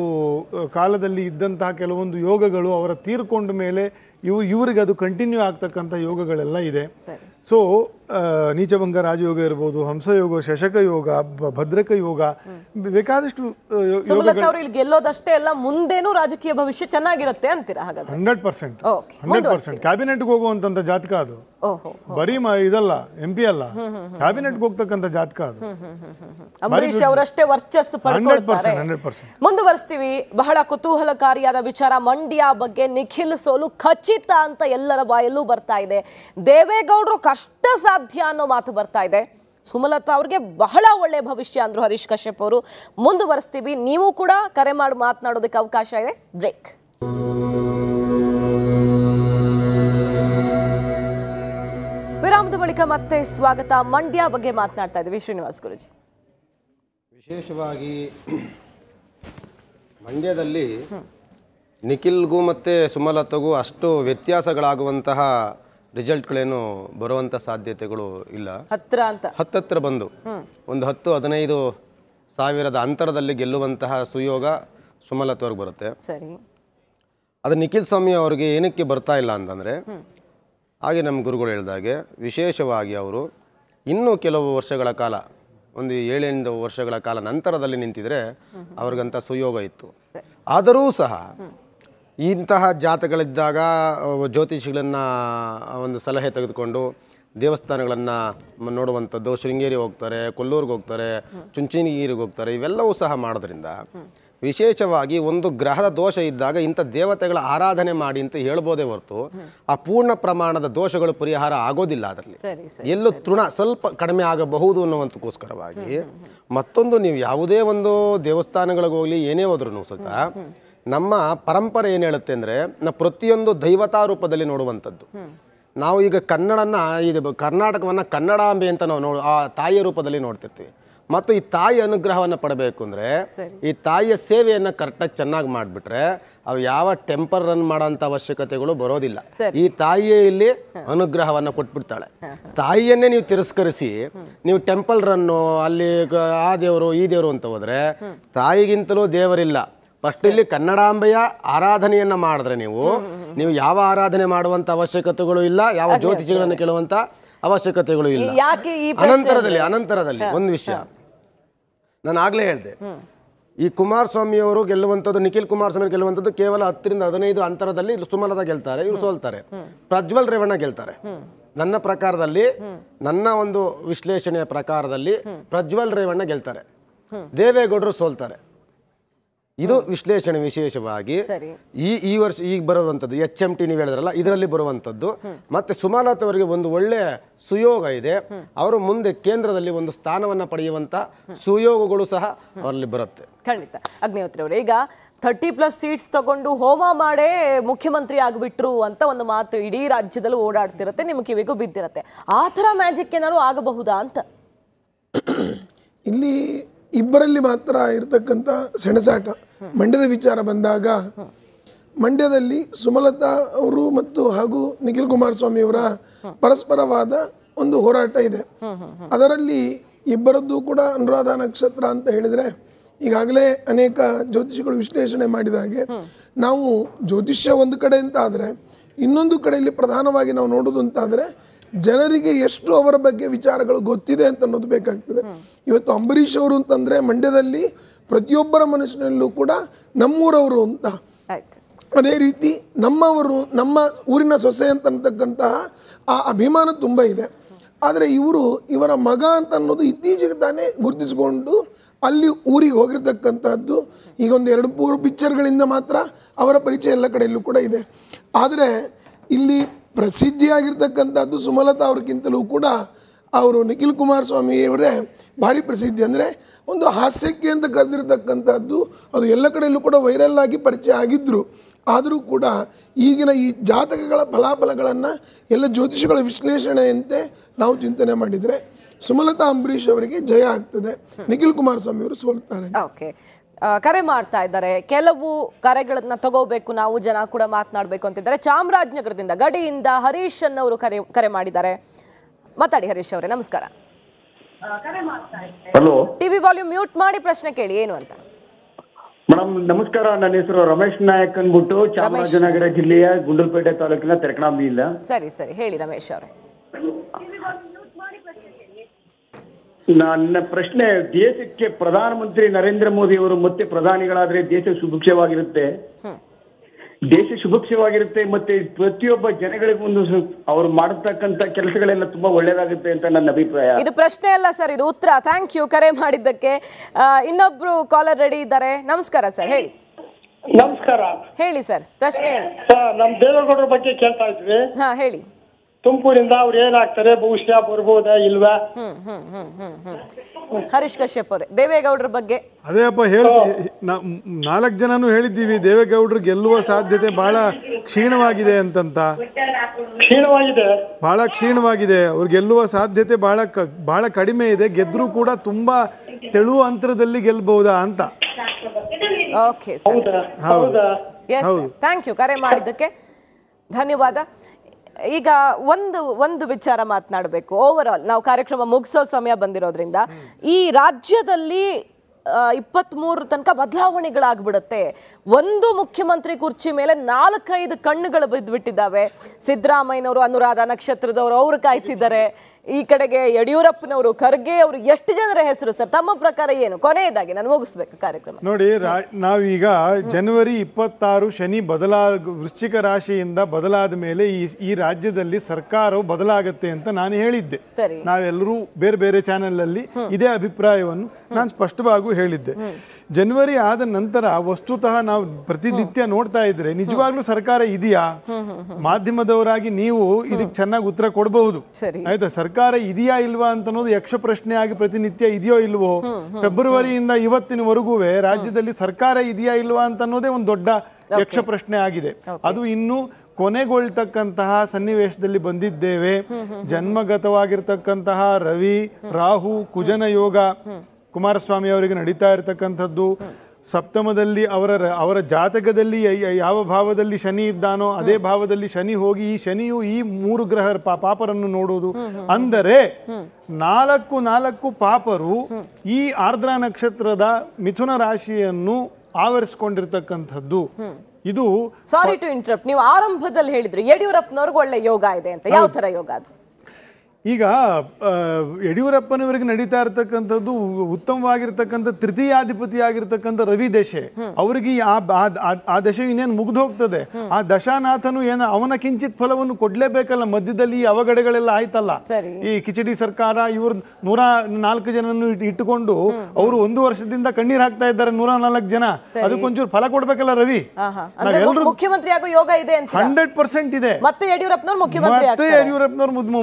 ಕಾಲದಲ್ಲಿ ಇದ್ದಂತಹ ಕೆಲವೊಂದು ಯೋಗಗಳು ಅವರ ತೀರ್ಕೊಂಡ ಮೇಲೆ ಇವು ಇವ್ರಿಗೆ ಅದು ಕಂಟಿನ್ಯೂ ಆಗ್ತಕ್ಕಂಥ ಯೋಗಗಳೆಲ್ಲ ಇದೆ ಸೊ ನೀಚಭಂಗ ರಾಜಯೋಗ ಇರ್ಬೋದು ಹಂಸಯೋಗ ಶಶಕ ಯೋಗ ಭದ್ರಕ ಯೋಗ ಬೇಕಾದಷ್ಟು uh, ಇಲ್ಲಿ ಗೆಲ್ಲೋದಷ್ಟೇ ಅಲ್ಲ ಮುಂದೇನು ರಾಜಕೀಯ ಭವಿಷ್ಯ ಚೆನ್ನಾಗಿರುತ್ತೆ ಅಂತೀರಾ ಹಾಗಾದ್ರೆ ಹಂಡ್ರೆಡ್ ಪರ್ಸೆಂಟ್ ಹಂಡ್ರೆಡ್ ಪರ್ಸೆಂಟ್ ಕ್ಯಾಬಿನೆಟ್ಗೆ ಹೋಗುವಂತ ಜಾತಕ ಅದು ಬರೀ ಇದಲ್ಲ ಎಂ ಪಿ ಅಲ್ಲ ಕ್ಯಾಬಿನೆಟ್ಗೆ ಹೋಗ್ತಕ್ಕಂಥ ಜಾತಕ ಅದು ಅಂಬರೀಷ್ ಅವರಷ್ಟೇ ವರ್ಚಸ್ ಮುಂದುವರಿಸ್ತೀವಿ ಬಹಳ ಕುತೂಹಲಕಾರಿಯಾದ ವಿಚಾರ ಮಂಡ್ಯ ಬಗ್ಗೆ ನಿಖಿಲ್ ಸೋಲು ಖಚಿತ ಅಂತ ಎಲ್ಲರ ಬಾಯಲ್ಲೂ ಬರ್ತಾ ಇದೆ ದೇವೇಗೌಡರು ಕಷ್ಟ ಸಾಧ್ಯ ಅನ್ನೋ ಮಾತು ಬರ್ತಾ ಇದೆ ಸುಮಲತಾ ಅವ್ರಿಗೆ ಬಹಳ ಒಳ್ಳೆಯ ಭವಿಷ್ಯ ಅಂದರು ಹರೀಶ್ ಕಶ್ಯಪ್ ಅವರು ಮುಂದುವರೆಸ್ತೀವಿ ನೀವು ಕೂಡ ಕರೆ ಮಾಡಿ ಮಾತನಾಡೋದಕ್ಕೆ ಅವಕಾಶ ಇದೆ ಬ್ರೇಕ್ ವಿರಾಮದ ಬಳಿಕ ಮತ್ತೆ ಸ್ವಾಗತ ಮಂಡ್ಯ ಬಗ್ಗೆ ಮಾತನಾಡ್ತಾ ಇದ್ದೀವಿ ಶ್ರೀನಿವಾಸ್ ಗುರುಜಿ ವಿಶೇಷವಾಗಿ ಮಂಡ್ಯದಲ್ಲಿ ನಿಖಿಲ್ಗೂ ಮತ್ತು ಸುಮಲತಗೂ ಅಷ್ಟು ವ್ಯತ್ಯಾಸಗಳಾಗುವಂತಹ ರಿಸಲ್ಟ್ಗಳೇನು ಬರುವಂಥ ಸಾಧ್ಯತೆಗಳು ಇಲ್ಲ ಹತ್ತಿರ ಅಂತ ಹತ್ತತ್ರ ಬಂದು ಒಂದು ಹತ್ತು ಹದಿನೈದು ಸಾವಿರದ ಅಂತರದಲ್ಲಿ ಗೆಲ್ಲುವಂತಹ ಸುಯೋಗ ಸುಮಲತ್ವರ್ಗೆ ಬರುತ್ತೆ ಸರಿ ಅದು ನಿಖಿಲ್ ಸ್ವಾಮಿ ಅವರಿಗೆ ಏನಕ್ಕೆ ಬರ್ತಾ ಇಲ್ಲ ಅಂತಂದರೆ ಹಾಗೆ ನಮ್ಮ ಗುರುಗಳು ಹೇಳಿದಾಗೆ ವಿಶೇಷವಾಗಿ ಅವರು ಇನ್ನೂ ಕೆಲವು ವರ್ಷಗಳ ಕಾಲ ಒಂದು ಏಳೆಂಟು ವರ್ಷಗಳ ಕಾಲ ನಂತರದಲ್ಲಿ ನಿಂತಿದ್ರೆ ಅವ್ರಿಗಂತ ಸುಯೋಗ ಇತ್ತು ಆದರೂ ಸಹ ಇಂತಹ ಜಾತಕಗಳಿದ್ದಾಗ ಜ್ಯೋತಿಷಿಗಳನ್ನು ಒಂದು ಸಲಹೆ ತೆಗೆದುಕೊಂಡು ದೇವಸ್ಥಾನಗಳನ್ನು ನೋಡುವಂಥದ್ದು ಶೃಂಗೇರಿಗೆ ಹೋಗ್ತಾರೆ ಕೊಲ್ಲೂರಿಗೆ ಹೋಗ್ತಾರೆ ಚುಂಚನಗಿರಿಗೆ ಹೋಗ್ತಾರೆ ಇವೆಲ್ಲವೂ ಸಹ ಮಾಡೋದ್ರಿಂದ ವಿಶೇಷವಾಗಿ ಒಂದು ಗ್ರಹದ ದೋಷ ಇದ್ದಾಗ ಇಂಥ ದೇವತೆಗಳ ಆರಾಧನೆ ಮಾಡಿ ಅಂತ ಹೇಳ್ಬೋದೇ ಹೊರತು ಆ ಪೂರ್ಣ ಪ್ರಮಾಣದ ದೋಷಗಳು ಪರಿಹಾರ ಆಗೋದಿಲ್ಲ ಅದರಲ್ಲಿ ಎಲ್ಲೂ ತೃಣ ಸ್ವಲ್ಪ ಕಡಿಮೆ ಆಗಬಹುದು ಅನ್ನುವಂಥಕ್ಕೋಸ್ಕರವಾಗಿ ಮತ್ತೊಂದು ನೀವು ಯಾವುದೇ ಒಂದು ದೇವಸ್ಥಾನಗಳಿಗೆ ಹೋಗಲಿ ಏನೇ ಹೋದ್ರೂ ಸಹಿತ ನಮ್ಮ ಪರಂಪರೆ ಏನು ಹೇಳುತ್ತೆ ಅಂದರೆ ನಾ ಪ್ರತಿಯೊಂದು ದೈವತಾ ರೂಪದಲ್ಲಿ ನೋಡುವಂಥದ್ದು ನಾವು ಈಗ ಕನ್ನಡನ ಇದು ಕರ್ನಾಟಕವನ್ನು ಕನ್ನಡಾಂಬೆ ಅಂತ ನಾವು ನೋಡ ಆ ತಾಯಿಯ ರೂಪದಲ್ಲಿ ನೋಡ್ತಿರ್ತೀವಿ ಮತ್ತು ಈ ತಾಯಿ ಅನುಗ್ರಹವನ್ನು ಪಡಬೇಕು ಅಂದರೆ ಈ ತಾಯಿಯ ಸೇವೆಯನ್ನು ಕರೆಕ್ಟಾಗಿ ಚೆನ್ನಾಗಿ ಮಾಡಿಬಿಟ್ರೆ ಅವು ಯಾವ ಟೆಂಪರ್ ರನ್ ಮಾಡೋಂಥ ಅವಶ್ಯಕತೆಗಳು ಬರೋದಿಲ್ಲ ಈ ತಾಯಿಯೇ ಇಲ್ಲಿ ಅನುಗ್ರಹವನ್ನು ಕೊಟ್ಬಿಡ್ತಾಳೆ ತಾಯಿಯನ್ನೇ ನೀವು ತಿರಸ್ಕರಿಸಿ ನೀವು ಟೆಂಪಲ್ ರನ್ನು ಅಲ್ಲಿ ಆ ದೇವರು ಈ ದೇವರು ಅಂತ ಹೋದರೆ ತಾಯಿಗಿಂತಲೂ ದೇವರಿಲ್ಲ ಫಸ್ಟ್ ಇಲ್ಲಿ ಕನ್ನಡಾಂಬೆಯ ಆರಾಧನೆಯನ್ನ ಮಾಡಿದ್ರೆ ನೀವು ನೀವು ಯಾವ ಆರಾಧನೆ ಮಾಡುವಂತ ಅವಶ್ಯಕತೆಗಳು ಇಲ್ಲ ಯಾವ ಜ್ಯೋತಿಷಿಗಳನ್ನು ಕೇಳುವಂತ ಅವಶ್ಯಕತೆಗಳು ಇಲ್ಲ ಅನಂತರದಲ್ಲಿ ಅನಂತರದಲ್ಲಿ ಒಂದು ವಿಷಯ ನಾನು ಆಗ್ಲೇ ಹೇಳಿದೆ ಈ ಕುಮಾರಸ್ವಾಮಿಯವರು ಗೆಲ್ಲುವಂಥದ್ದು ನಿಖಿಲ್ ಕುಮಾರಸ್ವಾಮಿ ಗೆಲ್ಲುವಂಥದ್ದು ಕೇವಲ ಹತ್ತರಿಂದ ಹದಿನೈದು ಅಂತರದಲ್ಲಿ ಸುಮಲತಾ ಗೆಲ್ತಾರೆ ಇವರು ಸೋಲ್ತಾರೆ ಪ್ರಜ್ವಲ್ ರೇವಣ್ಣ ಗೆಲ್ತಾರೆ ನನ್ನ ಪ್ರಕಾರದಲ್ಲಿ ನನ್ನ ಒಂದು ವಿಶ್ಲೇಷಣೆಯ ಪ್ರಕಾರದಲ್ಲಿ ಪ್ರಜ್ವಲ್ ರೇವಣ್ಣ ಗೆಲ್ತಾರೆ ದೇವೇಗೌಡರು ಸೋಲ್ತಾರೆ ಇದು ವಿಶ್ಲೇಷಣೆ ವಿಶೇಷವಾಗಿ ಈ ಈ ವರ್ಷ ಈಗ ಬರುವಂಥದ್ದು ಎಚ್ ಎಂ ಟಿ ನೀವು ಹೇಳಿದ್ರಲ್ಲ ಇದರಲ್ಲಿ ಬರುವಂಥದ್ದು ಮತ್ತೆ ಸುಮಾಲತ್ ಅವರಿಗೆ ಒಂದು ಒಳ್ಳೆಯ ಸುಯೋಗ ಇದೆ ಅವರು ಮುಂದೆ ಕೇಂದ್ರದಲ್ಲಿ ಒಂದು ಸ್ಥಾನವನ್ನು ಪಡೆಯುವಂಥ ಸುಯೋಗಗಳು ಸಹ ಅವರಲ್ಲಿ ಬರುತ್ತೆ ಖಂಡಿತ ಅಗ್ನಿಹೋತ್ರಿ ಈಗ ಥರ್ಟಿ ಪ್ಲಸ್ ಸೀಟ್ಸ್ ತಗೊಂಡು ಹೋಮ ಮಾಡೇ ಮುಖ್ಯಮಂತ್ರಿ ಆಗಿಬಿಟ್ರು ಅಂತ ಒಂದು ಮಾತು ಇಡೀ ರಾಜ್ಯದಲ್ಲೂ ಓಡಾಡ್ತಿರತ್ತೆ ನಿಮ್ಮ ಕಿವಿಗೂ ಬಿದ್ದಿರತ್ತೆ ಆ ಥರ ಮ್ಯಾಜಿಕ್ ಏನಾದ್ರು ಆಗಬಹುದಾ ಅಂತ ಇಲ್ಲಿ ಇಬ್ಬರಲ್ಲಿ ಮಾತ್ರ ಇರತಕ್ಕಂಥ ಸೆಣಸಾಟ ಮಂಡ್ಯದ ವಿಚಾರ ಬಂದಾಗ ಮಂಡ್ಯದಲ್ಲಿ ಸುಮಲತಾ ಅವರು ಮತ್ತು ಹಾಗೂ ನಿಖಿಲ್ ಅವರ ಪರಸ್ಪರವಾದ ಒಂದು ಹೋರಾಟ ಇದೆ ಅದರಲ್ಲಿ ಇಬ್ಬರದ್ದು ಕೂಡ ಅನುರಾಧ ನಕ್ಷತ್ರ ಅಂತ ಹೇಳಿದರೆ ಈಗಾಗಲೇ ಅನೇಕ ಜ್ಯೋತಿಷಿಗಳು ವಿಶ್ಲೇಷಣೆ ಮಾಡಿದ ಹಾಗೆ ನಾವು ಜ್ಯೋತಿಷ್ಯ ಒಂದು ಕಡೆ ಅಂತ ಆದರೆ ಇನ್ನೊಂದು ಕಡೆಯಲ್ಲಿ ಪ್ರಧಾನವಾಗಿ ನಾವು ನೋಡೋದು ಅಂತಾದರೆ ಜನರಿಗೆ ಎಷ್ಟು ಅವರ ಬಗ್ಗೆ ವಿಚಾರಗಳು ಗೊತ್ತಿದೆ ಅಂತ ಅನ್ನೋದು ಬೇಕಾಗ್ತದೆ ಇವತ್ತು ಅಂಬರೀಷ್ ಅವರು ಅಂತಂದರೆ ಮಂಡ್ಯದಲ್ಲಿ ಪ್ರತಿಯೊಬ್ಬರ ಮನಸ್ಸಿನಲ್ಲೂ ಕೂಡ ನಮ್ಮೂರವರು ಅಂತ ಅದೇ ರೀತಿ ನಮ್ಮವರು ನಮ್ಮ ಊರಿನ ಸೊಸೆ ಅಂತ ಅಂತಕ್ಕಂತಹ ಆ ಅಭಿಮಾನ ತುಂಬ ಇದೆ ಆದರೆ ಇವರು ಇವರ ಮಗ ಅಂತ ಅನ್ನೋದು ಇತ್ತೀಚೆಗೆ ತಾನೇ ಗುರುತಿಸಿಕೊಂಡು ಅಲ್ಲಿ ಊರಿಗೆ ಹೋಗಿರ್ತಕ್ಕಂಥದ್ದು ಈಗ ಒಂದು ಎರಡು ಮೂರು ಪಿಕ್ಚರ್ಗಳಿಂದ ಮಾತ್ರ ಅವರ ಪರಿಚಯ ಎಲ್ಲ ಕಡೆಯಲ್ಲೂ ಕೂಡ ಇದೆ ಆದರೆ ಇಲ್ಲಿ ಪ್ರಸಿದ್ಧಿಯಾಗಿರ್ತಕ್ಕಂಥದ್ದು ಸುಮಲತಾ ಅವ್ರಿಗಿಂತಲೂ ಕೂಡ ಅವರು ನಿಖಿಲ್ ಕುಮಾರಸ್ವಾಮಿ ಅವರೇ ಭಾರಿ ಪ್ರಸಿದ್ಧಿ ಅಂದರೆ ಒಂದು ಹಾಸ್ಯಕ್ಕೆ ಅಂತ ಕರೆದಿರತಕ್ಕಂಥದ್ದು ಅದು ಎಲ್ಲ ಕಡೆಯಲ್ಲೂ ಕೂಡ ವೈರಲ್ ಆಗಿ ಪರಿಚಯ ಆಗಿದ್ದರು ಆದರೂ ಕೂಡ ಈಗಿನ ಈ ಜಾತಕಗಳ ಫಲಾಫಲಗಳನ್ನು ಎಲ್ಲ ಜ್ಯೋತಿಷಗಳ ವಿಶ್ಲೇಷಣೆಯಂತೆ ನಾವು ಚಿಂತನೆ ಮಾಡಿದರೆ ಸುಮಲತಾ ಅಂಬರೀಷ್ ಅವರಿಗೆ ಜಯ ಆಗ್ತದೆ ನಿಖಿಲ್ ಕುಮಾರಸ್ವಾಮಿ ಅವರು ಸೋಲ್ತಾರೆ ಓಕೆ ಕರೆ ಮಾಡ್ತಾ ಇದ್ದಾರೆ ಕೆಲವು ಕರೆಗಳನ್ನ ತಗೋಬೇಕು ನಾವು ಜನ ಕೂಡ ಮಾತನಾಡಬೇಕು ಅಂತಿದ್ದಾರೆ ಚಾಮರಾಜನಗರದಿಂದ ಗಡಿಯಿಂದ ಹರೀಶ್ ಅನ್ನವರು ಕರೆ ಕರೆ ಮಾಡಿದ್ದಾರೆ ಮಾತಾಡಿ ಹರೀಶ್ ಅವರೇ ನಮಸ್ಕಾರ ಹಲೋ ಟಿವಿ ವಾಲ್ಯೂಮ್ ಮ್ಯೂಟ್ ಮಾಡಿ ಪ್ರಶ್ನೆ ಕೇಳಿ ಏನು ಅಂತ ಮೇಡಮ್ ನಮಸ್ಕಾರ ನನ್ನ ಹೆಸರು ರಮೇಶ್ ನಾಯಕ್ ಅಂದ್ಬಿಟ್ಟು ಚಾಮರಾಜನಗರ ಜಿಲ್ಲೆಯ ಗುಂಡಲ್ಪೇಟೆ ತಾಲೂಕಿನ ತೆರಕಣಾಂಬಿ ಇಲ್ಲ ಸರಿ ಸರಿ ಹೇಳಿ ರಮೇಶ್ ಅವರೇ ನನ್ನ ಪ್ರಶ್ನೆ ದೇಶಕ್ಕೆ ಪ್ರಧಾನಮಂತ್ರಿ ನರೇಂದ್ರ ಮೋದಿ ಅವರು ಮತ್ತೆ ಪ್ರಧಾನಿಗಳಾದ್ರೆ ದೇಶ ಸುಭಿಕ್ಷವಾಗಿರುತ್ತೆ ದೇಶ ಶುಭಕ್ಷವಾಗಿರುತ್ತೆ ಮತ್ತೆ ಪ್ರತಿಯೊಬ್ಬ ಜನಗಳಿಗೂ ಒಂದು ಅವ್ರು ಮಾಡತಕ್ಕಂತ ಕೆಲಸಗಳೆಲ್ಲ ತುಂಬಾ ಒಳ್ಳೇದಾಗುತ್ತೆ ಅಂತ ನನ್ನ ಅಭಿಪ್ರಾಯ ಇದು ಪ್ರಶ್ನೆ ಅಲ್ಲ ಸರ್ ಇದು ಉತ್ತರ ಥ್ಯಾಂಕ್ ಯು ಕರೆ ಮಾಡಿದ್ದಕ್ಕೆ ಇನ್ನೊಬ್ರು ಕಾಲರ್ ರೆಡಿ ಇದ್ದಾರೆ ನಮಸ್ಕಾರ ಸರ್ ಹೇಳಿ ನಮಸ್ಕಾರ ಹೇಳಿ ಸರ್ ಪ್ರಶ್ನೆ ಬಗ್ಗೆ ಕೇಳ್ತಾ ಇದ್ವಿ ಹಾ ಹೇಳಿ ತುಮಕೂರಿಂದ ಅವ್ರು ಏನಾಗ್ತಾರೆ ಬಹುಶಃ ಬರ್ಬೋದಾ ಇಲ್ವಾ ಹ್ಮ್ ಹ್ಮ್ ಹ್ಮ್ ಹ್ಮ್ ಹ್ಮ್ ಹರೀಶ್ ಕಶ್ಯಪ್ ಅವರೇ ದೇವೇಗೌಡರ ಬಗ್ಗೆ ಅದೇ ಅಪ್ಪ ಹೇಳಿ ನಾಲ್ಕು ಜನನು ಹೇಳಿದ್ದೀವಿ ದೇವೇಗೌಡರು ಗೆಲ್ಲುವ ಸಾಧ್ಯತೆ ಬಹಳ ಕ್ಷೀಣವಾಗಿದೆ ಅಂತಂತ ಕ್ಷೀಣವಾಗಿದೆ ಬಹಳ ಕ್ಷೀಣವಾಗಿದೆ ಅವ್ರು ಗೆಲ್ಲುವ ಸಾಧ್ಯತೆ ಬಹಳ ಬಹಳ ಕಡಿಮೆ ಇದೆ ಗೆದ್ರೂ ಕೂಡ ತುಂಬಾ ತೆಳು ಅಂತರದಲ್ಲಿ ಗೆಲ್ಬಹುದಾ ಅಂತ ಓಕೆ ಸರಿ ಹೌದಾ ಎಸ್ ಥ್ಯಾಂಕ್ ಯು ಕರೆ ಮಾಡಿದ್ದಕ್ಕೆ ಧನ್ಯವಾದ ಈಗ ಒಂದು ಒಂದು ವಿಚಾರ ಮಾತನಾಡಬೇಕು ಓವರ್ ಆಲ್ ನಾವು ಕಾರ್ಯಕ್ರಮ ಮುಗಿಸೋ ಸಮಯ ಬಂದಿರೋದ್ರಿಂದ ಈ ರಾಜ್ಯದಲ್ಲಿ ಇಪ್ಪತ್ತ್ ಮೂರು ತನಕ ಬದಲಾವಣೆಗಳಾಗ್ಬಿಡುತ್ತೆ ಒಂದು ಮುಖ್ಯಮಂತ್ರಿ ಕುರ್ಚಿ ಮೇಲೆ ನಾಲ್ಕೈದು ಕಣ್ಣುಗಳು ಬಿದ್ದುಬಿಟ್ಟಿದ್ದಾವೆ ಸಿದ್ದರಾಮಯ್ಯನವರು ಅನುರಾಧ ನಕ್ಷತ್ರದವರು ಅವರು ಕಾಯ್ತಿದ್ದಾರೆ ಈ ಕಡೆಗೆ ಯಡಿಯೂರಪ್ಪನವರು ಖರ್ಗೆ ಅವರು ಎಷ್ಟು ಜನರ ಹೆಸರು ಸರ್ ತಮ್ಮ ಪ್ರಕಾರ ಏನು ಕೊನೆಯದಾಗಿ ನಾನು ಮುಗಿಸ್ಬೇಕು ಕಾರ್ಯಕ್ರಮ ನೋಡಿ ನಾವೀಗ ಜನವರಿ ಇಪ್ಪತ್ತಾರು ಶನಿ ಬದಲಾ ವೃಶ್ಚಿಕ ರಾಶಿಯಿಂದ ಬದಲಾದ ಮೇಲೆ ಈ ಈ ರಾಜ್ಯದಲ್ಲಿ ಸರ್ಕಾರವು ಬದಲಾಗತ್ತೆ ಅಂತ ನಾನು ಹೇಳಿದ್ದೆ ನಾವೆಲ್ಲರೂ ಬೇರೆ ಬೇರೆ ಚಾನೆಲ್ ಅಲ್ಲಿ ಇದೇ ಅಭಿಪ್ರಾಯವನ್ನು ನಾನು ಸ್ಪಷ್ಟವಾಗೂ ಹೇಳಿದ್ದೆ ಜನವರಿ ಆದ ನಂತರ ವಸ್ತುತಃ ನಾವು ಪ್ರತಿನಿತ್ಯ ನೋಡ್ತಾ ಇದ್ರೆ ನಿಜವಾಗ್ಲೂ ಸರ್ಕಾರ ಇದೆಯಾ ಮಾಧ್ಯಮದವರಾಗಿ ನೀವು ಇದಕ್ಕೆ ಚೆನ್ನಾಗಿ ಉತ್ತರ ಕೊಡಬಹುದು ಆಯ್ತಾ ಸರ್ಕಾರ ಇದೆಯಾ ಇಲ್ವಾ ಅಂತ ಅನ್ನೋದು ಯಕ್ಷ ಪ್ರಶ್ನೆ ಆಗಿ ಪ್ರತಿನಿತ್ಯ ಇದೆಯೋ ಇಲ್ವೋ ಫೆಬ್ರವರಿಯಿಂದ ಇವತ್ತಿನವರೆಗೂ ರಾಜ್ಯದಲ್ಲಿ ಸರ್ಕಾರ ಇದೆಯಾ ಇಲ್ವಾ ಅಂತ ಅನ್ನೋದೇ ಒಂದು ದೊಡ್ಡ ಯಕ್ಷ ಪ್ರಶ್ನೆ ಆಗಿದೆ ಅದು ಇನ್ನು ಕೊನೆಗೊಳ್ತಕ್ಕಂತಹ ಸನ್ನಿವೇಶದಲ್ಲಿ ಬಂದಿದ್ದೇವೆ ಜನ್ಮಗತವಾಗಿರ್ತಕ್ಕಂತಹ ರವಿ ರಾಹು ಕುಜನ ಯೋಗ ಕುಮಾರಸ್ವಾಮಿ ಅವರಿಗೆ ನಡೀತಾ ಇರತಕ್ಕಂಥದ್ದು ಸಪ್ತಮದಲ್ಲಿ ಅವರ ಅವರ ಜಾತಕದಲ್ಲಿ ಯಾವ ಭಾವದಲ್ಲಿ ಶನಿ ಇದ್ದಾನೋ ಅದೇ ಭಾವದಲ್ಲಿ ಶನಿ ಹೋಗಿ ಈ ಶನಿಯು ಈ ಮೂರು ಗ್ರಹ ಪಾಪರನ್ನು ನೋಡುವುದು ಅಂದರೆ ನಾಲ್ಕು ನಾಲ್ಕು ಪಾಪರು ಈ ಆರ್ದ್ರ ನಕ್ಷತ್ರದ ಮಿಥುನ ರಾಶಿಯನ್ನು ಆವರಿಸಿಕೊಂಡಿರ್ತಕ್ಕಂಥದ್ದು ಇದು ಸಾರಿ ಟು ಇಂಟ್ರಪ್ಟ್ ನೀವು ಆರಂಭದಲ್ಲಿ ಹೇಳಿದ್ರು ಯಡಿಯೂರಪ್ಪನವ್ರಿಗೆ ಒಳ್ಳೆ ಯೋಗ ಇದೆ ಅಂತ ಯಾವ ತರ ಯೋಗ ಅದು ಈಗ ಯಡಿಯೂರಪ್ಪನವರಿಗೆ ನಡೀತಾ ಇರತಕ್ಕಂಥದ್ದು ಉತ್ತಮವಾಗಿರ್ತಕ್ಕಂಥ ತೃತೀಯಾಧಿಪತಿ ಆಗಿರ್ತಕ್ಕಂಥ ರವಿ ದೇಶೆ ಅವರಿಗೆ ಆ ದಶೆ ಇನ್ನೇನು ಮುಗಿದು ಹೋಗ್ತದೆ ಆ ದಶಾನಾಥನು ಏನ ಅವನ ಕಿಂಚಿತ್ ಫಲವನ್ನು ಕೊಡ್ಲೇಬೇಕಲ್ಲ ಮಧ್ಯದಲ್ಲಿ ಈ ಅವಘಡಗಳೆಲ್ಲ ಆಯ್ತಲ್ಲ ಈ ಕಿಚಡಿ ಸರ್ಕಾರ ಇವ್ರ ನೂರ ನಾಲ್ಕು ಜನನ್ನು ಇಟ್ಟುಕೊಂಡು ಅವರು ಒಂದು ವರ್ಷದಿಂದ ಕಣ್ಣೀರ್ ಹಾಕ್ತಾ ಇದ್ದಾರೆ ನೂರ ನಾಲ್ಕು ಜನ ಅದಕ್ಕೊಂಚೂರು ಫಲ ಕೊಡ್ಬೇಕಲ್ಲ ರವಿ ಮುಖ್ಯಮಂತ್ರಿ ಯೋಗ ಇದೆ ಹಂಡ್ರೆಡ್ ಪರ್ಸೆಂಟ್ ಇದೆ ಮತ್ತೆ ಯಡಿಯೂರಪ್ಪನವ್ರು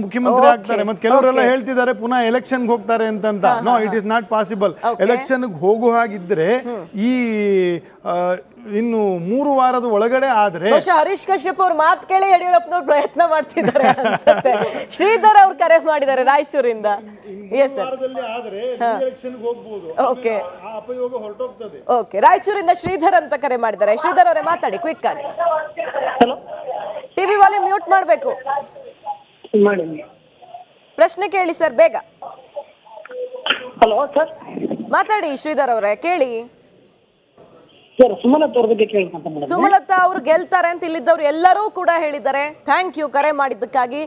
ಮುಖ್ಯಮಂತ್ರಿ ಮಾಡ್ತಾರೆ ಮತ್ತೆ ಕೆಲವರೆಲ್ಲ ಹೇಳ್ತಿದ್ದಾರೆ ಪುನಃ ಎಲೆಕ್ಷನ್ ಹೋಗ್ತಾರೆ ಅಂತಂತ no it is not possible election ಹೋಗುವ ಹಾಗಿದ್ರೆ ಈ ಇನ್ನು ಮೂರು ವಾರದ ಒಳಗಡೆ ಆದ್ರೆ ಹರೀಶ್ ಕಶ್ಯಪ್ ಅವ್ರ ಮಾತು ಕೇಳಿ ಯಡಿಯೂರಪ್ಪನವ್ರು ಪ್ರಯತ್ನ ಮಾಡ್ತಿದ್ದಾರೆ ಶ್ರೀಧರ್ ಅವ್ರು ಕರೆ ಮಾಡಿದ್ದಾರೆ ರಾಯಚೂರಿಂದ ಓಕೆ ರಾಯಚೂರಿಂದ ಶ್ರೀಧರ್ ಅಂತ ಕರೆ ಮಾಡಿದ್ದಾರೆ ಶ್ರೀಧರ್ ಅವರೇ ಮಾತಾಡಿ ಕ್ವಿಕ್ ಆಗಿ ಟಿವಿ ವಾಲ್ಯೂಮ್ ಮ್ಯೂಟ್ ಮಾಡಬೇಕು ಪ್ರಶ್ನೆ ಕೇಳಿ ಸರ್ ಬೇಗ ಹಲೋ ಸರ್ ಮಾತಾಡಿ ಶ್ರೀಧರ್ ಅವರೇ ಕೇಳಿ ಸುಮಲತಾ ಅವರು ಗೆಲ್ತಾರೆ ಅಂತ ಇಲ್ಲಿದ್ದವ್ರು ಎಲ್ಲರೂ ಕೂಡ ಹೇಳಿದ್ದಾರೆ ಥ್ಯಾಂಕ್ ಯು ಕರೆ ಮಾಡಿದ್ದಕ್ಕಾಗಿ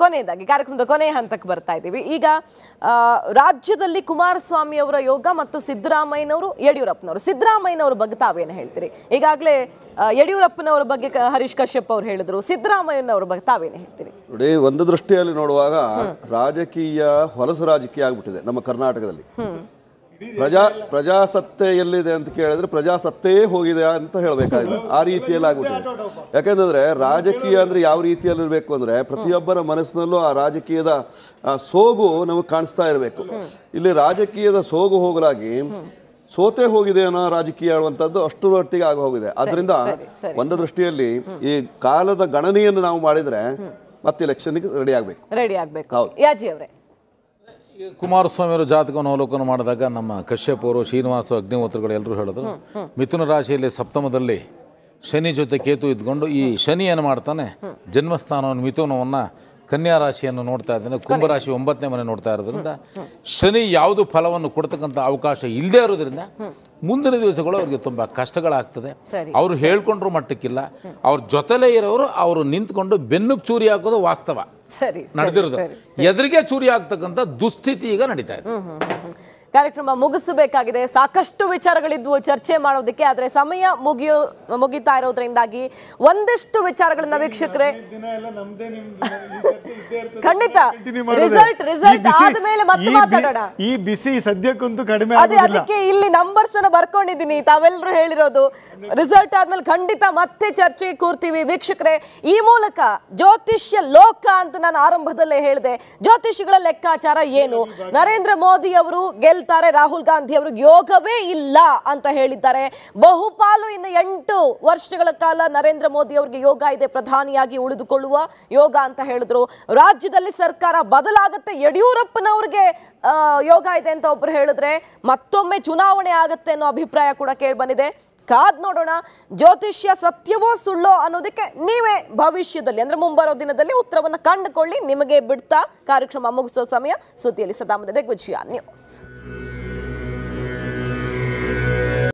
ಕೊನೆಯದಾಗಿ ಕಾರ್ಯಕ್ರಮದ ಕೊನೆಯ ಹಂತಕ್ಕೆ ಬರ್ತಾ ಇದ್ದೀವಿ ಈಗ ರಾಜ್ಯದಲ್ಲಿ ಕುಮಾರಸ್ವಾಮಿ ಅವರ ಯೋಗ ಮತ್ತು ಸಿದ್ದರಾಮಯ್ಯನವರು ಯಡಿಯೂರಪ್ಪನವರು ಸಿದ್ದರಾಮಯ್ಯನವ್ರ ಬಗ್ಗೆ ತಾವೇನು ಹೇಳ್ತೀರಿ ಈಗಾಗಲೇ ಯಡಿಯೂರಪ್ಪನವರ ಬಗ್ಗೆ ಹರೀಶ್ ಕಶ್ಯಪ್ ಅವರು ಹೇಳಿದ್ರು ಸಿದ್ದರಾಮಯ್ಯನವರ ಬಗ್ಗೆ ತಾವೇನು ಹೇಳ್ತೀರಿ ನೋಡಿ ಒಂದು ದೃಷ್ಟಿಯಲ್ಲಿ ನೋಡುವಾಗ ರಾಜಕೀಯ ಹೊಲಸು ರಾಜಕೀಯ ಆಗ್ಬಿಟ್ಟಿದೆ ನಮ್ಮ ಕರ್ನಾಟಕದಲ್ಲಿ ಪ್ರಜಾ ಪ್ರಜಾಸತ್ತೆ ಎಲ್ಲಿದೆ ಅಂತ ಕೇಳಿದ್ರೆ ಪ್ರಜಾಸತ್ತೆಯೇ ಹೋಗಿದೆ ಅಂತ ಹೇಳಬೇಕಾಗಿದೆ ಆ ರೀತಿಯಲ್ಲಿ ಆಗುತ್ತೆ ಯಾಕೆಂದ್ರೆ ರಾಜಕೀಯ ಅಂದ್ರೆ ಯಾವ ರೀತಿಯಲ್ಲಿ ಇರಬೇಕು ಅಂದ್ರೆ ಪ್ರತಿಯೊಬ್ಬರ ಮನಸ್ಸಿನಲ್ಲೂ ಆ ರಾಜಕೀಯದ ಸೋಗು ನಮಗೆ ಕಾಣಿಸ್ತಾ ಇರಬೇಕು ಇಲ್ಲಿ ರಾಜಕೀಯದ ಸೋಗು ಹೋಗಲಾಗಿ ಸೋತೆ ಹೋಗಿದೆ ಅನ್ನೋ ರಾಜಕೀಯ ಹೇಳುವಂಥದ್ದು ಅಷ್ಟು ಮಟ್ಟಿಗೆ ಆಗ ಹೋಗಿದೆ ಅದರಿಂದ ಒಂದು ದೃಷ್ಟಿಯಲ್ಲಿ ಈ ಕಾಲದ ಗಣನೆಯನ್ನು ನಾವು ಮಾಡಿದ್ರೆ ಮತ್ತೆ ಎಲೆಕ್ಷನ್ಗೆ ರೆಡಿ ಆಗಬೇಕು ರೆಡಿ ಆಗಬೇಕು ಯಾಜಿ ಅವರೇ ಕುಮಾರಸ್ವಾಮಿ ಅವರು ಜಾತಕವನ್ನು ಅವಲೋಕನ ಮಾಡಿದಾಗ ನಮ್ಮ ಕಶ್ಯಪ್ ಅವರು ಶ್ರೀನಿವಾಸ ಅಗ್ನಿಹೋತ್ರಗಳು ಎಲ್ಲರೂ ಹೇಳಿದ್ರು ಮಿಥುನ ರಾಶಿಯಲ್ಲಿ ಸಪ್ತಮದಲ್ಲಿ ಶನಿ ಜೊತೆ ಕೇತು ಇದ್ಕೊಂಡು ಈ ಶನಿ ಏನು ಮಾಡ್ತಾನೆ ಜನ್ಮಸ್ಥಾನವನ್ನು ಮಿಥುನವನ್ನು ಕನ್ಯಾ ರಾಶಿಯನ್ನು ನೋಡ್ತಾ ಇದ್ದಾನೆ ಕುಂಭರಾಶಿ ಒಂಬತ್ತನೇ ಮನೆ ನೋಡ್ತಾ ಇರೋದ್ರಿಂದ ಶನಿ ಯಾವುದು ಫಲವನ್ನು ಕೊಡ್ತಕ್ಕಂಥ ಅವಕಾಶ ಇಲ್ಲದೇ ಇರೋದ್ರಿಂದ ಮುಂದಿನ ದಿವಸಗಳು ಅವ್ರಿಗೆ ತುಂಬ ಕಷ್ಟಗಳಾಗ್ತದೆ ಅವರು ಹೇಳ್ಕೊಂಡ್ರು ಮಟ್ಟಕ್ಕಿಲ್ಲ ಅವ್ರ ಜೊತೆಲೇ ಇರೋರು ಅವರು ನಿಂತ್ಕೊಂಡು ಬೆನ್ನಿಗೆ ಚೂರಿ ಹಾಕೋದು ವಾಸ್ತವ ನಡೆದಿರೋದು ಎದುರಿಗೆ ಚೂರಿ ಆಗ್ತಕ್ಕಂಥ ದುಸ್ಥಿತಿ ಈಗ ನಡೀತಾ ಇದೆ ಕಾರ್ಯಕ್ರಮ ಮುಗಿಸಬೇಕಾಗಿದೆ ಸಾಕಷ್ಟು ವಿಚಾರಗಳಿದ್ವು ಚರ್ಚೆ ಮಾಡೋದಕ್ಕೆ ಆದರೆ ಸಮಯ ಮುಗಿಯೋ ಮುಗಿತಾ ಇರೋದ್ರಿಂದಾಗಿ ಒಂದಿಷ್ಟು ವಿಚಾರಗಳನ್ನ ವೀಕ್ಷಕರೆ ಖಂಡಿತ ರಿಸಲ್ಟ್ ರಿಸಲ್ಟ್ ಆದ್ಮೇಲೆ ಮತ್ತೆ ಮಾತಾಡೋಣ ಈ ಬಿಸಿ ಸದ್ಯಕ್ಕೊಂದು ಕಡಿಮೆ ಅದೇ ಅದಕ್ಕೆ ಇಲ್ಲಿ ನಂಬರ್ಸ್ ಅನ್ನ ಬರ್ಕೊಂಡಿದ್ದೀನಿ ತಾವೆಲ್ಲರೂ ಹೇಳಿರೋದು ರಿಸಲ್ಟ್ ಆದ್ಮೇಲೆ ಖಂಡಿತ ಮತ್ತೆ ಚರ್ಚೆ ಕೂರ್ತೀವಿ ವೀಕ್ಷಕರೇ ಈ ಮೂಲಕ ಜ್ಯೋತಿಷ್ಯ ಲೋಕ ಅಂತ ನಾನು ಆರಂಭದಲ್ಲೇ ಹೇಳಿದೆ ಜ್ಯೋತಿಷಿಗಳ ಲೆಕ್ಕಾಚಾರ ಏನು ನರೇಂದ್ರ ಮೋದಿ ಅವರು ಗೆಲ್ ಹೇಳ್ತಾರೆ ರಾಹುಲ್ ಗಾಂಧಿ ಅವರು ಯೋಗವೇ ಇಲ್ಲ ಅಂತ ಹೇಳಿದ್ದಾರೆ ಬಹುಪಾಲು ಇನ್ನು ಎಂಟು ವರ್ಷಗಳ ಕಾಲ ನರೇಂದ್ರ ಮೋದಿ ಅವರಿಗೆ ಯೋಗ ಇದೆ ಪ್ರಧಾನಿಯಾಗಿ ಉಳಿದುಕೊಳ್ಳುವ ಯೋಗ ಅಂತ ಹೇಳಿದ್ರು ರಾಜ್ಯದಲ್ಲಿ ಸರ್ಕಾರ ಬದಲಾಗುತ್ತೆ ಯಡಿಯೂರಪ್ಪನವ್ರಿಗೆ ಯೋಗ ಇದೆ ಅಂತ ಒಬ್ರು ಹೇಳಿದ್ರೆ ಮತ್ತೊಮ್ಮೆ ಚುನಾವಣೆ ಆಗುತ್ತೆ ಅನ್ನೋ ಅಭಿಪ್ರಾಯ ಕೂಡ ಕೇಳಿ ಬಂದಿದೆ ಕಾದ್ ನೋಡೋಣ ಜ್ಯೋತಿಷ್ಯ ಸತ್ಯವೋ ಸುಳ್ಳೋ ಅನ್ನೋದಕ್ಕೆ ನೀವೇ ಭವಿಷ್ಯದಲ್ಲಿ ಅಂದ್ರೆ ಮುಂಬರೋ ದಿನದಲ್ಲಿ ಉತ್ತರವನ್ನು ಕಂಡುಕೊಳ್ಳಿ ನಿಮಗೆ ಬಿಡ್ತಾ ಕಾರ್ಯಕ್ರಮ ಮುಗಿಸೋ ಸಮಯ ಸುದ್ದಿಯಲ್ಲಿ ಸದಾಮದ ದಿಗ್ವಿಜಯ ನ್ಯೂಸ್ Yeah.